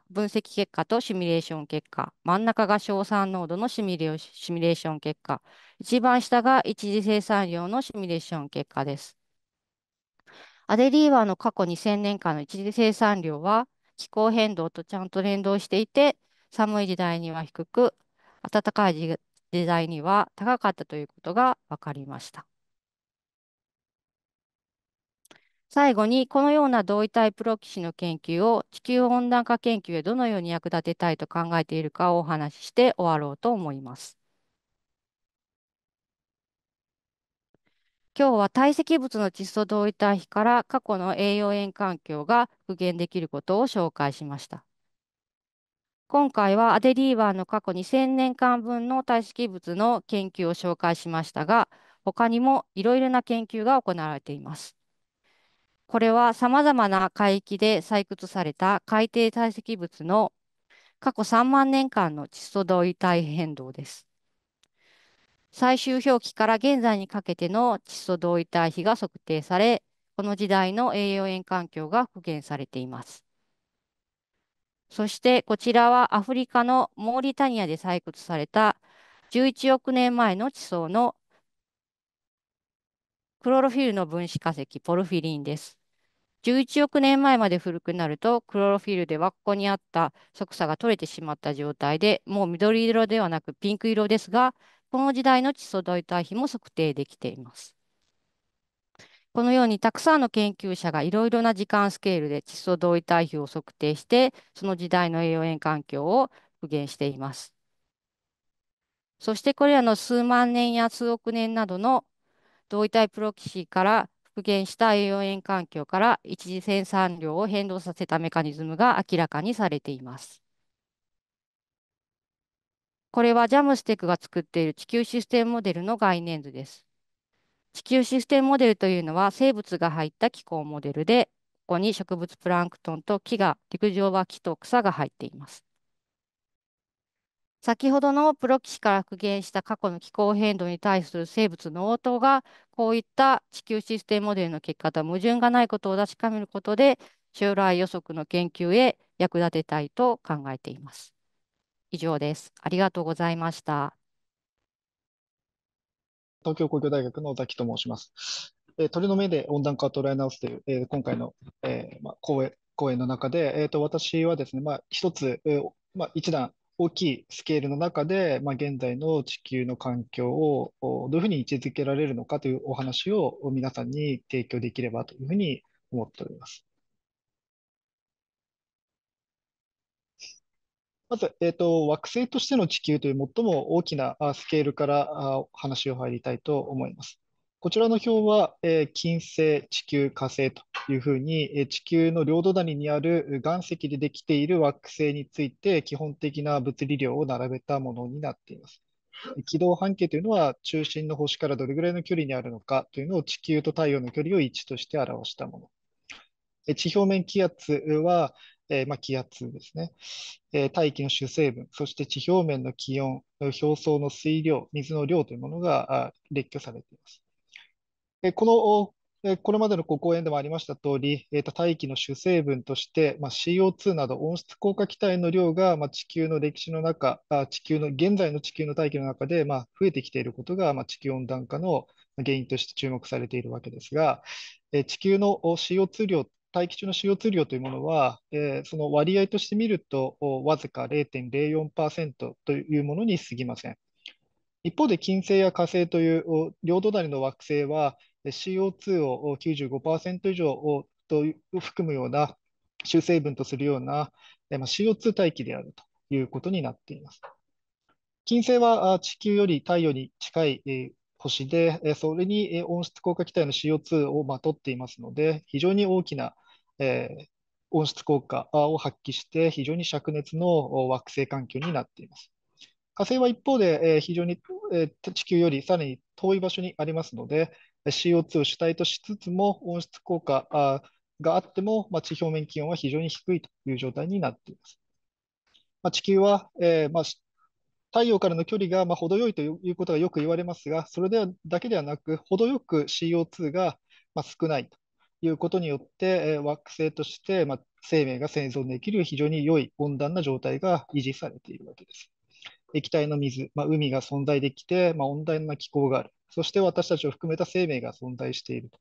分析結果とシミュレーション結果。真ん中が硝酸濃度のシミュレーション結果。一番下が一次生産量のシミュレーション結果です。アデリーワの過去2000年間の一次生産量は気候変動とちゃんと連動していて、寒い時代には低く、暖かい時時代には高かったということが分かりました。最後に、このような同位体プロキシの研究を地球温暖化研究へどのように役立てたいと考えているかをお話しして終わろうと思います。今日は堆積物の窒素同位体比から過去の栄養塩環境が復元できることを紹介しました。今回はアデリーバーの過去2000年間分の堆積物の研究を紹介しましたが、他にもいろいろな研究が行われています。これは様々な海域で採掘された海底堆積物の過去3万年間の窒素同位体変動です。最終表記から現在にかけての窒素同位体比が測定され、この時代の栄養塩環境が復元されています。そしてこちらはアフリカのモーリタニアで採掘された11億年前の地層のクロロフィルの分子化石、ポルフィリンです。11億年前まで古くなると、クロロフィルではここにあった側座が取れてしまった状態で、もう緑色ではなくピンク色ですが、この時代の地層代替比も測定できています。このようにたくさんの研究者がいろいろな時間スケールで窒素同位体比を測定して、その時代の栄養塩環境を復元しています。そしてこれらの数万年や数億年などの同位体プロキシーから復元した栄養塩環境から一次生産量を変動させたメカニズムが明らかにされています。これはジャムステックが作っている地球システムモデルの概念図です。地球システムモデルというのは生物が入った気候モデルで、ここに植物プランクトンと木が、陸上は木と草が入っています。先ほどのプロキシから復元した過去の気候変動に対する生物の応答が、こういった地球システムモデルの結果と矛盾がないことを確かめることで、将来予測の研究へ役立てたいと考えています。以上です。ありがとうございました。東京工業大学の滝と申します。えー、鳥の目で温暖化を捉え直すという、えー、今回の、えーまあ、講演講演の中で、えーと、私はですね、まあ、一つ、えーまあ、一段大きいスケールの中で、まあ、現在の地球の環境をどういうふうに位置づけられるのかというお話を皆さんに提供できればというふうに思っております。まず、えーと、惑星としての地球という最も大きなスケールから話を入りたいと思います。こちらの表は、えー、金星、地球、火星というふうに、えー、地球の両隣にある岩石でできている惑星について基本的な物理量を並べたものになっています。軌道半径というのは中心の星からどれぐらいの距離にあるのかというのを地球と太陽の距離を置として表したもの。地表面気圧はえー、まあ、気圧ですね、えー、大気の主成分、そして地表面の気温、表層の水量、水の量というものが列挙されています。えこのこれまでの講演でもありました通り、えー、と大気の主成分として、まあ、CO2 など温室効果気体の量が、まあ、地球の歴史の中、地球の現在の地球の大気の中で、まあ、増えてきていることが、まあ、地球温暖化の原因として注目されているわけですが、え地球の CO2 量大気中の CO2 量というものは、えー、その割合として見ると、わずか0.04%というものに過ぎません。一方で、金星や火星という両土台の惑星は、CO2 を95%以上と含むような主成分とするような、まあ、CO2 大気であるということになっています。金星は地球より太陽に近い星で、それに温室効果気体の CO2 をまとっていますので、非常に大きなえー、温室効果を発揮して非常に灼熱の惑星環境になっています。火星は一方で、えー、非常に、えー、地球よりさらに遠い場所にありますので CO2 を主体としつつも温室効果があっても、まあ、地表面気温は非常に低いという状態になっています。まあ、地球は、えーまあ、太陽からの距離がまあ程よいということがよく言われますが、それではだけではなく、程よく CO2 がまあ少ないということによって、え惑星として、ま生命が生存できる非常に良い温暖な状態が維持されているわけです。液体の水、まあ、海が存在できて、まあ、温暖な気候がある。そして私たちを含めた生命が存在していると。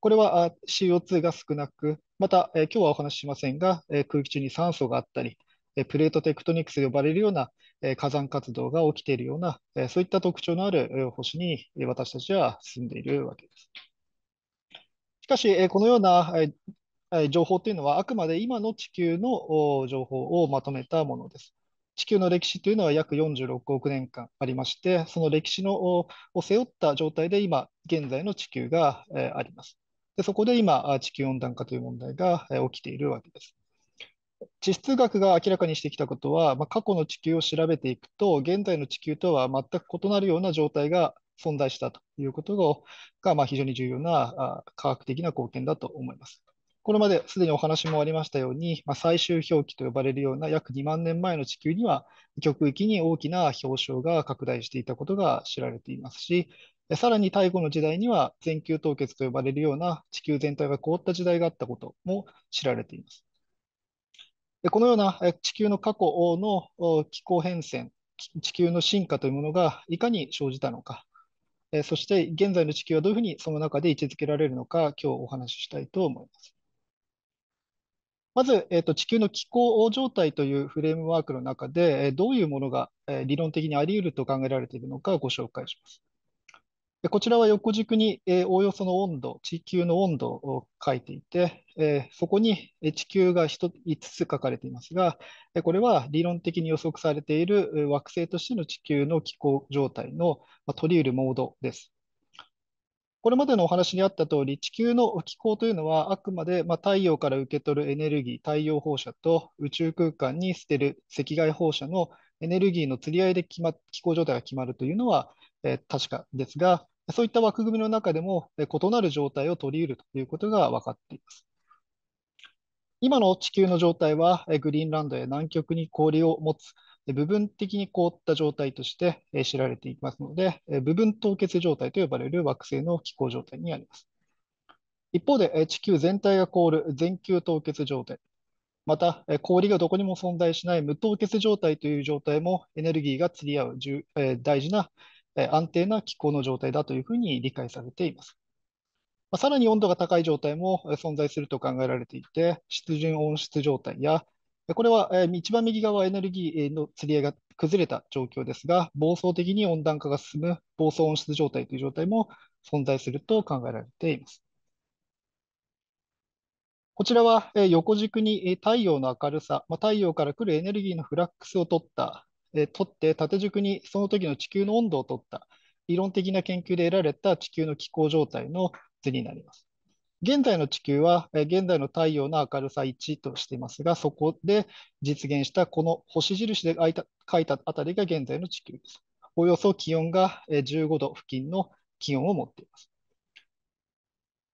これは CO2 が少なく、また、え今日はお話ししませんが、え空気中に酸素があったり、えプレートテクトニクスと呼ばれるような、え火山活動が起きているような、えそういった特徴のある、星に私たちは住んでいるわけです。しかし、このような情報というのは、あくまで今の地球の情報をまとめたものです。地球の歴史というのは約46億年間ありまして、その歴史のを背負った状態で今、現在の地球があります。でそこで今、地球温暖化という問題が起きているわけです。地質学が明らかにしてきたことは、まあ、過去の地球を調べていくと、現在の地球とは全く異なるような状態が存在したということが、まあ、非常に重要な科学的な貢献だと思います。これまですでにお話もありましたように、まあ、最終氷期と呼ばれるような約2万年前の地球には極域に大きな氷床が拡大していたことが知られていますし、さらに太古の時代には全球凍結と呼ばれるような地球全体が凍った時代があったことも知られています。このような地球の過去の気候変遷、地球の進化というものがいかに生じたのか、えそして現在の地球はどういうふうにその中で位置づけられるのか、今日お話ししたいと思います。まず、えー、と地球の気候状態というフレームワークの中で、どういうものが理論的にあり得ると考えられているのかご紹介します。でこちらは横軸に、えおおよその温度、地球の温度を書いていて、えそこに地球が 5, 5つ書かれていますが、これは理論的に予測されている惑星としての地球の気候状態の取り得るモードです。これまでのお話にあった通り、地球の気候というのは、あくまで、ま太陽から受け取るエネルギー、太陽放射と宇宙空間に捨てる赤外放射のエネルギーの釣り合いで決、ま、気候状態が決まるというのは、え確かですが、そういった枠組みの中でも異なる状態を取り得るということが分かっています。今の地球の状態は、グリーンランドや南極に氷を持つ部分的に凍った状態として知られていますので、部分凍結状態と呼ばれる惑星の気候状態にあります。一方で、地球全体が凍る全球凍結状態、また氷がどこにも存在しない無凍結状態という状態もエネルギーが釣り合う大事な安定な気候の状態だというふうに理解されています。まあ、さらに温度が高い状態も存在すると考えられていて、湿潤温室状態や、これは一番右側エネルギーの釣り合いが崩れた状況ですが、暴走的に温暖化が進む暴走温室状態という状態も存在すると考えられています。こちらは横軸に太陽の明るさ、ま太陽から来るエネルギーのフラックスを取ったえ取って縦軸にその時の地球の温度を取った理論的な研究で得られた地球の気候状態の図になります。現在の地球はえ現在の太陽の明るさ1としていますが、そこで実現したこの星印で書いた書いたあたりが現在の地球です。およそ気温が15度付近の気温を持っています。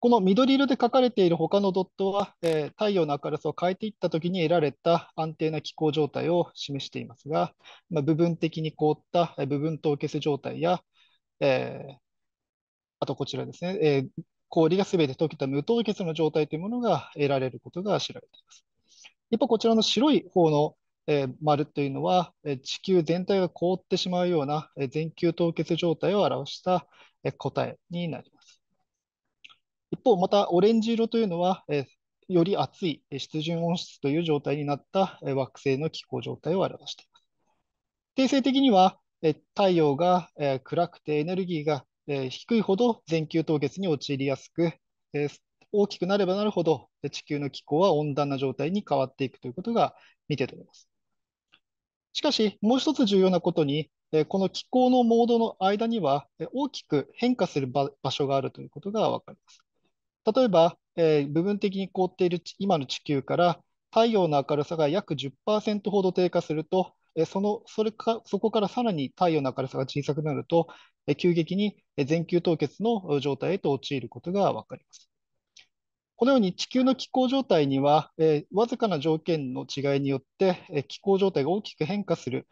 この緑色で書かれている他のドットは、えー、太陽の明るさを変えていったときに得られた安定な気候状態を示していますが、まあ、部分的に凍った部分凍結状態や、えー、あとこちらですね、えー、氷がすべて溶けた無凍結の状態というものが得られることが知られています。っぱこちらの白い方のえー、丸というのは、え地球全体が凍ってしまうような、え全球凍結状態を表した、え答えになります。一方、またオレンジ色というのは、えより熱い湿潤温室という状態になった惑星の気候状態を表しています。定性的には、太陽が暗くてエネルギーが低いほど全球凍結に陥りやすく、大きくなればなるほど地球の気候は温暖な状態に変わっていくということが見て取れます。しかし、もう一つ重要なことに、この気候のモードの間には大きく変化する場所があるということが分かります。例えば、えー、部分的に凍っている今の地球から太陽の明るさが約10%ほど低下すると、えそのそれかそこからさらに太陽の明るさが小さくなると、え急激に全球凍結の状態へと陥ることが分かります。このように地球の気候状態には、えわずかな条件の違いによって、え気候状態が大きく変化する、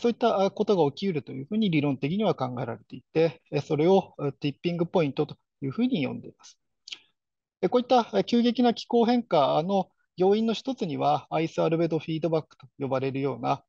そういったことが起きうるというふうに理論的には考えられていて、それをティッピングポイントというふうに呼んでいます。こういった急激な気候変化の要因の一つには、アイスアルベドフィードバックと呼ばれるような、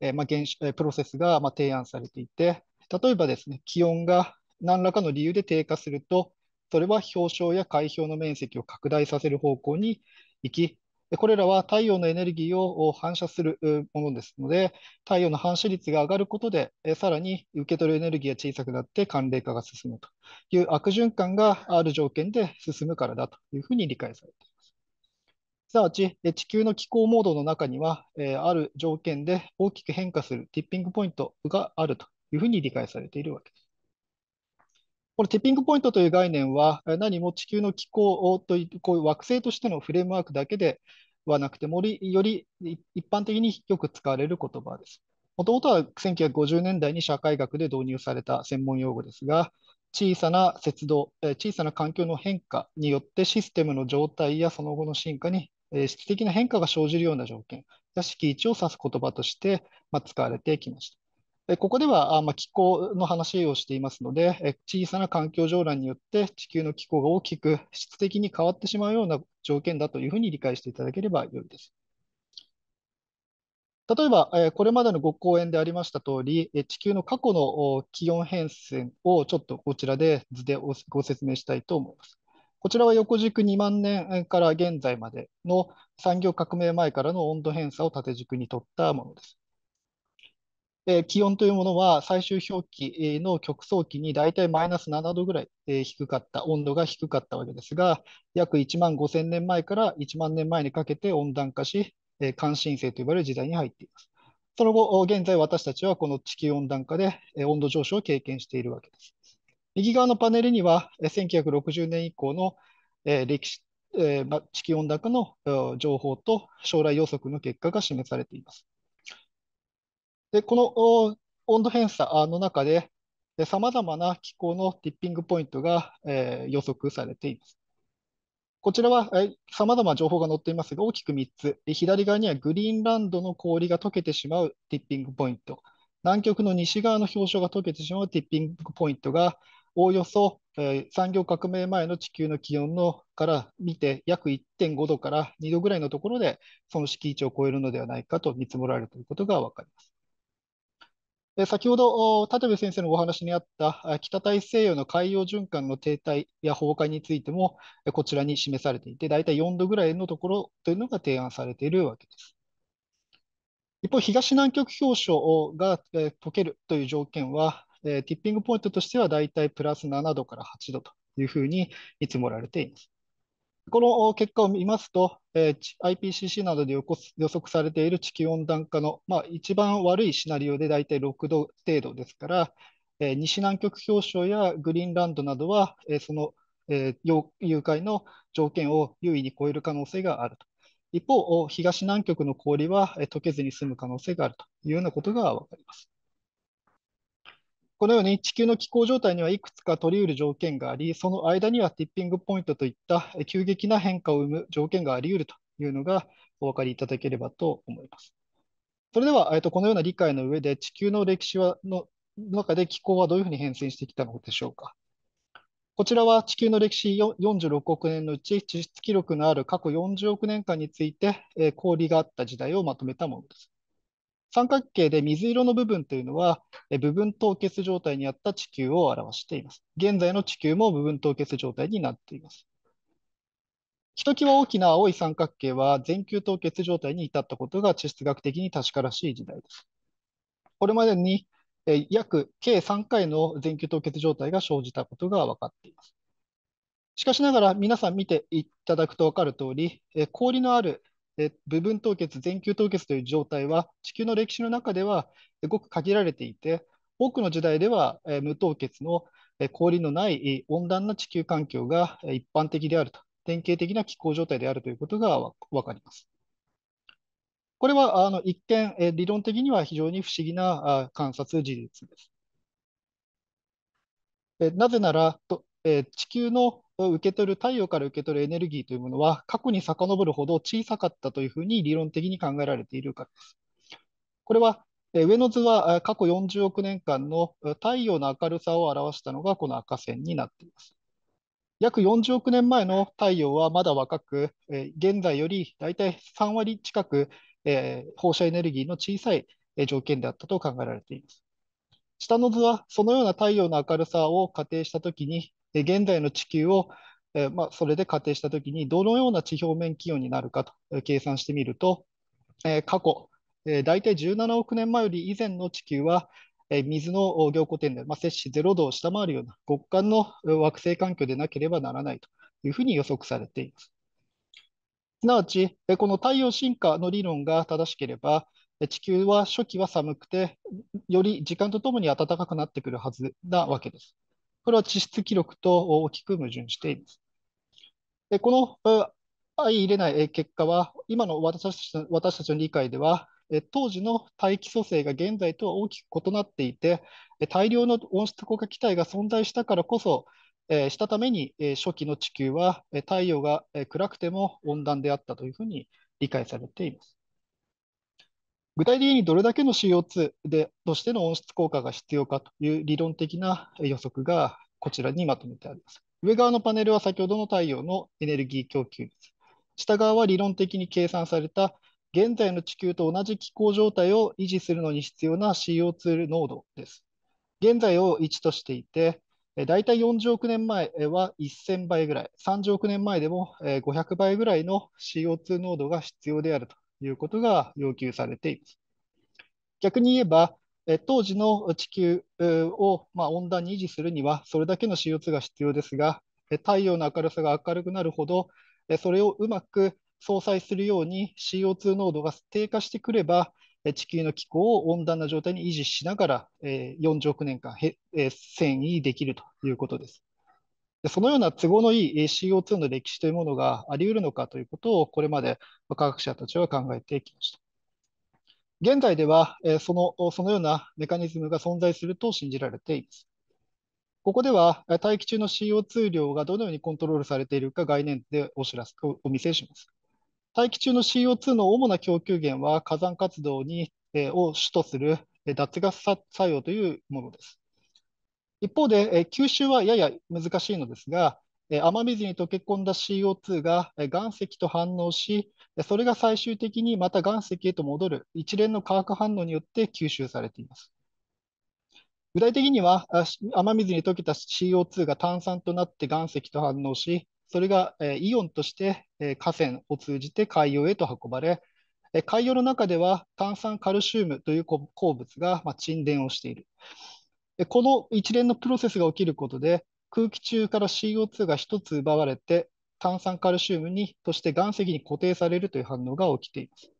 えまあ、現プロセスがま提案されていて、例えばですね、気温が何らかの理由で低下すると、それは氷床や海氷の面積を拡大させる方向に行き、これらは太陽のエネルギーを反射するものですので、太陽の反射率が上がることで、さらに受け取るエネルギーが小さくなって寒冷化が進むという悪循環がある条件で進むからだというふうに理解されています。すなわち、地球の気候モードの中には、ある条件で大きく変化するティッピングポイントがあるというふうに理解されているわけです。このティッピングポイントという概念は、何も地球の気候というこういう惑星としてのフレームワークだけではなくても、より一般的によく使われる言葉です。もともとは1950年代に社会学で導入された専門用語ですが、小さな節度、小さな環境の変化によってシステムの状態やその後の進化に質的な変化が生じるような条件や敷一を指す言葉として使われてきました。ここでは、ま気候の話をしていますので、小さな環境上乱によって地球の気候が大きく質的に変わってしまうような条件だというふうに理解していただければよいです。例えば、これまでのご講演でありました通り、地球の過去の気温変遷をちょっとこちらで図でご説明したいと思います。こちらは横軸2万年から現在までの産業革命前からの温度偏差を縦軸にとったものです。え気温というものは最終表記の極早期に大体マイナス7度ぐらい、え低かった、温度が低かったわけですが、約1万5000年前から1万年前にかけて温暖化し、え関心性と呼ばれる時代に入っています。その後、現在私たちはこの地球温暖化で温度上昇を経験しているわけです。右側のパネルには、1960年以降の歴史、地球温暖化の情報と将来予測の結果が示されています。で、この温度偏差の中で、さまざまな気候のティッピングポイントが、えー、予測されています。こちらはさまざまな情報が載っていますが、大きく3つ。左側にはグリーンランドの氷が溶けてしまうティッピングポイント。南極の西側の氷床が溶けてしまうティッピングポイントが、おおよそ、えー、産業革命前の地球の気温のから見て、約1.5度から2度ぐらいのところで、その敷地を超えるのではないかと見積もられるということが分かります。先ほど、田部先生のお話にあった北大西洋の海洋循環の停滞や崩壊についても、こちらに示されていて、大体4度ぐらいのところというのが提案されているわけです。一方、東南極氷床が溶けるという条件は、ティッピングポイントとしては大体プラス7度から8度というふうに見積もられています。この結果を見ますと、えー、IPCC などで予測されている地球温暖化の、まあ、一番悪いシナリオで大体6度程度ですから、えー、西南極氷床やグリーンランドなどは、えー、その、えー、融解の条件を優位に超える可能性があると。一方、東南極の氷は溶けずに済む可能性があるというようなことが分かります。このように地球の気候状態にはいくつか取り得る条件があり、その間にはティッピングポイントといった急激な変化を生む条件があり得るというのがお分かりいただければと思います。それでは、えっと、このような理解の上で、地球の歴史はの中で気候はどういうふうに変遷してきたのでしょうか。こちらは地球の歴史46億年のうち、地質記録のある過去40億年間について、え氷があった時代をまとめたものです。三角形で水色の部分というのは、部分凍結状態にあった地球を表しています。現在の地球も部分凍結状態になっています。ひときわ大きな青い三角形は全球凍結状態に至ったことが地質学的に確からしい時代です。これまでに約計3回の全球凍結状態が生じたことが分かっています。しかしながら皆さん見ていただくと分かるとおり、氷のあるで部分凍結、全球凍結という状態は地球の歴史の中ではごく限られていて、多くの時代では無凍結の氷のない温暖な地球環境が一般的であると、典型的な気候状態であるということが分かります。これはあの一見、理論的には非常に不思議な観察事実です。なぜなら、地球の受け取る、太陽から受け取るエネルギーというものは、過去に遡るほど小さかったというふうに理論的に考えられているからです。これは、上の図は過去40億年間の太陽の明るさを表したのがこの赤線になっています。約40億年前の太陽はまだ若く、現在より大体3割近く放射エネルギーの小さい条件であったと考えられています。下の図はそのような太陽の明るさを仮定したときに現在の地球を、えまあ、それで仮定したときに、どのような地表面気温になるかと計算してみると、え過去、え大体17億年前より以前の地球は、え水の凝固点で、まあ、摂氏0度を下回るような極寒の惑星環境でなければならないというふうに予測されています。すなわち、この太陽進化の理論が正しければ、地球は初期は寒くて、より時間とともに暖かくなってくるはずなわけです。これは地質記録と大きく矛盾しています。でこの相入れない結果は、今の私たちの理解では、当時の大気組成が現在とは大きく異なっていて、大量の温室効果気体が存在したからこそ、したために初期の地球は太陽が暗くても温暖であったというふうに理解されています。具体的にどれだけの CO2 でとしての温室効果が必要かという理論的な予測がこちらにまとめてあります。上側のパネルは先ほどの太陽のエネルギー供給率。下側は理論的に計算された現在の地球と同じ気候状態を維持するのに必要な CO2 濃度です。現在を1としていて、大体40億年前は1000倍ぐらい、30億年前でも500倍ぐらいの CO2 濃度が必要であるということが要求されています。逆に言えば、当時の地球を、ま温暖に維持するには、それだけの CO2 が必要ですが、太陽の明るさが明るくなるほど、それをうまく相殺するように CO2 濃度が低下してくれば、地球の気候を温暖な状態に維持しながら、40億年間遷移できるということです。そのような都合のいい CO2 の歴史というものがあり得るのかということを、これまで科学者たちは考えてきました。現在ではその、そのようなメカニズムが存在すると信じられています。ここでは、大気中の CO2 量がどのようにコントロールされているか概念でお知らせお見せします。大気中の CO2 の主な供給源は火山活動に、を主とする脱ガス作用というものです。一方で、吸収はやや難しいのですが、雨水に溶け込んだ CO2 が岩石と反応し、それが最終的にまた岩石へと戻る一連の化学反応によって吸収されています。具体的には、雨水に溶けた CO2 が炭酸となって岩石と反応し、それがイオンとして河川を通じて海洋へと運ばれ、海洋の中では炭酸カルシウムという鉱物が沈殿をしている。この一連のプロセスが起きることで、空気中から CO2 が1つ奪われて、炭酸カルシウムにそして岩石に固定されるという反応が起きています。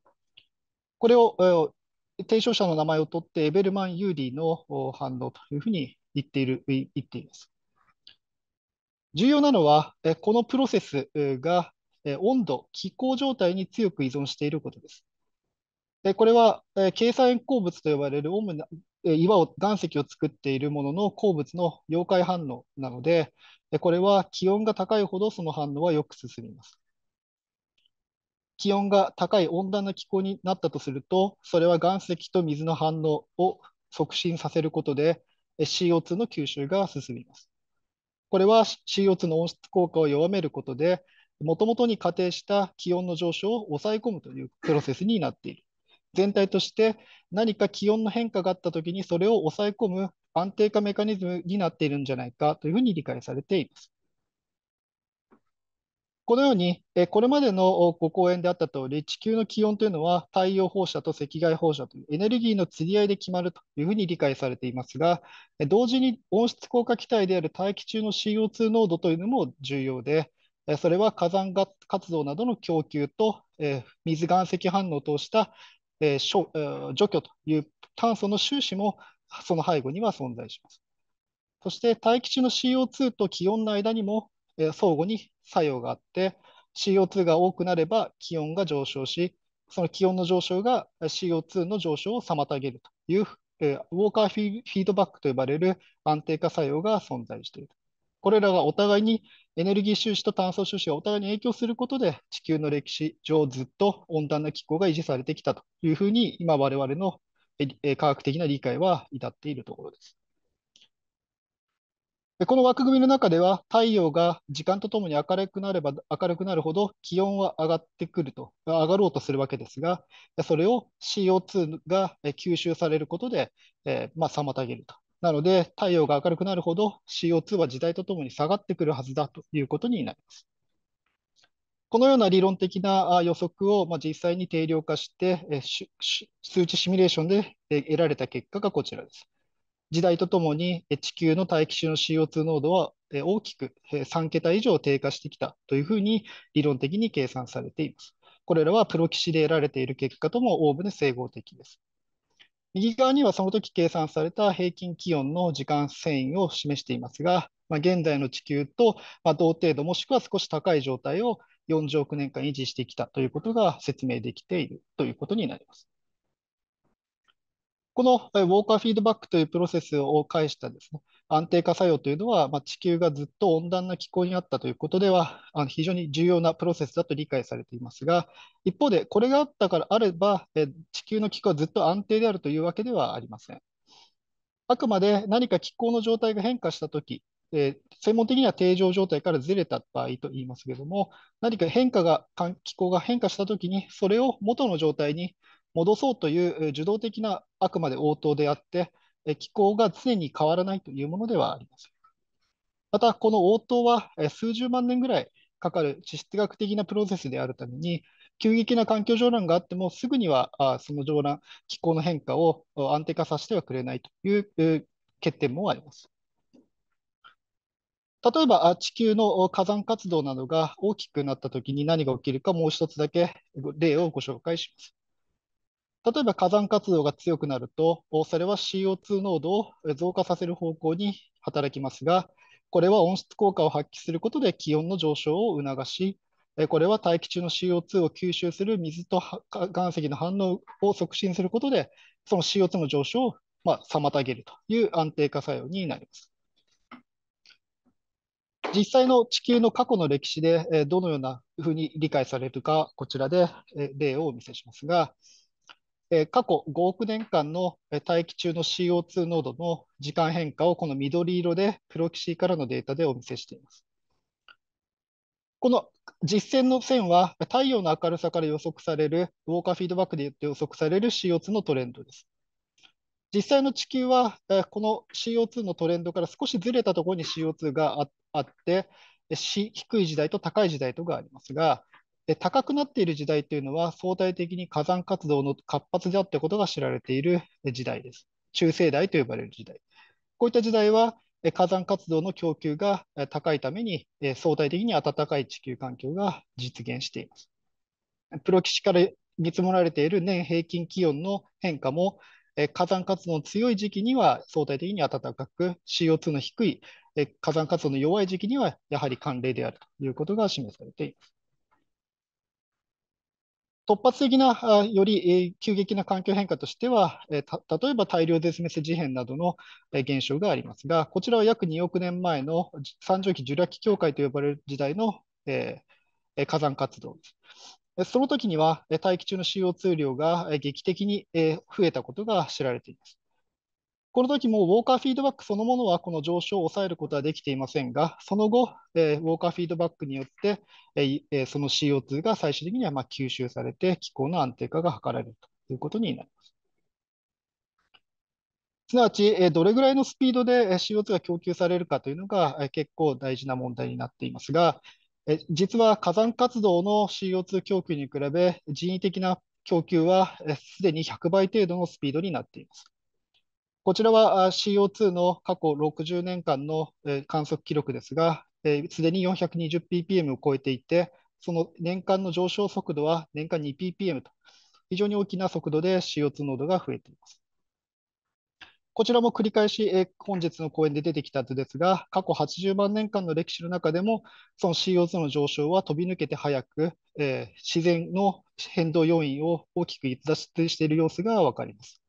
これを提唱者の名前を取ってエベルマン・ユーディの反応というふうに言っている言っています。重要なのは、このプロセスが温度、気候状態に強く依存していることです。これは、計算鉱物と呼ばれる主な岩を岩石を作っているものの鉱物の溶解反応なので、これは気温が高いほどその反応はよく進みます。気温が高い温暖な気候になったとすると、それは岩石と水の反応を促進させることで CO2 の吸収が進みます。これは CO2 の温室効果を弱めることで、もともとに仮定した気温の上昇を抑え込むというプロセスになっている。全体として何か気温の変化があったときにそれを抑え込む安定化メカニズムになっているんじゃないかというふうに理解されています。このように、これまでのご講演であった通り、地球の気温というのは太陽放射と赤外放射というエネルギーの釣り合いで決まるというふうに理解されていますが、同時に温室効果気体である大気中の CO2 濃度というのも重要で、それは火山活動などの供給と水岩石反応を通したえー、除去という炭素の収支もその背後には存在します。そして大気中の CO2 と気温の間にも、えー、相互に作用があって、CO2 が多くなれば気温が上昇し、その気温の上昇が CO2 の上昇を妨げるという、えー、ウォーカーフィードバックと呼ばれる安定化作用が存在している。これらがお互いにエネルギー収支と炭素収支がお互いに影響することで、地球の歴史上ずっと温暖な気候が維持されてきたというふうに、今、我々の科学的な理解は至っているところです。でこの枠組みの中では、太陽が時間とともに明るくなれば明るくなるほど気温は上がってくると、上がろうとするわけですが、それを CO2 が吸収されることで、えー、まあ、妨げるとなので、太陽が明るくなるほど CO2 は時代とともに下がってくるはずだということになります。このような理論的な予測を実際に定量化して、数値シミュレーションで得られた結果がこちらです。時代とともに地球の大気中の CO2 濃度は大きく3桁以上低下してきたというふうに理論的に計算されています。これらはプロ棋士で得られている結果ともおおむね整合的です。右側にはその時計算された平均気温の時間遷移を示していますが、まあ、現在の地球と、まあ、同程度もしくは少し高い状態を40億年間維持してきたということが説明できているということになります。このウォーカーフィードバックというプロセスを介したですね、安定化作用というのは、まあ、地球がずっと温暖な気候にあったということでは、あの非常に重要なプロセスだと理解されていますが、一方で、これがあったからあれば、え地球の気候はずっと安定であるというわけではありません。あくまで何か気候の状態が変化したとき、えー、専門的には定常状態からずれた場合と言いますけれども、何か変化が、気候が変化したときに、それを元の状態に戻そうという受動的なあくまで応答であって、気候が常に変わらないというものではありません。また、この応答は数十万年ぐらいかかる地質学的なプロセスであるために、急激な環境上乱があっても、すぐにはその上乱、気候の変化を安定化させてはくれないという欠点もあります。例えば地球の火山活動などが大きくなったときに何が起きるかもう一つだけ例をご紹介します。例えば火山活動が強くなると、それは CO2 濃度を増加させる方向に働きますが、これは温室効果を発揮することで気温の上昇を促し、これは大気中の CO2 を吸収する水と岩石の反応を促進することで、その CO2 の上昇をまあ妨げるという安定化作用になります。実際の地球の過去の歴史でどのようなふうに理解されるか、こちらで例をお見せしますが、過去5億年間の大気中の CO2 濃度の時間変化をこの緑色でプロキシーからのデータでお見せしています。この実践の線は太陽の明るさから予測されるウォーカーフィードバックで予測される CO2 のトレンドです。実際の地球はこの CO2 のトレンドから少しずれたところに CO2 があって低い時代と高い時代とがありますがで高くなっている時代というのは相対的に火山活動の活発であったことが知られている時代です。中生代と呼ばれる時代。こういった時代は火山活動の供給が高いために相対的に暖かい地球環境が実現しています。プロ棋士から見積もられている年平均気温の変化も火山活動の強い時期には相対的に暖かく CO2 の低い火山活動の弱い時期にはやはり寒冷であるということが示されています。突発的な、より急激な環境変化としては、例えば大量絶滅事変などの現象がありますが、こちらは約2億年前の三畳紀ジュラ紀境界と呼ばれる時代の、えー、火山活動です。その時には大気中の CO2 量が劇的に増えたことが知られています。この時もウォーカーフィードバックそのものはこの上昇を抑えることはできていませんが、その後、えー、ウォーカーフィードバックによって、えー、その CO2 が最終的にはまあ吸収されて、気候の安定化が図られるということになります。すなわち、えー、どれぐらいのスピードで CO2 が供給されるかというのが、えー、結構大事な問題になっていますが、えー、実は火山活動の CO2 供給に比べ、人為的な供給はすでに100倍程度のスピードになっています。こちらは CO2 の過去60年間の観測記録ですが、すでに 420ppm を超えていて、その年間の上昇速度は年間 2ppm と、非常に大きな速度で CO2 濃度が増えています。こちらも繰り返し、本日の講演で出てきた図ですが、過去80万年間の歴史の中でも、その CO2 の上昇は飛び抜けて早く、自然の変動要因を大きく逸脱している様子が分かります。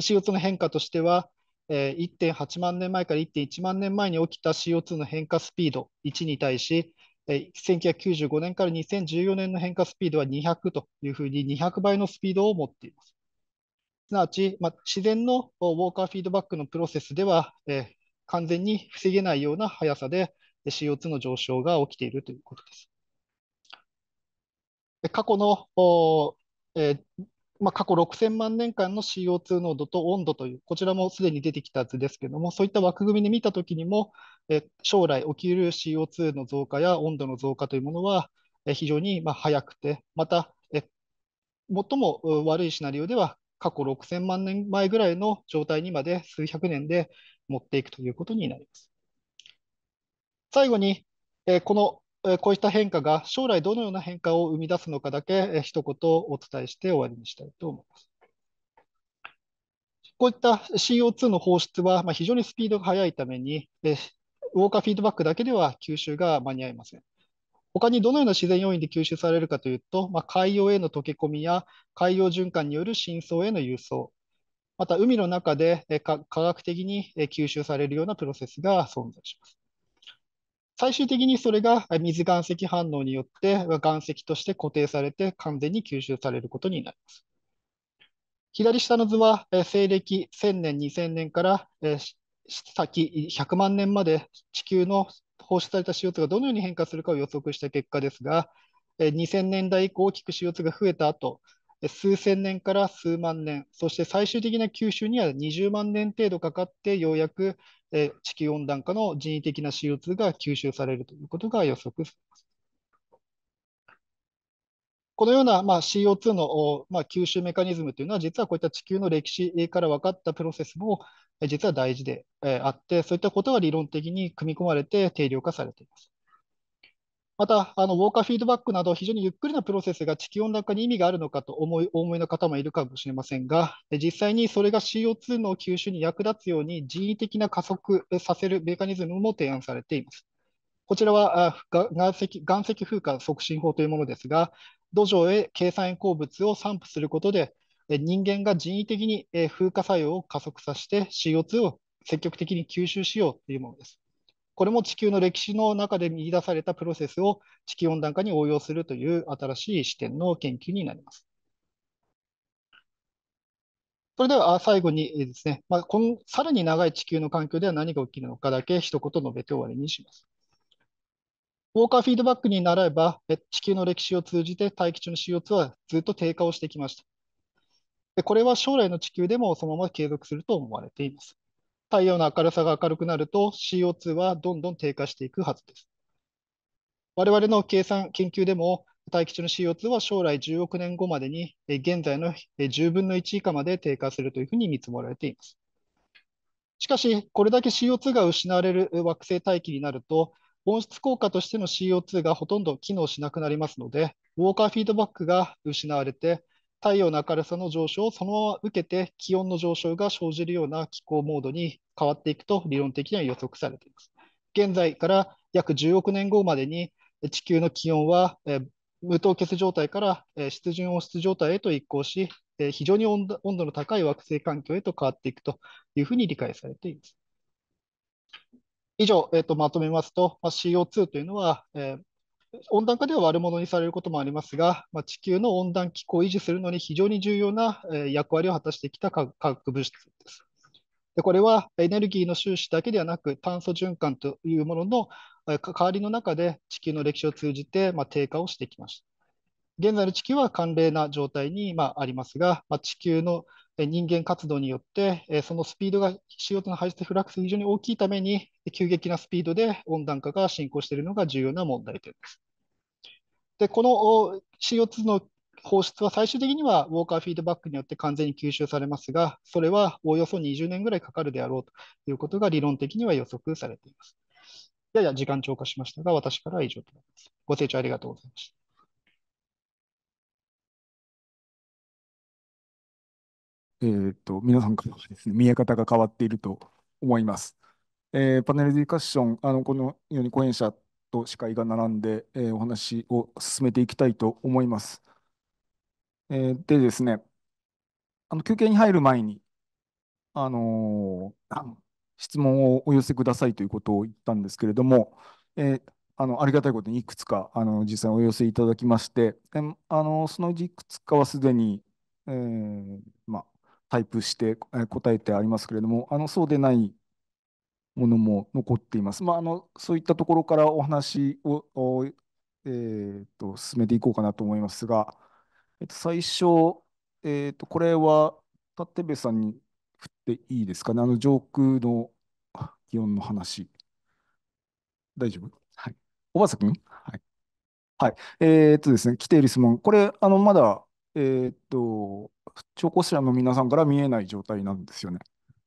CO2 の変化としては、え1.8万年前から1.1万年前に起きた CO2 の変化スピード1に対し、え1995年から2014年の変化スピードは200というふうに200倍のスピードを持っています。すなわち、まあ、自然のウォーカーフィードバックのプロセスでは、えー、完全に防げないような速さで CO2 の上昇が起きているということです。過去の、えー、まあ、過去6000万年間の CO2 濃度と温度という、こちらもすでに出てきた図ですけども、そういった枠組みで見たときにも、え将来起きる CO2 の増加や温度の増加というものは、え非常にま早くて、また、え最も悪いシナリオでは、過去6000万年前ぐらいの状態にまで数百年で持っていくということになります。最後に、えこのこうした変化が将来どのような変化を生み出すのかだけ一言お伝えして終わりにしたいと思います。こういった CO2 の放出は非常にスピードが速いために、ウォーカーフィードバックだけでは吸収が間に合いません。他にどのような自然要因で吸収されるかというと、まあ、海洋への溶け込みや海洋循環による深層への輸送、また海の中で科学的に吸収されるようなプロセスが存在します。最終的にそれが水岩石反応によって岩石として固定されて完全に吸収されることになります。左下の図は西暦1000年、2000年から先100万年まで地球の放出された CO2 がどのように変化するかを予測した結果ですが、2000年代以降大きく CO2 が増えた後、数千年から数万年、そして最終的な吸収には20万年程度かかって、ようやく地球温暖化の人為的な CO2 が吸収されるということが予測されます。このような、まあ、CO2 の、まあ、吸収メカニズムというのは、実はこういった地球の歴史から分かったプロセスも実は大事であって、そういったことが理論的に組み込まれて定量化されています。また、あのウォーカーフィードバックなど、非常にゆっくりなプロセスが地球温暖化に意味があるのかと思い、お思いの方もいるかもしれませんが、実際にそれが CO2 の吸収に役立つように、人為的な加速させるメカニズムも提案されています。こちらは岩石岩石風化促進法というものですが、土壌へ計算塩鉱物を散布することで、人間が人為的に風化作用を加速させて CO2 を積極的に吸収しようというものです。これも地球の歴史の中で見出されたプロセスを地球温暖化に応用するという新しい視点の研究になります。それでは最後にですね、まあ、このさらに長い地球の環境では何が起きるのかだけ一言述べて終わりにします。ウォーカーフィードバックに習えば、地球の歴史を通じて大気中の CO2 はずっと低下をしてきました。でこれは将来の地球でもそのまま継続すると思われています。太陽の明るさが明るくなると CO2 はどんどん低下していくはずです。我々の計算、研究でも大気中の CO2 は将来10億年後までに現在の10分の1以下まで低下するというふうに見積もられています。しかし、これだけ CO2 が失われる惑星大気になると、温室効果としての CO2 がほとんど機能しなくなりますので、ウォーカーフィードバックが失われて、太陽の明るさの上昇をそのまま受けて気温の上昇が生じるような気候モードに変わっていくと理論的には予測されています。現在から約10億年後までに地球の気温は無凍結状態から湿潤温室状態へと移行し、非常に温度の高い惑星環境へと変わっていくというふうに理解されています。以上、えっとまとめますと、ま CO2 というのは、えー温暖化では悪者にされることもありますが、まあ、地球の温暖気候を維持するのに非常に重要な役割を果たしてきた化学物質です。でこれはエネルギーの収支だけではなく炭素循環というものの代わりの中で地球の歴史を通じてまあ低下をしてきました。現在の地球は寒冷な状態に、まあ、ありますが、まあ、地球の人間活動によって、そのスピードが CO2 の排出フラックスが非常に大きいために、急激なスピードで温暖化が進行しているのが重要な問題点です。で、この CO2 の放出は最終的にはウォーカーフィードバックによって完全に吸収されますが、それはおよそ20年ぐらいかかるであろうということが理論的には予測されています。やや時間超過しましたが、私からは以上となります。ご清聴ありがとうございました。えーと、と皆さんからですね、見え方が変わっていると思います。えー、パネルディカッション、あのこのように講演者と司会が並んで、えー、お話を進めていきたいと思います。えー、でですね、あの休憩に入る前に、あのー、質問をお寄せくださいということを言ったんですけれども、えー、あのありがたいことにいくつかあの実際お寄せいただきまして、あのそのうちいくつかはすでに、えーまタイプして答えてありますけれども、あのそうでないものも残っています。まあ、あのそういったところからお話を、えーと、と進めていこうかなと思いますが、えー、と最初、えーと、これは立部さんに振っていいですかね、あの上空の気温の話。大丈夫はい。小畑君はい。はい。えー、っとですね、来ている質問、これ、あのまだえーっと、聴講者の皆さんから見えない状態なんですよね。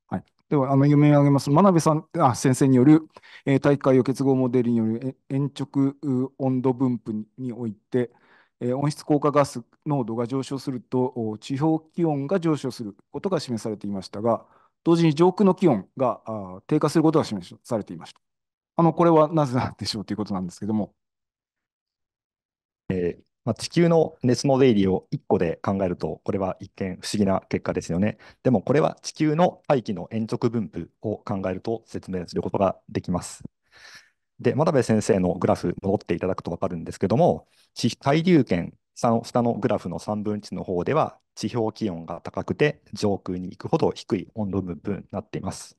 はい。では、あの、読み上げます。真鍋さん、あ、先生による、えー大気海洋結合モデルによるえ鉛直温度分布において、えー温室効果ガス濃度が上昇すると、お地表気温が上昇することが示されていましたが、同時に上空の気温があ低下することが示されていました。あの、これはなぜなんでしょうということなんですけども、えーまあ、地球の熱の出入りを1個で考えると、これは一見不思議な結果ですよね。でもこれは地球の大気の延直分布を考えると説明することができます。で、真鍋先生のグラフ戻っていただくと分かるんですけども、地対流圏下のグラフの3分1の方では、地表気温が高くて上空に行くほど低い温度分布になっています。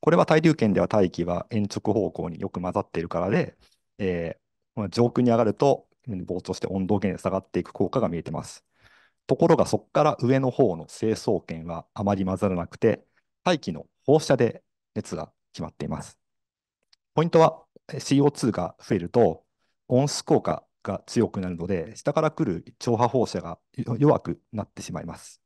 これは対流圏では大気は延直方向によく混ざっているからで、えー、上空に上がると棒として温度源で下がっていく効果が見えてます。ところがそこから上の方の成層圏はあまり混ざらなくて、大気の放射で熱が決まっています。ポイントは CO2 が増えると温室効果が強くなるので、下から来る超波放射が弱くなってしまいます。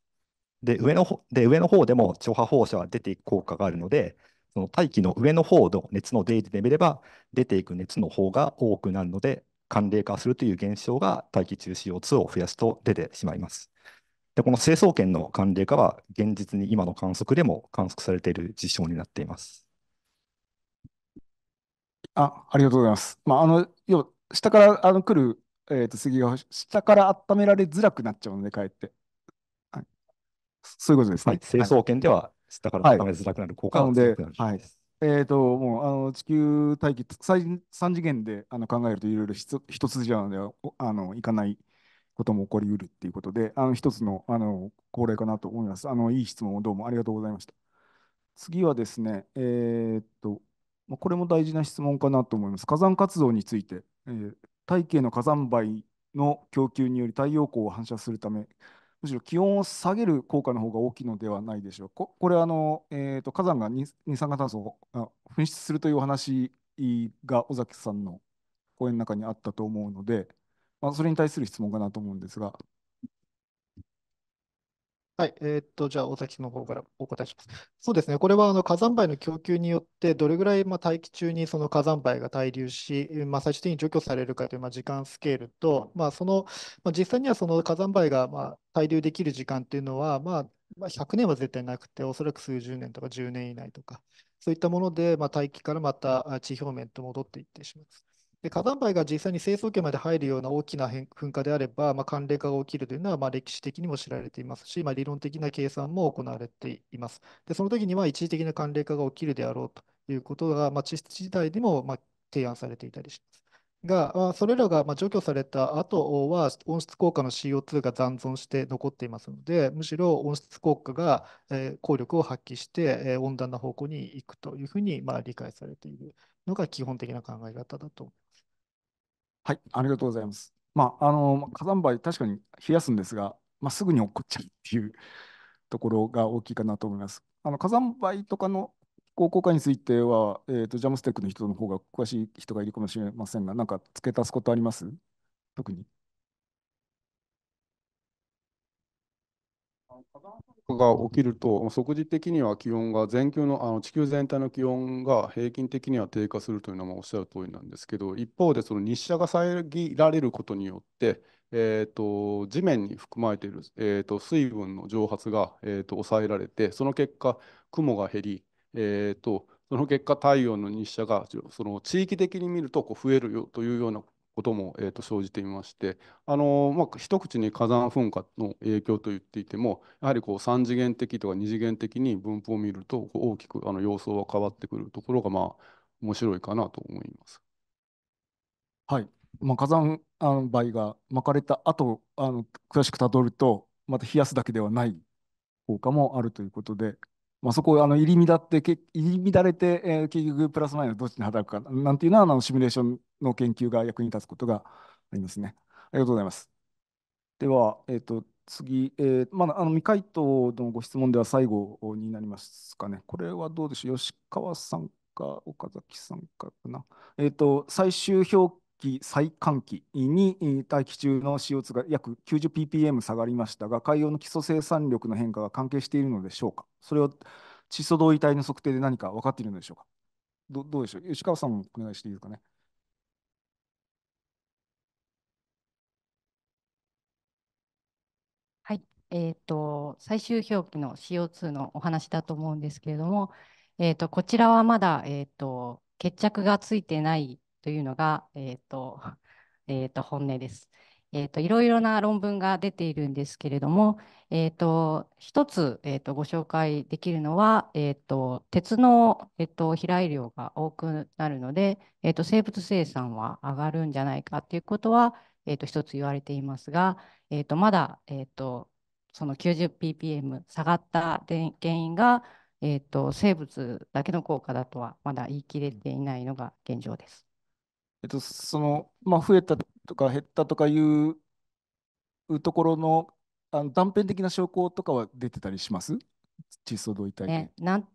で、上の方で上の方でも超波放射は出ていく効果があるので、その大気の上の方の熱の出入りで見れば、出ていく熱の方が多くなるので、寒冷化するという現象が大気中 CO2 を増やすと出てしまいます。で、この成層圏の寒冷化は現実に今の観測でも観測されている事象になっています。あ、ありがとうございます。まあ、あの、要下からあの来る、えー、と杉が下から温められづらくなっちゃうので、かえって。はい、そういうことですね。はい、成層圏では下から温めづらくなる効果が強くなる、はい、はいえーと、もうあの地球大気 3, 3次元であの考えるといろいろ一つじゃではあのいかないことも起こりうるっていうことであの一つのあの恒例かなと思いますあの。いい質問をどうもありがとうございました。次はですね、えー、っとこれも大事な質問かなと思います。火山活動について、えー、大気の火山灰の供給により太陽光を反射するためむしろ気温を下げる効果の方が大きいのではないでしょうか。これはあの、えーと、と火山が二酸化炭素を噴出するというお話が尾崎さんの講演の中にあったと思うので、まあ、それに対する質問かなと思うんですが。はい、えー、っと、じゃあ、尾崎の方からお答えします。そうですね、これはあの火山灰の供給によって、どれぐらいまあ大気中にその火山灰が滞留し、まあ、最終的に除去されるかというまあ時間スケールと、まあそのまあ、実際にはその火山灰がまあ滞留できる時間というのは、まあ、まあ、100年は絶対なくて、おそらく数十年とか10年以内とか、そういったもので、まあ、大気からまた地表面と戻っていってしまいます。で火山灰が実際に成層圏まで入るような大きな噴火であれば、まあ、寒冷化が起きるというのは、まあ、歴史的にも知られていますし、まあ、理論的な計算も行われています。でその時には一時的な寒冷化が起きるであろうということが、まあ、地質自体でも、まあ、提案されていたりします。が、それらが除去された後は温室効果の CO2 が残存して残っていますので、むしろ温室効果が効力を発揮して温暖な方向に行くというふうにまあ理解されているのが基本的な考え方だと思います。はい、ありがとうございます。まあ、あの火山灰、確かに冷やすんですが、まあ、すぐに落っこっちゃうっていうところが大きいかなと思います。あの火山灰とかの高校化については、えーと、ジャムステックの人の方が詳しい人がいるかもしれませんが、なんか付け足すことあります特に。が起きると、即時的には気温が全球のあの地球全体の気温が平均的には低下するというのもおっしゃる通りなんですけど、一方でその日射が遮られることによって、えーと、地面に含まれている、えーと、水分の蒸発が、えーと、と抑えられて、その結果、雲が減り、えー、とその結果、太陽の日射がその地域的に見るとこう増えるよというようなことも、えーと、生じていましてあの、まあ、一口に火山噴火の影響と言っていてもやはりこう3次元的とか2次元的に分布を見ると大きくあの様相は変わってくるところがまあ面白いかなと思います。はい、まあ、火山あの灰が巻かれた後あの詳しくたどるとまた冷やすだけではない効果もあるということでまあ、そこあの入り乱って入り乱れて、えー、結局プラスマイナスどっちに働くかなんていうのはあのシミュレーションの研究が役に立つことがありますね。ありがとうございます。では、えーと、次、えーまあ、あの未回答のご質問では最後になりますかね。これはどうでしょう吉川さんか岡崎さんかな。えっ、ー、と最終評期再換気に大気中の CO2 が約 90ppm 下がりましたが海洋の基礎生産力の変化が関係しているのでしょうかそれを窒素同位体の測定で何か分かっているのでしょうかどどうでしょう吉川さんもお願いしていいですかね。はい、えーと、最終表記の CO2 のお話だと思うんですけれども、えーと、こちらはまだ、えーと決着がついてないというのが、えっ、ー、と、(laughs) えっ、ー、と、本音です。えっ、ー、と、いろいろな論文が出ているんですけれども、えっ、と、一つ、えっ、と、ご紹介できるのは、えっ、と、鉄の、えっ、と、飛来量が多くなるので、えっ、と、生物生産は上がるんじゃないかということは、えっ、と、一つ言われていますが、えっ、と、まだ、えっ、と、その 90ppm 下がった原因が、えーと生物だけの効果だとはまだ言い切れていないのが現状です。えっと、その、まあ、増えたとか減ったとかいうところのあの断片的な証拠とかは出てたりします窒素同位体ね、南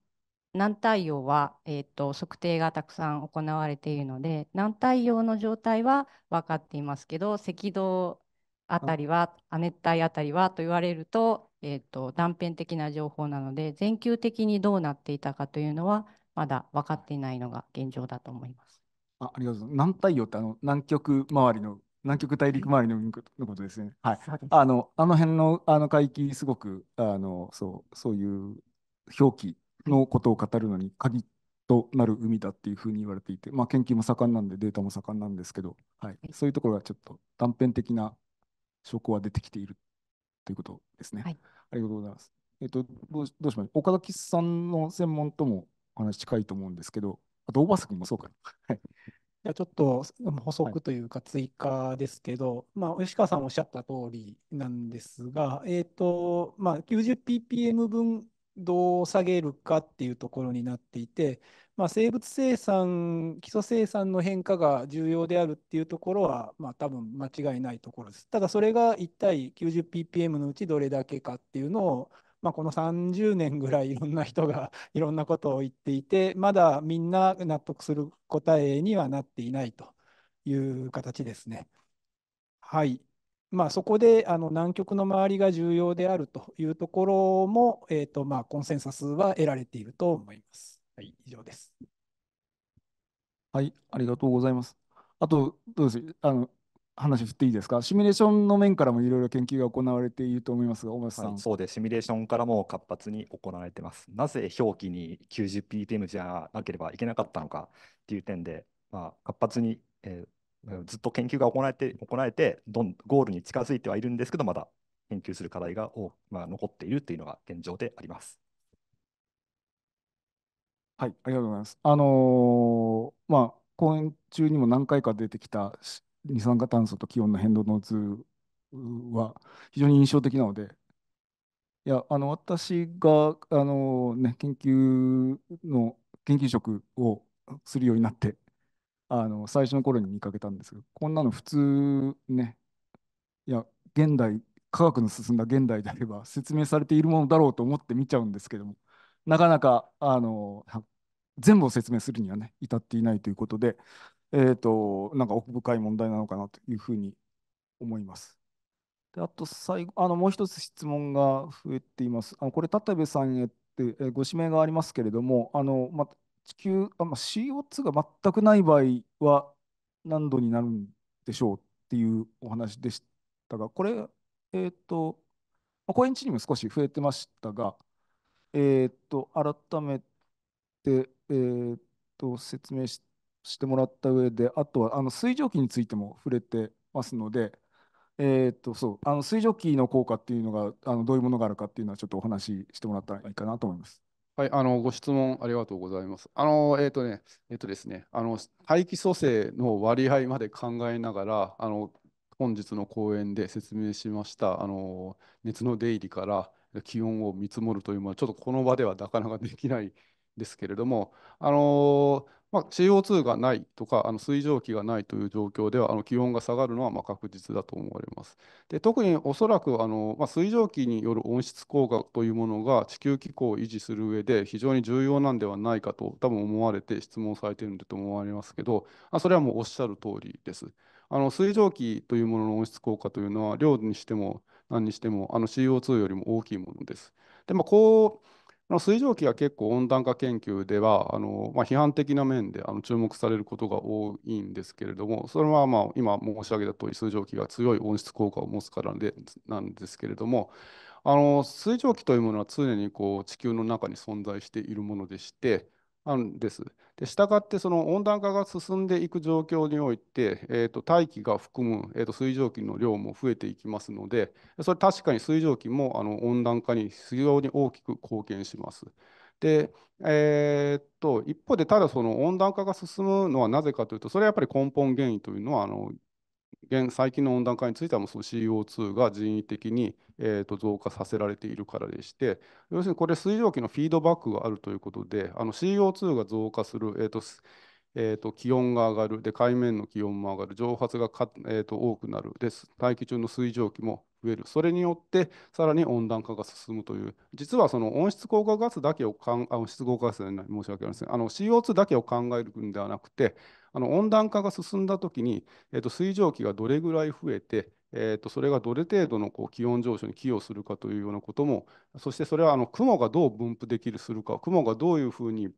軟陽は、えーと、測定がたくさん行われているので何対陽の状態は分かっていますけど赤道あたりは亜熱帯あたりはと言われると,、えーと断片的な情報なので全球的にどうなっていたかというのはまだ分かっていないのが現状だと思います。あありがとうございます。南太陽ってあの南極周りの南極大陸周りののことですね。はい。あのあの辺のあの海域すごくあのそうそういう表記のことを語るのに鍵となる海だっていうふうに言われていて、まあ、研究も盛んなんでデータも盛んなんですけど、はい、そういうところがちょっと断片的な証拠は出てきているということですね。はい、ありがとうございます。えっと、どうしましょう。岡崎さんの専門ともお話近いと思うんですけど、あと、大場君もそうかじゃあちょっと補足というか追加ですけど、まあ、吉川さんおっしゃった通りなんですが、えーとまあ、90ppm 分どう下げるかっていうところになっていて、まあ、生物生産、基礎生産の変化が重要であるっていうところは、まあ、多分間違いないところです。ただ、それが一体 90ppm のうちどれだけかっていうのを、まあ、この30年ぐらいいろんな人が (laughs) いろんなことを言っていてまだみんな納得する答えにはなっていないという形ですね。はいまあ、そこであの南極の周りが重要であるというところも、えーとまあ、コンセンサスは得られていると思います。はい、以上です。はい、ありがとうございます。あと、どうですあの話振っていいですかシミュレーションの面からもいろいろ研究が行われていると思いますが、大松さん、はい、そうで、す、シミュレーションからも活発に行われてます。なぜ表記に 90ppm じゃなければいけなかったのかっていう点で、まあ、活発に、えー、ずっと研究が行われて、行われてどん、ゴールに近づいてはいるんですけど、まだ研究する課題が多、まあ、残っているというのが現状であります。はい、ありがとうございます。あのー、まあ、講演中にも何回か出てきた二酸化炭素と気温の変動の図は非常に印象的なので、いや、あの、私が、あのね、研究の、研究職をするようになって、あの、最初の頃に見かけたんですけど、こんなの普通ね、いや、現代、科学の進んだ現代であれば説明されているものだろうと思って見ちゃうんですけども、なかなか、あの、全部を説明するにはね、至っていないということで、えーと、なんか奥深い問題なのかなというふうに思います。であと最後あのもう一つ質問が増えています。あのこれ、田部さんへって、えー、ご指名がありますけれども、あのま、地球あ、ま、CO2 が全くない場合は何度になるんでしょうっていうお話でしたが、これ、えっ、ー、と、ま、公園地にも少し増えてましたが、えっ、ー、と、改めて、えっ、ー、と、説明して、してもらった上で、あとはあの水蒸気についても触れてますので、えー、っとそうあの水蒸気の効果っていうのがあのどういうものがあるかっていうのはちょっとお話ししてもらったらいいかなと思います。はい、あのご質問ありがとうございます。あのえっ、ー、とね、えっ、ー、とですね、あの排気組成の割合まで考えながら、あの本日の講演で説明しましたあの熱の出入りから気温を見積もるというのはちょっとこの場ではなかなかできないですけれども、あのまあ、CO2 がないとかあの水蒸気がないという状況ではあの気温が下がるのはまあ確実だと思われます。で特におそらくあの、まあ、水蒸気による温室効果というものが地球気候を維持する上で非常に重要なんではないかと多分思われて質問されているんだと思われますけどあそれはもうおっしゃる通りです。あの水蒸気というものの温室効果というのは量にしても何にしてもあの CO2 よりも大きいものです。でまあ、こうあ水蒸気が結構温暖化研究ではあの、まあ、批判的な面であの注目されることが多いんですけれどもそれはまあ今申し上げた通り水蒸気が強い温室効果を持つからでなんですけれどもあの水蒸気というものは常にこう地球の中に存在しているものでしてあるんです。で、したがってその温暖化が進んでいく状況において、えー、と大気が含む、えー、と水蒸気の量も増えていきますので、それ確かに水蒸気もあの温暖化に非常に大きく貢献します。で、えー、っと一方でただその温暖化が進むのはなぜかというとそれはやっぱり根本原因というのはあの現最近の温暖化についてはもうその CO2 が人為的に、えー、と増加させられているからでして要するにこれ水蒸気のフィードバックがあるということであの CO2 が増加する、えーとえー、と気温が上がるで海面の気温も上がる蒸発がか、えー、と多くなるです大気中の水蒸気も増えるそれによってさらに温暖化が進むという実はその温室効果ガスだけをかんあ温室効果ガスで申し訳ありませんあの CO2 だけを考えるんではなくてあの温暖化が進んだ時に、えー、と水蒸気がどれぐらい増えて、えー、とそれがどれ程度のこう気温上昇に寄与するかというようなこともそしてそれはあの雲がどう分布できるするか雲がどういうふうに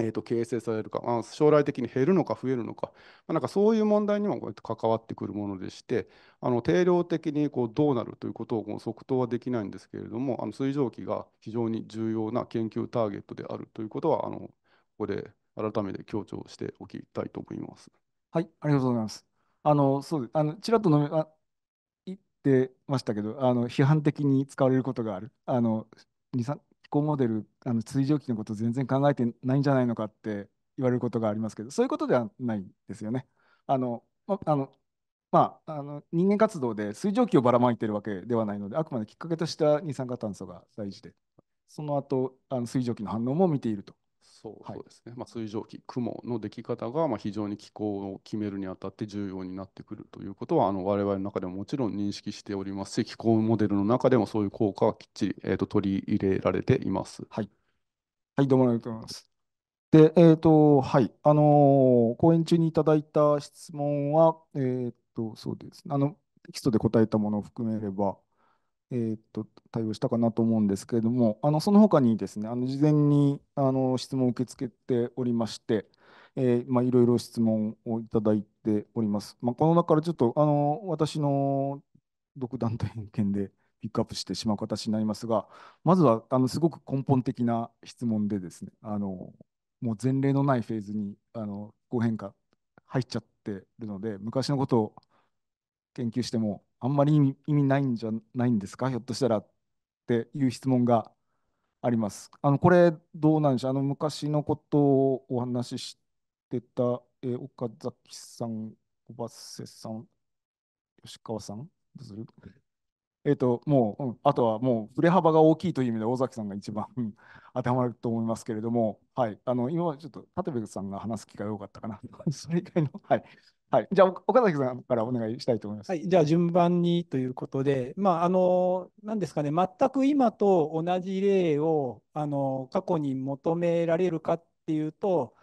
えー、と形成されるか、まあ、将来的に減るのか増えるのか、まあ、なんかそういう問題にも関わってくるものでしてあの定量的にこうどうなるということをこう即答はできないんですけれどもあの水蒸気が非常に重要な研究ターゲットであるということはあのここで改めて強調しておきたいと思います。はい、ありがとうございます。あの、そうです。あの、ちらっとのあ言ってましたけど、あの、批判的に使われることがある。あの、二三気候モデル、あの、水蒸気のこと全然考えてないんじゃないのかって言われることがありますけど、そういうことではないんですよね。あの、まあの、まあ、あの人間活動で水蒸気をばらまいてるわけではないので、あくまできっかけとした二酸化炭素が大事で、その後あの水蒸気の反応も見ているとそうそうですね、まあ、水蒸気、雲のでき方がまあ非常に気候を決めるにあたって重要になってくるということは、あの我々の中でももちろん認識しておりますし、気候モデルの中でもそういう効果はきっちり、えー、と取り入れられています。はい、はい、どうもありがとうございます。で、えーとはいあのー、講演中にいただいた質問は、えーとそうですね、あのテキストで答えたものを含めれば、えー、と対応したかなと思うんですけれども、あのその他にですね、あの事前にあの質問を受け付けておりまして、えーまあ、いろいろ質問をいただいております。まあ、この中からちょっとあの私の独断と偏見でピックアップしてしまう形になりますが、まずはあのすごく根本的な質問でですね、あのもう前例のないフェーズにあのご変化入っちゃってるので、昔のことを研究してもあんまり意味意味ないんじゃないんですかひょっとしたらっていう質問があります。あのこれどうなんでしょうあの昔のことをお話ししてた、えー、岡崎さん、小橋さん、吉川さんどうするえっ、ー、と、もう、うん、あとはもう振れ幅が大きいという意味で尾崎さんが一番 (laughs) 当てはまると思いますけれども、はい、あの今はちょっと立部さんが話す機会が多かったかな、(laughs) それ以外の、はい、はい、じゃあ岡崎さんからお願いしたいと思います。はい、じゃあ順番にということで、まああのなんですかね、全く今と同じ例をあの過去に求められるかっていうと、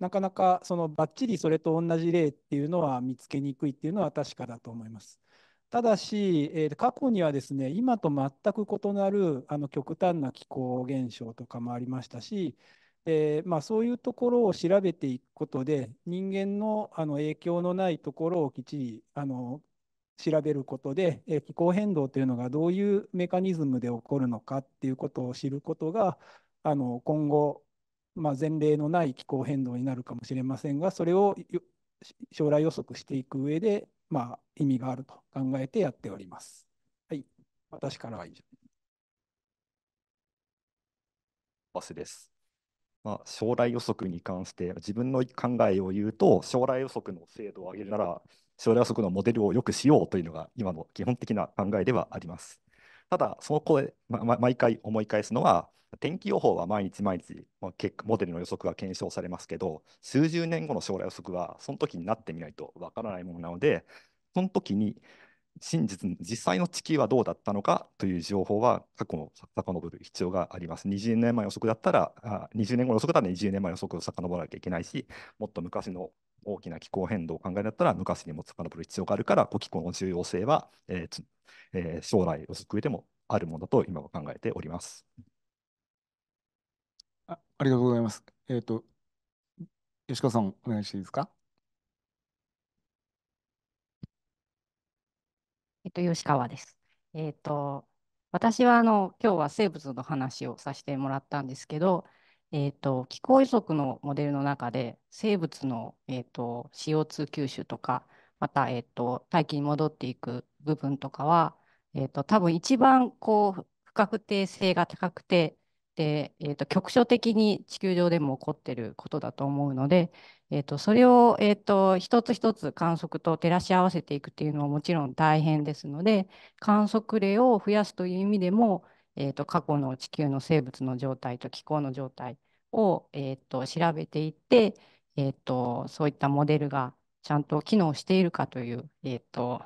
なかなかそのばっちりそれと同じ例っていうのは見つけにくいっていうのは確かだと思います。ただし、えー、過去にはですね今と全く異なるあの極端な気候現象とかもありましたしえー、まあ、そういうところを調べていくことで人間のあの影響のないところをきっちりあの調べることで、えー、気候変動というのがどういうメカニズムで起こるのかっていうことを知ることがあの今後、まあ、前例のない気候変動になるかもしれませんがそれを将来予測していく上で、まあ、意味があると考えてやっております。はい、私からは以上。バスです。まあ、将来予測に関して自分の考えを言うと将来予測の精度を上げるなら将来予測のモデルを良くしようというのが今の基本的な考えではあります。ただその声、ま、毎回思い返すのは天気予報は毎日毎日、まあ、モデルの予測が検証されますけど数十年後の将来予測はその時になってみないとわからないものなのでその時に真実実際の地球はどうだったのかという情報は過去を遡る必要があります。20年前予測だったら、あ20年後予測だったら20年前予測を遡らなきゃいけないし、もっと昔の大きな気候変動を考えだったら昔にも遡る必要があるから、気候の重要性は、えーえー、将来予測でもあるものと今は考えております。あありがとうございます。えっ、ー、と、吉川さん、お願いしていいですか。と、吉川です。えっ、ー、と、私はあの今日は生物の話をさせてもらったんですけど、えーと、気候予測のモデルの中で生物の、えーと、CO2 吸収とかまた、えーと、大気に戻っていく部分とかは、えー、と多分一番こう不確定性が高くてで、えー、と局所的に地球上でも起こってることだと思うので、えーと、それを、えーと、一つ一つ観測と照らし合わせていくというのはもちろん大変ですので観測例を増やすという意味でも、えーと、過去の地球の生物の状態と気候の状態を、えー、と調べていって、えー、とそういったモデルがちゃんと機能しているかという、えー、と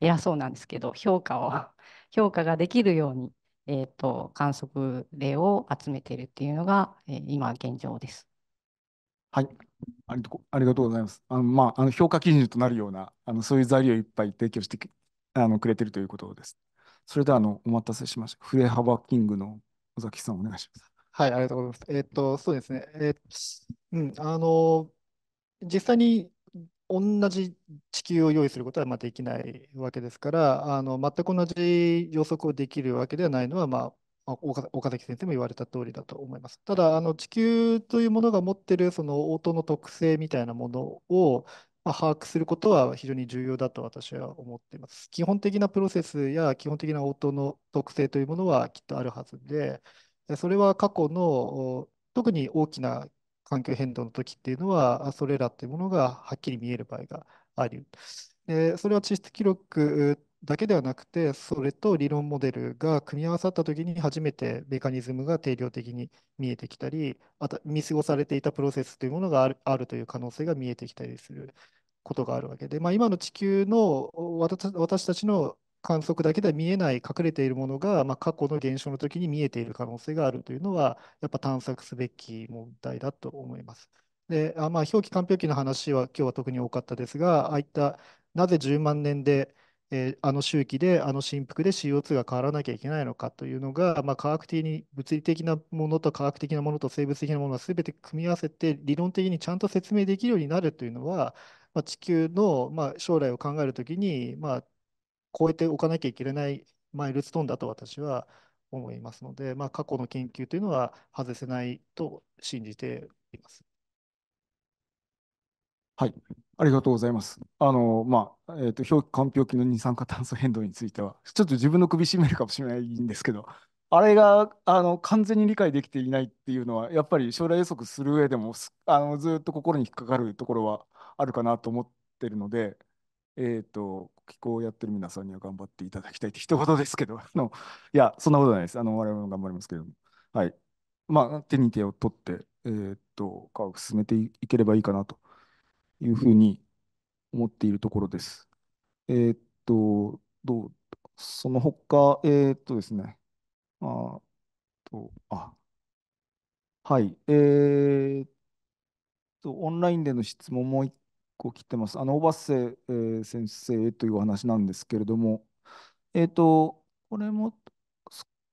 偉そうなんですけど評価を (laughs) 評価ができるように、えー、と観測例を集めているというのが、えー、今現状です。はいありと、ありがとうございます。あのまあ、あの評価基準となるようなあのそういう材料をいっぱい提供してあのくれてるということです。それではあのお待たせしました。筆幅キングの尾崎さん、お願いします。はい、ありがとうございます。えー、っと、そうですね。えー、うん、あの、実際に同じ地球を用意することはまあできないわけですから、あの全く同じ予測をできるわけではないのはまあ岡崎先生も言われた通りだと思います。ただ、あの地球というものが持っているその応答の特性みたいなものを、まあ、把握することは非常に重要だと私は思っています。基本的なプロセスや基本的な応答の特性というものはきっとあるはずで、それは過去の特に大きな環境変動の時っていうのは、それらっていうものがはっきり見える場合があり、それは地質記録だけではなくて、それと理論モデルが組み合わさったときに初めてメカニズムが定量的に見えてきたり、あと見過ごされていたプロセスというものがあるあるという可能性が見えてきたりすることがあるわけで、まあ、今の地球の私たちの観測だけでは見えない隠れているものが、まあ、過去の現象の時に見えている可能性があるというのはやっぱ探索すべき問題だと思います。であまあ、表記完璧の話は今日は特に多かったですがああいったなぜ10万年でえー、あの周期で、あの振幅で CO2 が変わらなきゃいけないのかというのが、まあ、科学的に物理的なものと科学的なものと生物的なものが全て組み合わせて理論的にちゃんと説明できるようになるというのは、まあ、地球の、まあ、将来を考えるときに、まあ、超えておかなきゃいけないマイルストーンだと私は思いますので、まあ、過去の研究というのは外せないと信じています。はいありがとうございます。あの、まあ、えっ、ー、と、表間表機の二酸化炭素変動については、ちょっと自分の首絞めるかもしれないんですけど、あれがあの完全に理解できていないっていうのは、やっぱり将来予測する上でもあのずっと心に引っかかるところはあるかなと思ってるので、えっ、ー、と、気候をやってる皆さんには頑張っていただきたいって一言ですけど、あのいや、そんなことないです。あの我々も頑張りますけども。はい。まあ、手に手を取って、えっ、ー、と、科学進めていければいいかなと。いうふうに思っているところです。えー、っと、どうその他、えー、っとですね、あと、あ、はい、えー、っと、オンラインでの質問もう一個来てます。あの、オバえ先生というお話なんですけれども、えー、っと、これも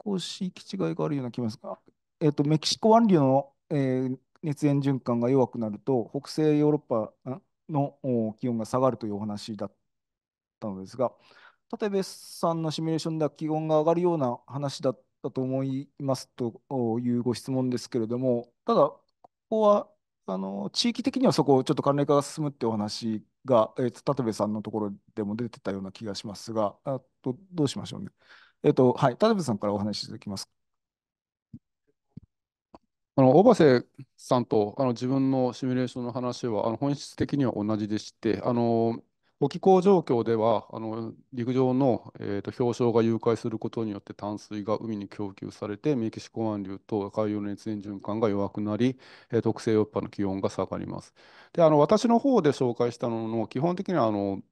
少し行き違いがあるような気がしますが、えー、っと、メキシコ湾流の、えー、熱源循環が弱くなると北西ヨーロッパの気温が下がるというお話だったのですが立部さんのシミュレーションでは気温が上がるような話だったと思いますというご質問ですけれどもただここはあの地域的にはそこちょっと寒冷化が進むってお話が、えー、立部さんのところでも出てたような気がしますがあとどうしましょうね。えっ、ー、とはい、立部さんからお話しいただきますあの、小橋さんとあの自分のシミュレーションの話はあの本質的には同じでして、あのご気候状況ではあの陸上の、えー、と氷床が融解することによって淡水が海に供給されてメキシコ湾流と海洋の熱源循環が弱くなり、えー、特性ヨッパの気温が下がります。であの私の方で紹介したのの基本的にはあの、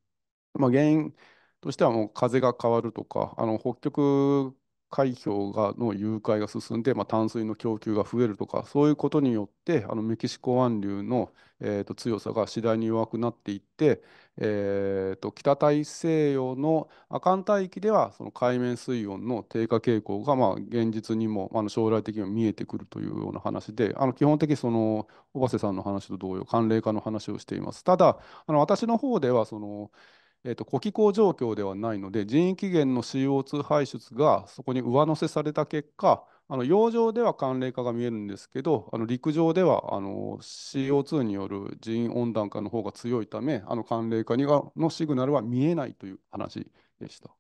まあ、原因としてはもう風が変わるとかあの北極海氷がの融解が進んで、まあ、淡水の供給が増えるとかそういうことによってあのメキシコ湾流の、えーと、強さが次第に弱くなっていって、えーと、北大西洋の亜寒帯域ではその海面水温の低下傾向が、まあ、現実にもあの将来的には見えてくるというような話であの基本的にその小瀬さんの話と同様寒冷化の話をしています。ただあの私の方ではそのえーと、呼気口状況ではないので人員起源の CO2 排出がそこに上乗せされた結果あの洋上では寒冷化が見えるんですけどあの陸上ではあの CO2 による人員温暖化の方が強いためあの寒冷化にのシグナルは見えないという話でした。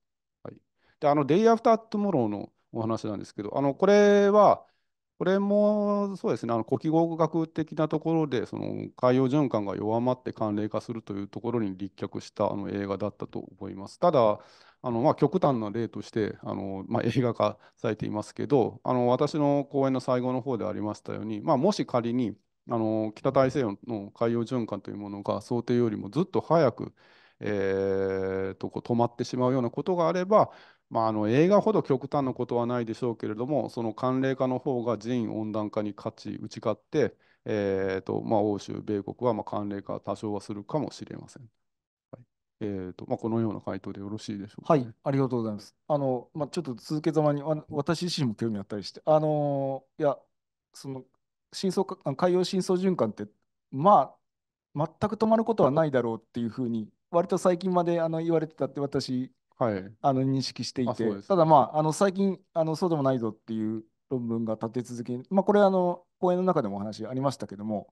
はい、であのデイアフタート r モローのお話なんですけどあのこれはこれもそうですね、あの古希語学的なところで、その海洋循環が弱まって寒冷化するというところに立脚したあの映画だったと思います。ただ、あのまあ、極端な例としてあの、まあ、映画化されていますけど、あの私の講演の最後の方でありましたように、まあ、もし仮にあの北大西洋の海洋循環というものが想定よりもずっと早くえー、とこう止まってしまうようなことがあれば、まあ、あの映画ほど極端なことはないでしょうけれどもその寒冷化の方が人温暖化に勝ち打ち勝って、えーとまあ、欧州米国はまあ寒冷化多少はするかもしれません。えーとまあ、このような回答でよろしいでしょうか、ね、はい、ありがとうございます。あのまあ、ちょっと続けざまに私自身も興味あったりして、あのいや、その深層海洋深層循環って、まあ、全く止まることはないだろうっていうふうに割と最近まであの言われてたって私、はい、あの認識していて、ただまあ、あの最近あの、そうでもないぞっていう論文が立て続けに、まあ、これあの、講演の中でもお話ありましたけども、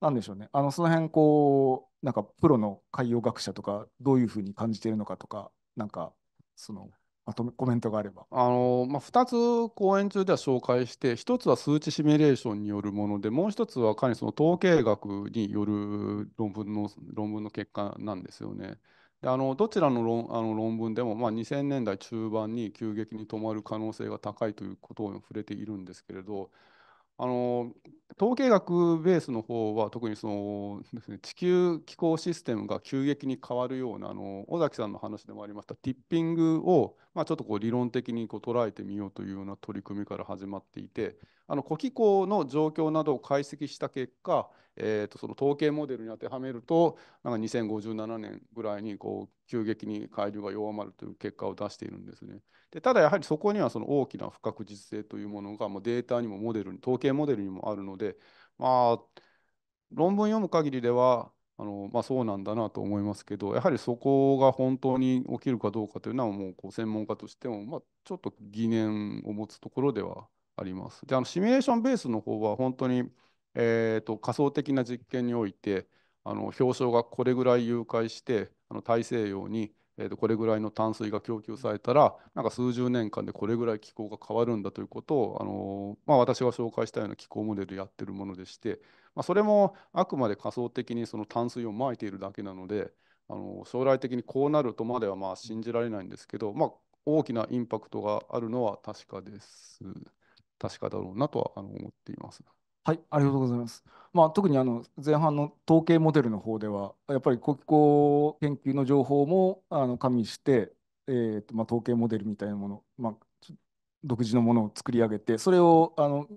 何でしょうね、あのその辺こう、なんかプロの海洋学者とか、どういうふうに感じているのかとか、なんか、そのまとめコメントがあれば。あのまあ、2つ講演中では紹介して、1つは数値シミュレーションによるもので、もう1つはかなりその統計学による論文の論文の結果なんですよね。であのどちらの論あの論文でも、まあ、2000年代中盤に急激に止まる可能性が高いということを触れているんですけれど、あの統計学ベースの方は特にそのです、ね、地球気候システムが急激に変わるようなあの尾崎さんの話でもありましたティッピングを、まあ、ちょっとこう理論的にこう捉えてみようというような取り組みから始まっていてあの古気候の状況などを解析した結果えー、とその統計モデルに当てはめるとなんか2057年ぐらいにこう急激に海流が弱まるという結果を出しているんですね。でただやはりそこにはその大きな不確実性というものがデータにもモデルに統計モデルにもあるのでまあ論文読む限りではあのまあ、そうなんだなと思いますけど、やはりそこが本当に起きるかどうかというのは、もうこう専門家としても、まあ、ちょっと疑念を持つところではあります。で、あのシミュレーションベースの方は、本当にえーと、仮想的な実験においてあの氷床がこれぐらい融解してあの大西洋に、えー、とこれぐらいの淡水が供給されたらなんか数十年間でこれぐらい気候が変わるんだということを、あのまあ、私が紹介したような気候モデルやってるものでして、まあ、それもあくまで仮想的にその淡水をまいているだけなのであの将来的にこうなるとまではまあ信じられないんですけど、まあ、大きなインパクトがあるのは確かです。確かだろうなとは思っています。はい、ありがとうございます。まあ、特にあの前半の統計モデルの方では、やっぱり国交研究の情報もあの加味して、えーとまあ、統計モデルみたいなもの、まあ、独自のものを作り上げて、それをあの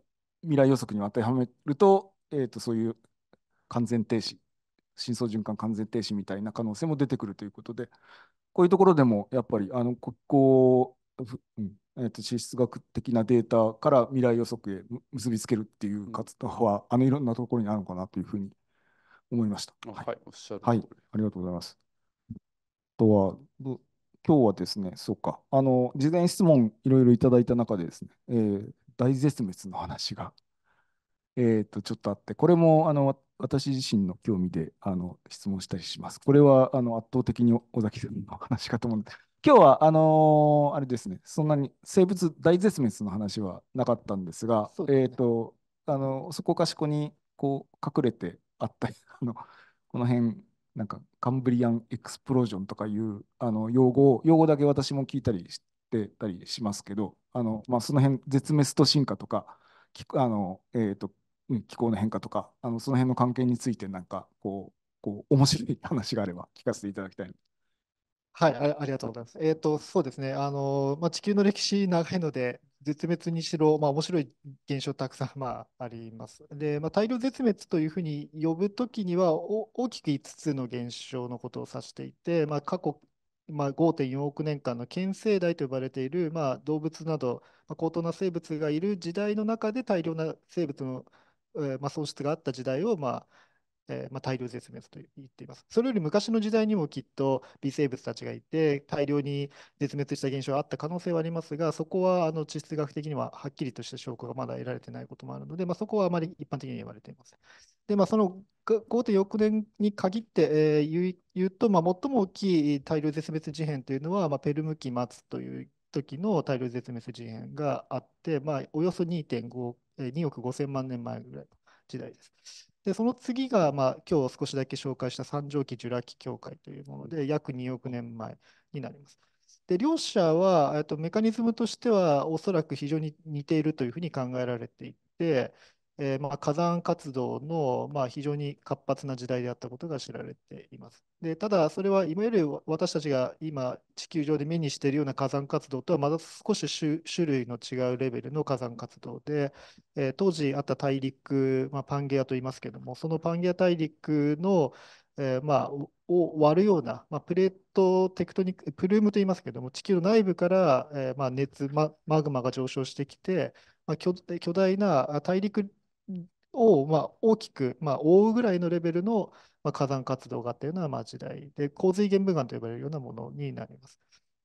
未来予測に当てはめると、えーと、そういう完全停止、深層循環完全停止みたいな可能性も出てくるということで、こういうところでもやっぱりあの国交えー、と地質学的なデータから未来予測へ結びつけるっていう活動は、あのいろんなところにあるのかなというふうに思いました。はい、はい、おっしゃるはい、ありがとうございます。あとは、今日はですね、そうか、あの事前質問いろいろいただいた中でですね、えー、大絶滅の話が、えー、とちょっとあって、これもあの私自身の興味であの質問したりします。これはあの圧倒的に尾崎さんの話かと思うんです。今日はあのー、あれですね、そんなに生物大絶滅の話はなかったんですが、すね、えっ、ー、とあのそこかしこにこう隠れてあった (laughs) あのこの辺なんかカンブリアンエクスプロージョンとかいうあの用語用語だけ私も聞いたりしてたりしますけど、あのまあその辺絶滅と進化とかあのえっ、ー、と気候の変化とかあのその辺の関係についてなんかこうこう面白い話があれば聞かせていただきたいはい、ありがとうございます。えっ、ー、と、そうですね。あの、まあ、地球の歴史長いので、絶滅にしろ、まあ、面白い現象たくさん、(laughs) まあ、あります。で、まあ、大量絶滅というふうに呼ぶときには大きく5つの現象のことを指していて、まあ、過去、まあ、5.4億年間の県世代と呼ばれている、まあ、動物など、まあ、高等な生物がいる時代の中で大量な生物の、えーまあ、喪失があった時代を、まあえー、まあ、大量絶滅と言っています。それより昔の時代にもきっと微生物たちがいて、大量に絶滅した現象があった可能性はありますが、そこはあの地質学的にははっきりとした証拠がまだ得られてないこともあるので、まあ、そこはあまり一般的に言われています。で、まあ、その5.4年に限って、えー、言うと、まあ、最も大きい大量絶滅事変というのは、まあ、ペルム紀末という時の大量絶滅事変があって、まあ、およそ2.5、2億5000万年前ぐらいの時代です。で、その次が、まあ、今日少しだけ紹介した三畳紀ジュラ紀境会というもので、約2億年前になります。で、両者は、えっと、メカニズムとしては、おそらく非常に似ているというふうに考えられていて、えー、まあ、火山活動のまあ非常に活発な時代であったことが知られています。でただそれはいわゆる私たちが今地球上で目にしているような火山活動とはまだ少し種類の違うレベルの火山活動で、えー、当時あった大陸、まあ、パンゲアといいますけどもそのパンゲア大陸の、えー、まあ、を割るような、まあ、プレートテクトニックプルームといいますけども地球の内部から、えまあ熱、熱マグマが上昇してきて、ま巨大な大陸をまあ大きくまあ覆うぐらいのレベルのまあ火山活動があったようなまあ時代で、洪水玄武岩と呼ばれるようなものになります。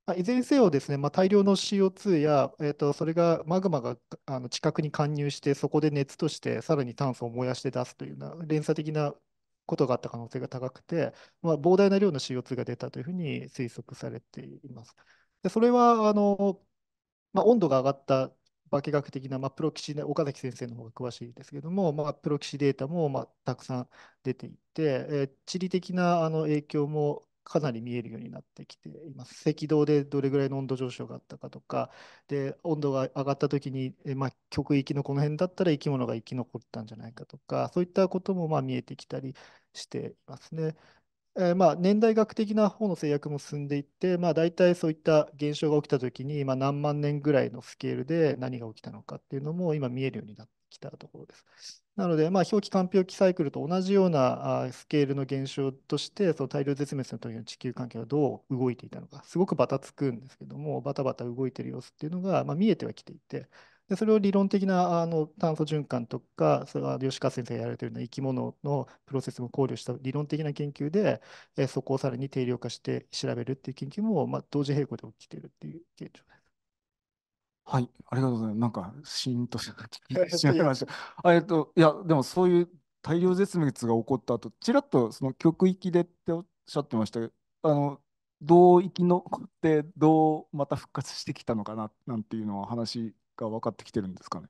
まあ、いずれにせよですね、まあ、大量の CO2 や、えー、とそれがマグマがあの地殻に貫入して、そこで熱としてさらに炭素を燃やして出すというような連鎖的なことがあった可能性が高くて、まあ、膨大な量の CO2 が出たというふうに推測されています。でそれはあの、まあ、温度が上がった化学的な、まあ、プロキシ、岡崎先生の方が詳しいですけども、まあ、プロキシデータも、まあ、たくさん出ていて、えー、地理的なあの影響もかなり見えるようになってきています。赤道でどれぐらいの温度上昇があったかとか、で温度が上がった時に、まあ、極域のこの辺だったら生き物が生き残ったんじゃないかとか、そういったこともまあ見えてきたりしていますね。えー、まあ年代学的な方の制約も進んでいって、まあ、大体そういった現象が起きた時に、まあ、何万年ぐらいのスケールで何が起きたのかっていうのも今見えるようになってきたところです。なので、まあ、表記間氷期サイクルと同じようなスケールの現象としてその大量絶滅の時の地球環境がどう動いていたのかすごくバタつくんですけどもバタバタ動いてる様子っていうのが、まあ、見えてはきていてでそれを理論的なあの炭素循環とか、それは吉川先生がやられているような生き物のプロセスも考慮した理論的な研究で、えそこをさらに定量化して調べるっていう研究も、まあ、同時並行で起きているっていう現状です。はい、ありがとうございます。なんか、しんとして (laughs) しまいました。えっと、いや、でもそういう大量絶滅が起こった後、ちらっとその極域でっておっしゃってましたけど、あの、どう生き残って、どうまた復活してきたのかな、なんていうのは話が分かってきてるんですかね。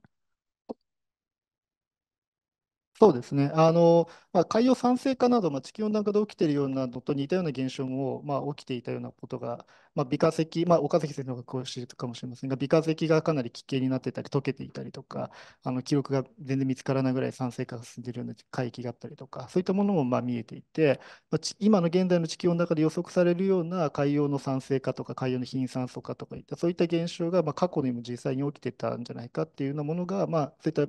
そうですね。あの、まあ、海洋酸性化など、まあ、地球温暖化で起きているようなのと似たような現象も、まあ、起きていたようなことが、まあ、美化石、まあ、岡崎先生の方が詳しいかもしれませんが、美化石がかなり危険になってたり、溶けていたりとか、あの記録が全然見つからないぐらい酸性化が進んでいるような海域があったりとか、そういったものもまあ見えていて、まあ、今の現代の地球温暖化で予測されるような海洋の酸性化とか、海洋の貧酸素化とかいった、そういった現象がまあ過去にも実際に起きてたんじゃないかっていうようなものが、まあ、そういった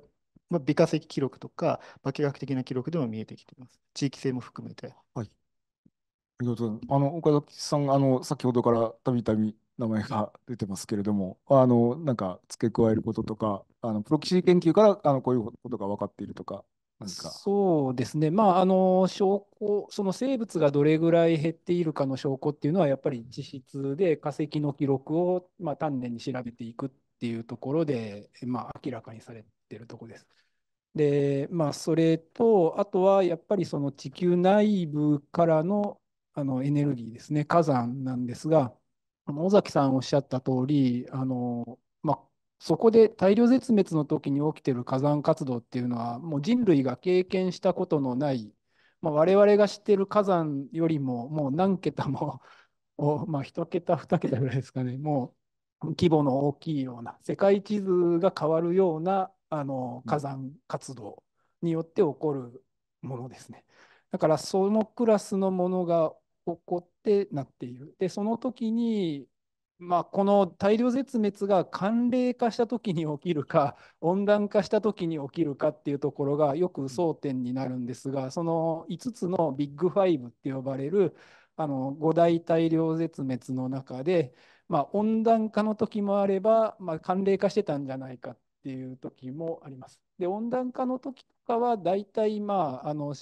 まあ、美化石記録とか、化学的な記録でも見えてきています。地域性も含めて。はい。ありがとうあの、岡崎さん、あの、先ほどからたびたび名前が出てますけれども、あの、なんか付け加えることとか、あの、プロキシー研究から、あの、こういうことが分かっているとか、そうですね、まあ、あの証拠、その生物がどれぐらい減っているかの証拠っていうのは、やっぱり地質で化石の記録を、まあ、丹念に調べていくっていうところで、まあ、明らかにされってるとこです。で、まあ、それと、あとはやっぱりその地球内部からのあのエネルギーですね、火山なんですが、尾崎さんおっしゃった通り、あのまあ、そこで大量絶滅の時に起きてる火山活動っていうのは、もう人類が経験したことのない、まあ、我々が知ってる火山よりも、もう何桁も (laughs) まあ、1桁、2桁ぐらいですかね、もう規模の大きいような、世界地図が変わるようなあの火山活動によって起こるものですね。だからそのクラスのものが起こってなっている。でその時にまあ、この大量絶滅が寒冷化した時に起きるか (laughs) 温暖化した時に起きるかっていうところがよく争点になるんですがその5つのビッグファイブって呼ばれるあの5大大量絶滅の中で、まあ、温暖化の時もあれば、まあ、寒冷化してたんじゃないかっっていう時もあります。で、温暖化の時とかは、大体、まあ、あの、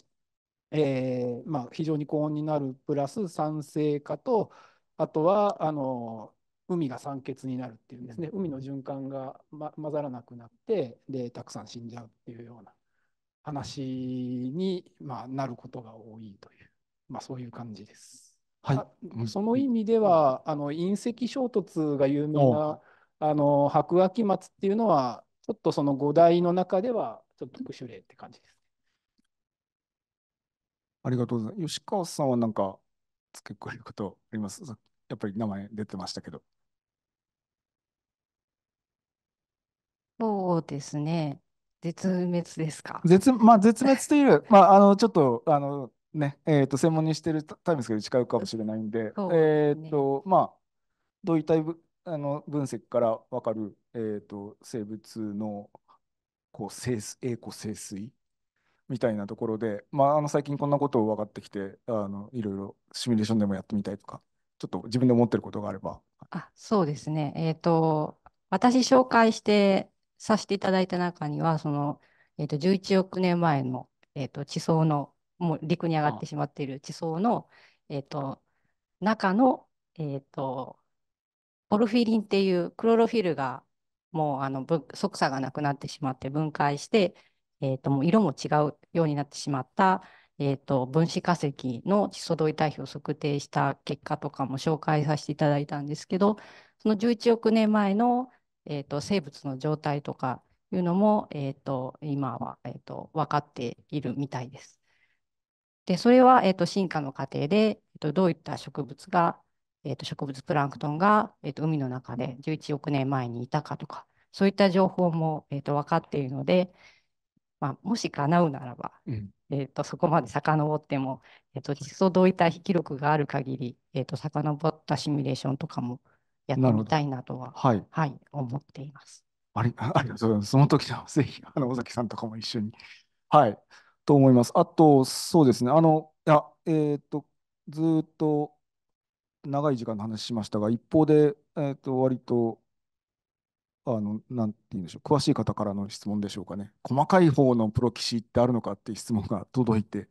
えー、まあ、非常に高温になるプラス酸性化と、あとは、あの、海が酸欠になるっていうんですね、海の循環が、ま、混ざらなくなって、で、たくさん死んじゃうっていうような話に、まあ、なることが多いという、まあ、そういう感じです。はい、その意味では、あの隕石衝突が有名なあの白亜紀末っていうのは、ょっとその5台の中では、ちょっと特殊例って感じです。ありがとうございます。吉川さんは何か付け加えることありますやっぱり名前出てましたけど。そうですね。絶滅ですか。絶、まあ、絶滅という (laughs) まあ、あの、ちょっと、あの、ね、えっ、ー、と、専門にしてるタイムですけど、違うかもしれないんで、でね、えっ、と、まあ、どういったあの分析から分かる、えーと、生物のこう生栄枯盛衰みたいなところで、まあ、あの最近こんなことを分かってきてあのいろいろシミュレーションでもやってみたいとかちょっと自分で思ってることがあれば。あそうですね、えーと、私紹介してさせていただいた中にはその、えーと、11億年前の、えー、と地層のもう陸に上がってしまっている地層のえーと、中の、えーと、ポルフィリンっていうクロロフィルがもうあの即差がなくなってしまって分解して、えー、ともう色も違うようになってしまった、えー、と分子化石の窒素同位体比を測定した結果とかも紹介させていただいたんですけどその11億年前の、えー、と生物の状態とかいうのも、えー、と今は、えー、と分かっているみたいです。でそれは、えー、と進化の過程で、えー、とどういった植物がえー、と植物プランクトンが、えー、と海の中で11億年前にいたかとか、そういった情報も、えー、と分かっているので、まあ、もし叶うならば、うん、えー、とそこまで遡っても、えー、と実相どういった記録がある限り、えー、と遡ったシミュレーションとかもやってみたいなとは、はい、はい、思っています。あり (laughs) ありがとうございます。その時はぜひ、あの尾崎さんとかも一緒に。はい、と思います。あと、そうですね、あの、や、えっ、ー、と、ずっと長い時間の話しましたが、一方で、えー、と割と、あの、なんて言うんでしょう、詳しい方からの質問でしょうかね。細かい方のプロ棋士ってあるのかっていう質問が (laughs) 届いて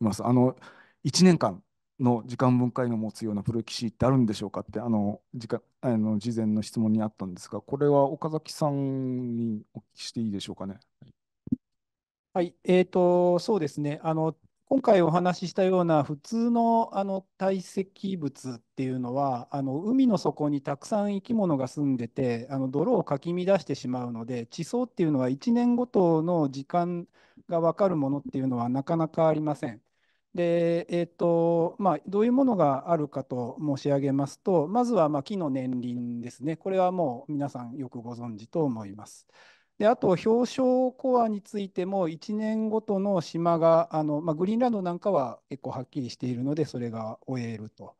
います。あの、1年間の時間分解の持つようなプロ棋士ってあるんでしょうかって、あの、時間、あの、事前の質問にあったんですが、これは岡崎さんにお聞きしていいでしょうかね。はい、えっ、ー、と、そうですね。あの、今回お話ししたような普通のあの堆積物っていうのはあの海の底にたくさん生き物が住んでてあの泥をかき乱してしまうので地層っていうのは1年ごとの時間が分かるものっていうのはなかなかありません。で、えーとまあ、どういうものがあるかと申し上げますとまずはま木の年輪ですねこれはもう皆さんよくご存知と思います。であと表彰コアについても1年ごとの島があの、まあ、グリーンランドなんかは結構はっきりしているのでそれが終えると。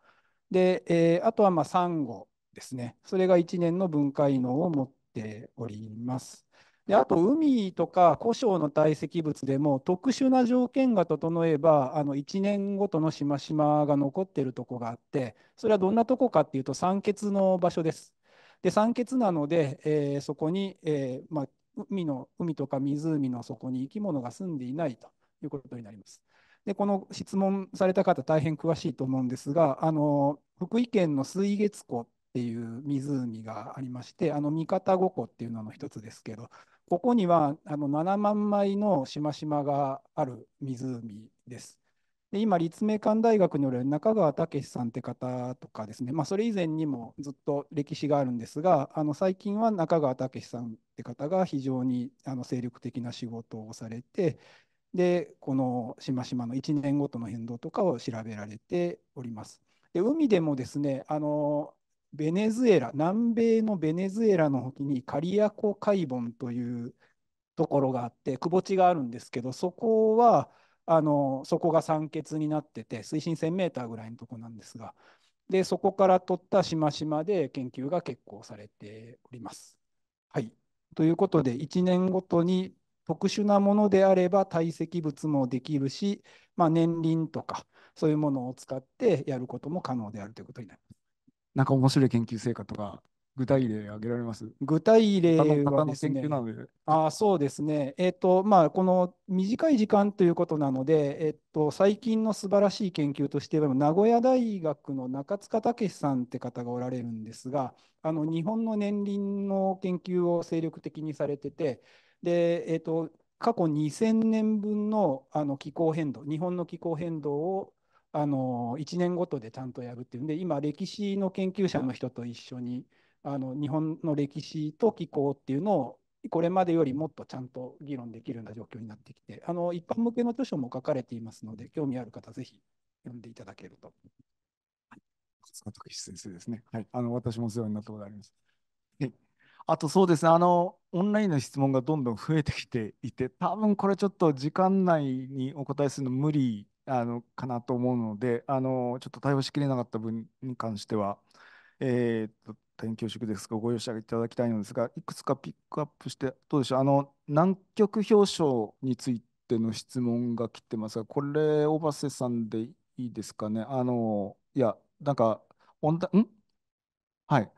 で、えー、あとはまあサンゴですねそれが1年の分解能を持っております。であと海とか古生の堆積物でも特殊な条件が整えばあの1年ごとのしましまが残ってるとこがあってそれはどんなとこかっていうと酸欠の場所です。で酸欠なので、えー、そこに、えーまあ、海の海とか湖の底に生き物が住んでいないということになります。でこの質問された方大変詳しいと思うんですがあの福井県の水月湖っていう湖がありましてあの三方五湖っていうのの一つですけどここにはあの7万枚のしましまがある湖です。で今、立命館大学による中川武さんって方とかですね、まあ、それ以前にもずっと歴史があるんですが、あの最近は中川武さんって方が非常にあの精力的な仕事をされて、で、このしましまの1年ごとの変動とかを調べられております。で海でもですねあのベネズエラ、南米のベネズエラの沖にカリアコ海盆というところがあって、くぼ地があるんですけど、そこはあのそこが酸欠になってて水深 1,000m ぐらいのとこなんですがでそこから取ったしましまで研究が結構されております。はい、ということで1年ごとに特殊なものであれば堆積物もできるし、まあ、年輪とかそういうものを使ってやることも可能であるということになります。なんか面白い研究成果とか具体例挙げられます具体例はですね、あそうですね、えーとまあ、この短い時間ということなので、えーと、最近の素晴らしい研究としては、名古屋大学の中塚武さんって方がおられるんですが、あの日本の年輪の研究を精力的にされてて、でえーと、過去2000年分のあの気候変動、日本の気候変動をあの1年ごとでちゃんとやるっていうんで、今、歴史の研究者の人と一緒に。うんあの日本の歴史と気候っていうのをこれまでよりもっとちゃんと議論できるような状況になってきてあの一般向けの著書も書かれていますので興味ある方ぜひ読んでいただけると。はい、勝塚先生ですね、はい、あの私もお世話になったことあります。はいあとそうですねあのオンラインの質問がどんどん増えてきていて多分これちょっと時間内にお答えするの無理あのかなと思うのであのちょっと対応しきれなかった分に関しては、えー、っと大変恐縮ですが、ご容赦いただきたいのですが、いくつかピックアップして、どうでしょう、あの南極表彰についての質問が来てますが、これ、小橋さんでいいですかね。あのいや、なんか、温暖、んはい。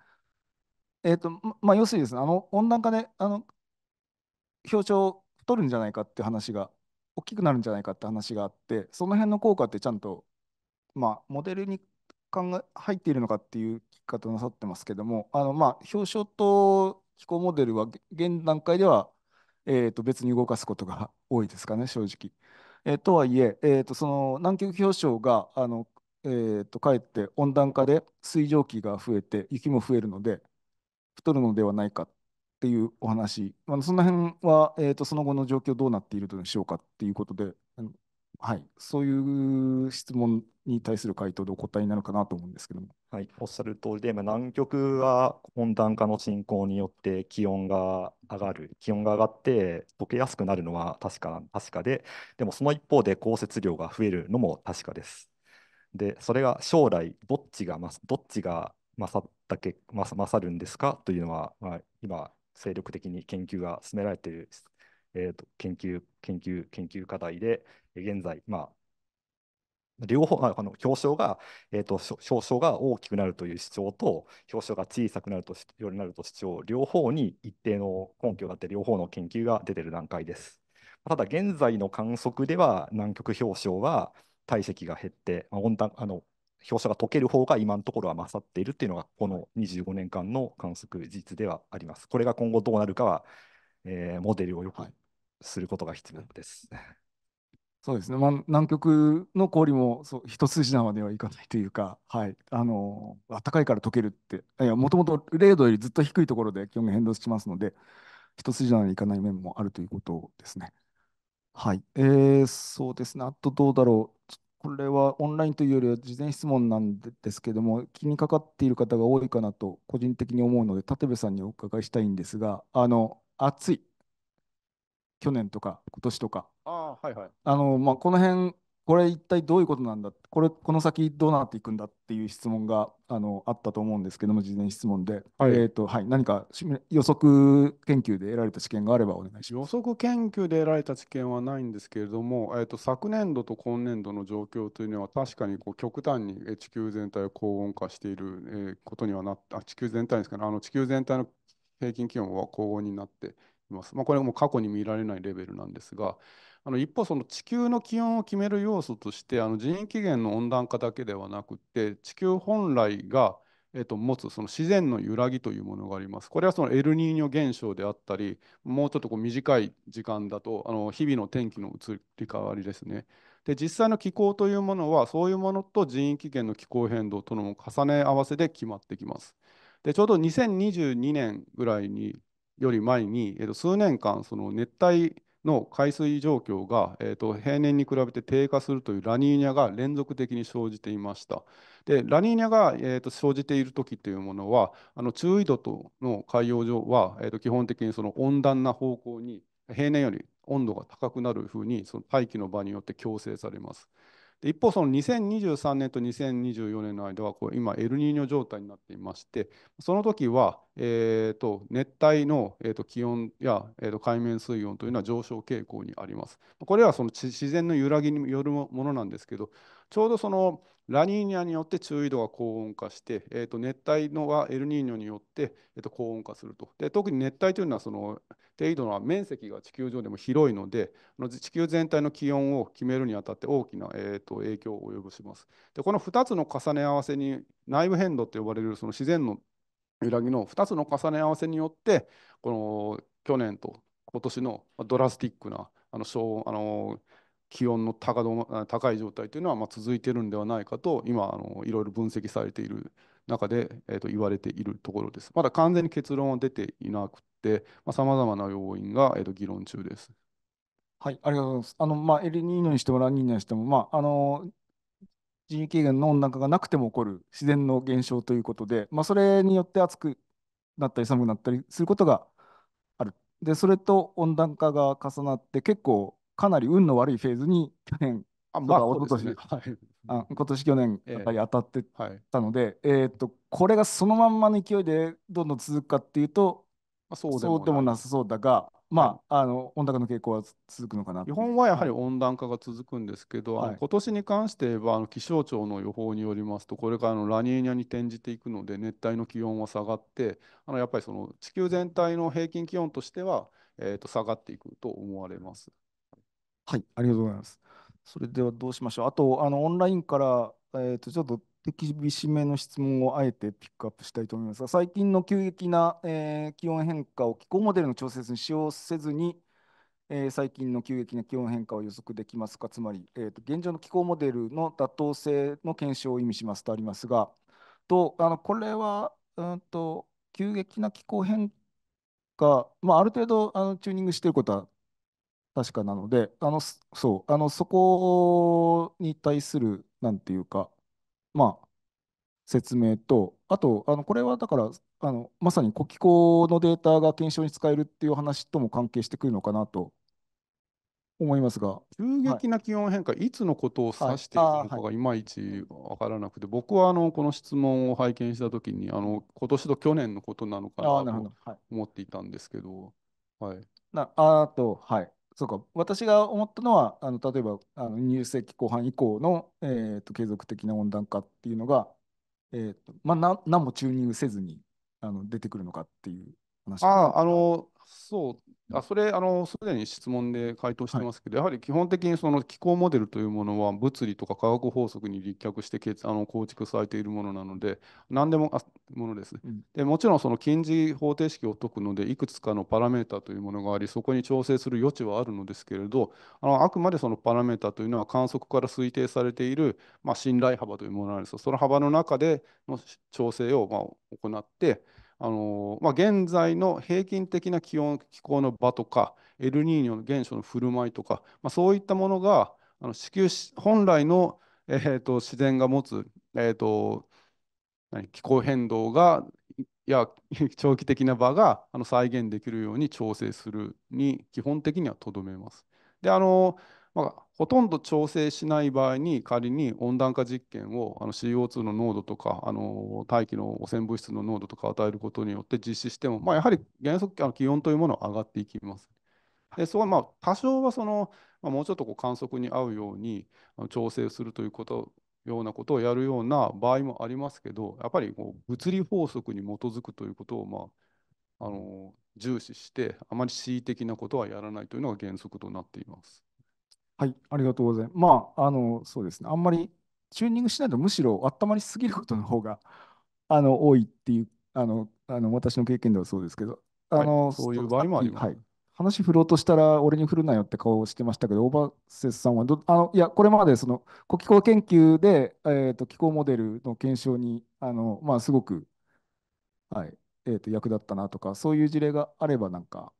えっ、ー、と、まあ、要するにですね、あの温暖化で、あの表彰取るんじゃないかって話が、大きくなるんじゃないかって話があって、その辺の効果ってちゃんと、まあ、モデルに考え入っているのかっていう聞き方なさってますけどもあの、まあ、表彰と気候モデルは現段階では、えー、と別に動かすことが多いですかね正直。えー、とはいええー、とその南極氷床があの、えー、とかえって温暖化で水蒸気が増えて雪も増えるので太るのではないかっていうお話、まあ、その辺は、えー、とその後の状況どうなっているのでしょうかっていうことではい、そういう質問に対する回答でお答えになるかなと思うんですけども。はい、おっしゃる通りで、まあ、南極は温暖化の進行によって気温が上がる、気温が上がって溶けやすくなるのは確か確かで、でもその一方で降雪量が増えるのも確かです。で、それが将来どっちがどっちが勝ったけ勝るんですかというのは、まあ、今、精力的に研究が進められているえーと、研究、研究、研究課題で、現在、まあ、両方、あの表彰が、えーと、表彰が大きくなるという主張と、表彰が小さくなるとよりなると主張、両方に一定の根拠があって、両方の研究が出ている段階です。ただ、現在の観測では、南極表彰は体積が減って、まあ、温暖あの表彰が解ける方が今のところは勝っているというのが、この25年間の観測事実ではあります。これが今後どうなるかは、えー、モデルをよく、することが必要です。(laughs) そうですね、まあ、南極の氷もそう一筋縄ではいかないというか、はい、あの暖かいから溶けるって、いやもともと0度よりずっと低いところで気温が変動しますので、一筋縄にいかない面もあるということですね。はい、えー、そうですね、あとどうだろう、これはオンラインというよりは事前質問なんですけども、気にかかっている方が多いかなと、個人的に思うので、立部さんにお伺いしたいんですが、あの暑い去年とか今年とかあ、はいはいあのまあ、この辺これ一体どういうことなんだこれこの先どうなっていくんだっていう質問があのあったと思うんですけども事前質問で、はいえーとはい、何か予測研究で得られた知見があればお願いします予測研究で得られた知見はないんですけれども、えーと、昨年度と今年度の状況というのは確かにこう極端に地球全体を高温化していることにはなった地球全体ですかねあの地球全体の平均気温は高温になってます。まあ、これも過去に見られないレベルなんですが、あの一方、その地球の気温を決める要素として、あの人起源の温暖化だけではなくて、地球本来が、えっと、持つその自然の揺らぎというものがあります。これはそのエルニーニョ現象であったり、もうちょっとこう短い時間だと、あの日々の天気の移り変わりですね。で、実際の気候というものは、そういうものと人起源の気候変動との重ね合わせで決まってきます。で、ちょうど2022年ぐらいに、より前に、えー、と数年間その熱帯の海水状況が、えー、と平年に比べて低下するというラニーニャが連続的に生じていました。でラニーニャが、えー、と生じている時というものはあの中緯度との海洋上は、えー、と基本的にその温暖な方向に平年より温度が高くなるふうにその大気の場によって強制されます。で一方、その2023年と2024年の間はこう今、エルニーニョ状態になっていまして、その時は、えと、熱帯の、えと、気温や、えと海面水温というのは上昇傾向にあります。これはその自然の揺らぎによるものなんですけど、ちょうどそのラニーニャによって中緯度が高温化して、えー、と熱帯のはエルニーニョによって、えー、と高温化すると。で特に熱帯というのはその低度の面積が地球上でも広いので地球全体の気温を決めるにあたって大きな、えー、と影響を及ぼします。でこの2つの重ね合わせに内部変動と呼ばれるその自然の揺らぎの2つの重ね合わせによってこの去年と今年のドラスティックなあのあの気温の高度高い状態というのはまあ続いているんではないかと今あのいろいろ分析されている中で、えー、と言われているところです。まだ完全に結論は出ていなくてさまざ、まな要因が、えー、と議論中です。はい、ありがとうございます。あのまあ、エリニーニにしてもラニーニャにしても、まあ、あの人為軽減の温暖化がなくても起こる自然の現象ということで、まあ、それによって暑くなったり寒くなったりすることがある。で、それと温暖化が重なって、結構かなり運の悪いフェーズに去年あ、まあ、おと年、し、はい、あ今年去年あたり当たってたので、えー、はいえー、っとこれがそのまんまの勢いでどんどん続くかっていうと、まあ、そうでもなさそうだが、まあ、あの温暖化の傾向は続くのかな日本はやはり温暖化が続くんですけど、はい、今年に関してはあの気象庁の予報によりますとこれからのラニーニャに転じていくので熱帯の気温は下がってあのやっぱりその地球全体の平均気温としては、えー、と下がっていくと思われます。はい、ありがとうございます。それではどうしましょう。あと、あのオンラインから、えーと、ちょっと厳しめの質問をあえてピックアップしたいと思いますが、最近の急激な、えー、気温変化を気候モデルの調節に使用せずに、えー、最近の急激な気温変化を予測できますか、つまり、えーと、現状の気候モデルの妥当性の検証を意味しますとありますが、とあのこれは、うんと急激な気候変化、まあ、ある程度あのチューニングしていることは確かなので、あの、そう、あの、そこに対する、なんていうか、まあ、説明と、あと、あの、これはだから、あの、まさに古気候のデータが検証に使えるっていう話とも関係してくるのかなと思いますが。急激な気温変化、い、つのことを指しているのかがいまいち分からなくて、僕はあのこの質問を拝見したときに、あの今年と去年のことなのかなと思っていたんですけど。はい、なあと、はい、そうか私が思ったのはあの例えばあの入世紀後半以降の、えーと、継続的な温暖化っていうのが、えーとまあ、何もチューニングせずにあの出てくるのかっていう話ああのそう、あそれ、あのすでに質問で回答してますけど、はい、やはり基本的にその気候モデルというものは、物理とか化学法則に立脚してあの構築されているものなので、何でもあものです、うん、で。もちろんその近似方程式を解くので、いくつかのパラメータというものがあり、そこに調整する余地はあるのですけれど、あのあくまでそのパラメータというのは観測から推定されている、まあ、信頼幅というものなんですその幅の中での調整をまあ行って、あのまあ、現在の平均的な気温気候の場とかエルニーニョの現象の振る舞いとか、まあ、そういったものがあの地球本来の、えーと、自然が持つ、えーと、気候変動がいや (laughs) 長期的な場があの再現できるように調整するに基本的にはとどめます。であのまあ、ほとんど調整しない場合に仮に温暖化実験をあの CO2 の濃度とかあの大気の汚染物質の濃度とか与えることによって実施しても、まあ、やはり原則あの気温というものは上がっていきます。でそこはまあ多少はその、まあ、もうちょっとこう観測に合うように調整するということようなことをやるような場合もありますけどやっぱりこう物理法則に基づくということを、まあ、あの重視してあまり恣意的なことはやらないというのが原則となっています。はい、ありがとうございます。まあ、あの、そうですね。あんまりチューニングしないとむしろ温まりすぎることの方が、あの、多いっていう、あの、あの私の経験ではそうですけど、あはい、の、そういう場合もあります。はい。話振ろうとしたら俺に振るなよって顔をしてましたけど、オーバーセスさんはど、あの、いや、これまでその、呼気候研究で、えっと、気候モデルの検証に、あの、まあ、すごく、はい、えっと、役立ったなとか、そういう事例があれば、なんか、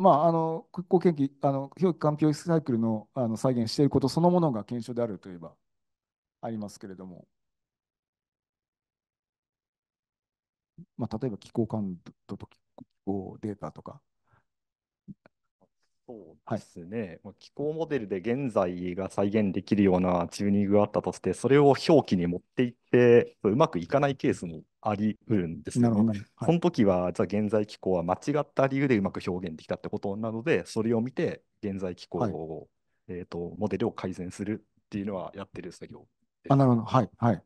まあ、あの国庫研究あの表記環境サイクルのあの再現していることそのものが検証であるといえばありますけれども、まあ、例えば気候感度と気候データとかそうですね、はい、気候モデルで現在が再現できるようなチューニングがあったとして、それを表記に持っていって、うまくいかないケースもありうるんですね。なるほど、はい、その時は、じゃあ現在気候は間違った理由でうまく表現できたってことなので、それを見て、現在気候を、はい、えーとモデルを改善するっていうのはやってる作業あなるほど、はい、はい。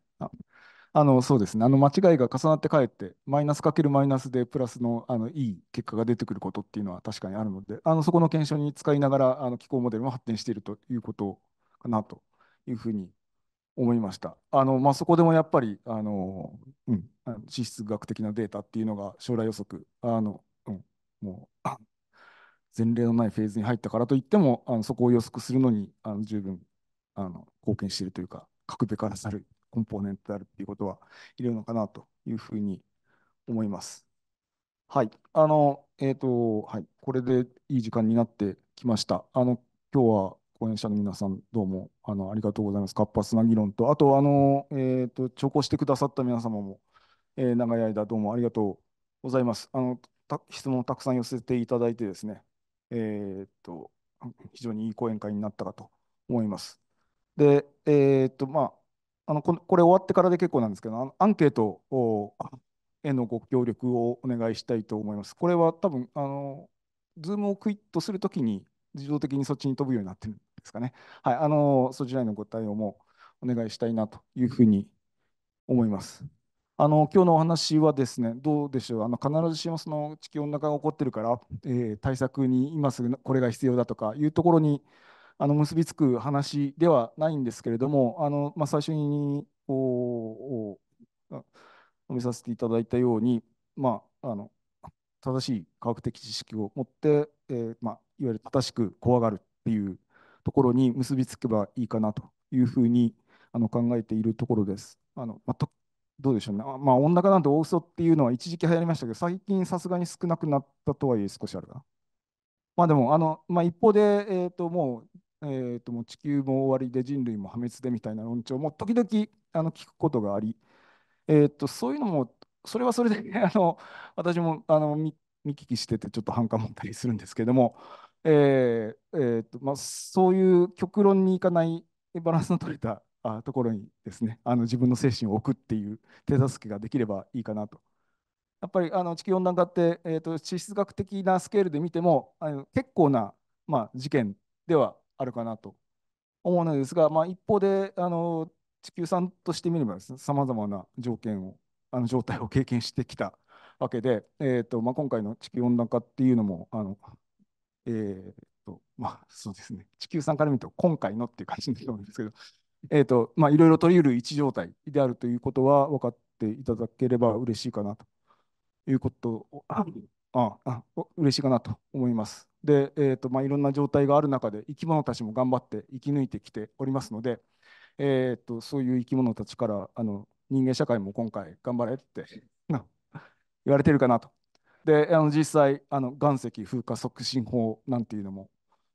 あの、そうですね。あの、間違いが重なってかえって、マイナスかけるマイナスで、プラスの、あの、いい結果が出てくることっていうのは確かにあるので、あの、そこの検証に使いながら、あの、気候モデルも発展しているということかなというふうに思いました。あの、まあ、そこでもやっぱり、あの、うん、地質学的なデータっていうのが将来予測、あの、うん、もう、前例のないフェーズに入ったからといっても、あのそこを予測するのにあの十分あの貢献しているというか、格べからざるコンポーネントであるっていうことは言えるのかなというふうに思います。はい。あの、えっ、ー、と、はい。これでいい時間になってきました。あの、今日は講演者の皆さん、どうもあのありがとうございます。活発な議論と、あと、あの、えっ、ー、と、聴講してくださった皆様も、えー、長い間どうもありがとうございます。あの、質問をたくさん寄せていただいてですね、えー、っと、非常にいい講演会になったかと思います。で、えー、っと、まあ、あのこれ終わってからで結構なんですけど、アンケートをへのご協力をお願いしたいと思います。これは多分あのズームをクイッとするときに自動的にそっちに飛ぶようになってるんですかね。はい、あのそちらへのご対応もお願いしたいなというふうに思います。あの今日のお話はですね、どうでしょう、あの必ずしもその地球温暖化が起こってるから、えー、対策に今すぐこれが必要だとかいうところにあの結びつく話ではないんですけれどもあの、まあ、最初におお述させていただいたように、まあ、あの正しい科学的知識を持って、えーまあ、いわゆる正しく怖がるっていうところに結びつけばいいかなというふうにあの考えているところです。あのまあ、どうでしょうね、まあ、温暖化なんて大嘘っていうのは一時期流行りましたけど、最近さすがに少なくなったとはいえ、少しあるな。まあでも、あのまあ、一方で、えー、ともうえー、ともう地球も終わりで人類も破滅でみたいな論調も時々あの聞くことがあり、えー、とそういうのもそれはそれで (laughs) あの私もあの見見聞きしててちょっと反感持ったりするんですけども、えーえーとまあ、そういう極論にいかないバランスの取れたあところにですねあの自分の精神を置くっていう手助けができればいいかなと。やっぱりあの地球温暖化って、えーと、地質学的なスケールで見てもあの結構な、まあ、事件ではあるかなと思うのですが、まあ、一方であの地球さんとしてみればさまざまな条件をあの状態を経験してきたわけで、えーとまあ、今回の地球温暖化っていうのもあの、えーとまあ、そうですね地球さんから見ると今回のっていう感じになると思うんですけど、えーとまあ、いろいろ取り得る一状態であるということは分かっていただければ嬉しいかなということをああ嬉しいかなと思います。で、えーとまあ、いろんな状態がある中で生き物たちも頑張って生き抜いてきておりますので、えーと、そういう生き物たちからあの人間社会も今回頑張れって言われてるかなと。であの実際あの岩石風化促進法なんていうのも、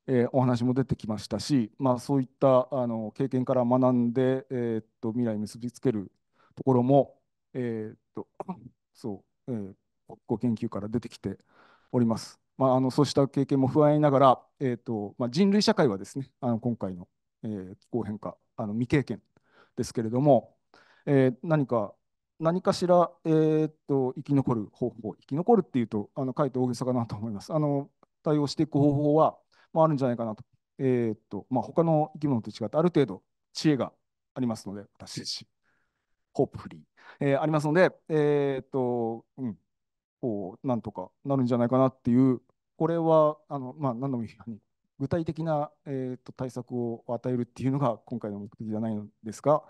えー、お話も出てきましたし、まあ、そういったあの経験から学んで、えーと、と未来に結びつけるところも、えーとそうえー、ご研究から出てきております。まあ、あのそうした経験も安えながら、えーとまあ、人類社会はですねあの今回の、えー、気候変化あの未経験ですけれども、えー、何か何かしら、えーと、生き残る方法生き残るっていうとあの書いて大げさかなと思いますあの対応していく方法は、まあ、あるんじゃないかなと,、えーとまあ、他の生き物と違ってある程度知恵がありますので私たちホープフリー、えー、ありますので、えーとうん、こうなんとかなるんじゃないかなっていうこれはあの、まあ、何度も言うように具体的な、えーと、対策を与えるっていうのが今回の目的じゃないのですが、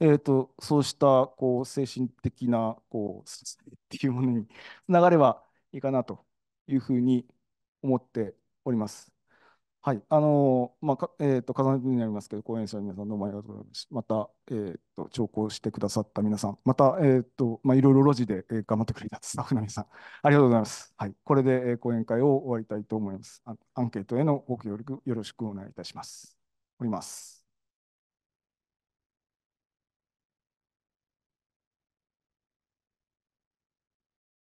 えーと、そうしたこう精神的なこう支えっていうものに流ればいいかなというふうに思っております。はい、あのまあ、えっ、ー、と、重ねてになりますけど、講演者の皆さんどうもありがとうございます。また、えっ、ー、と、聴講してくださった皆さん、また、えっ、ー、と、まあ、いろいろ路地で、え頑張ってくれたスタッフの皆さん、ありがとうございます。はい、これで、え講演会を終わりたいと思います。アンケートへのご協力よろしくお願いいたします。おります。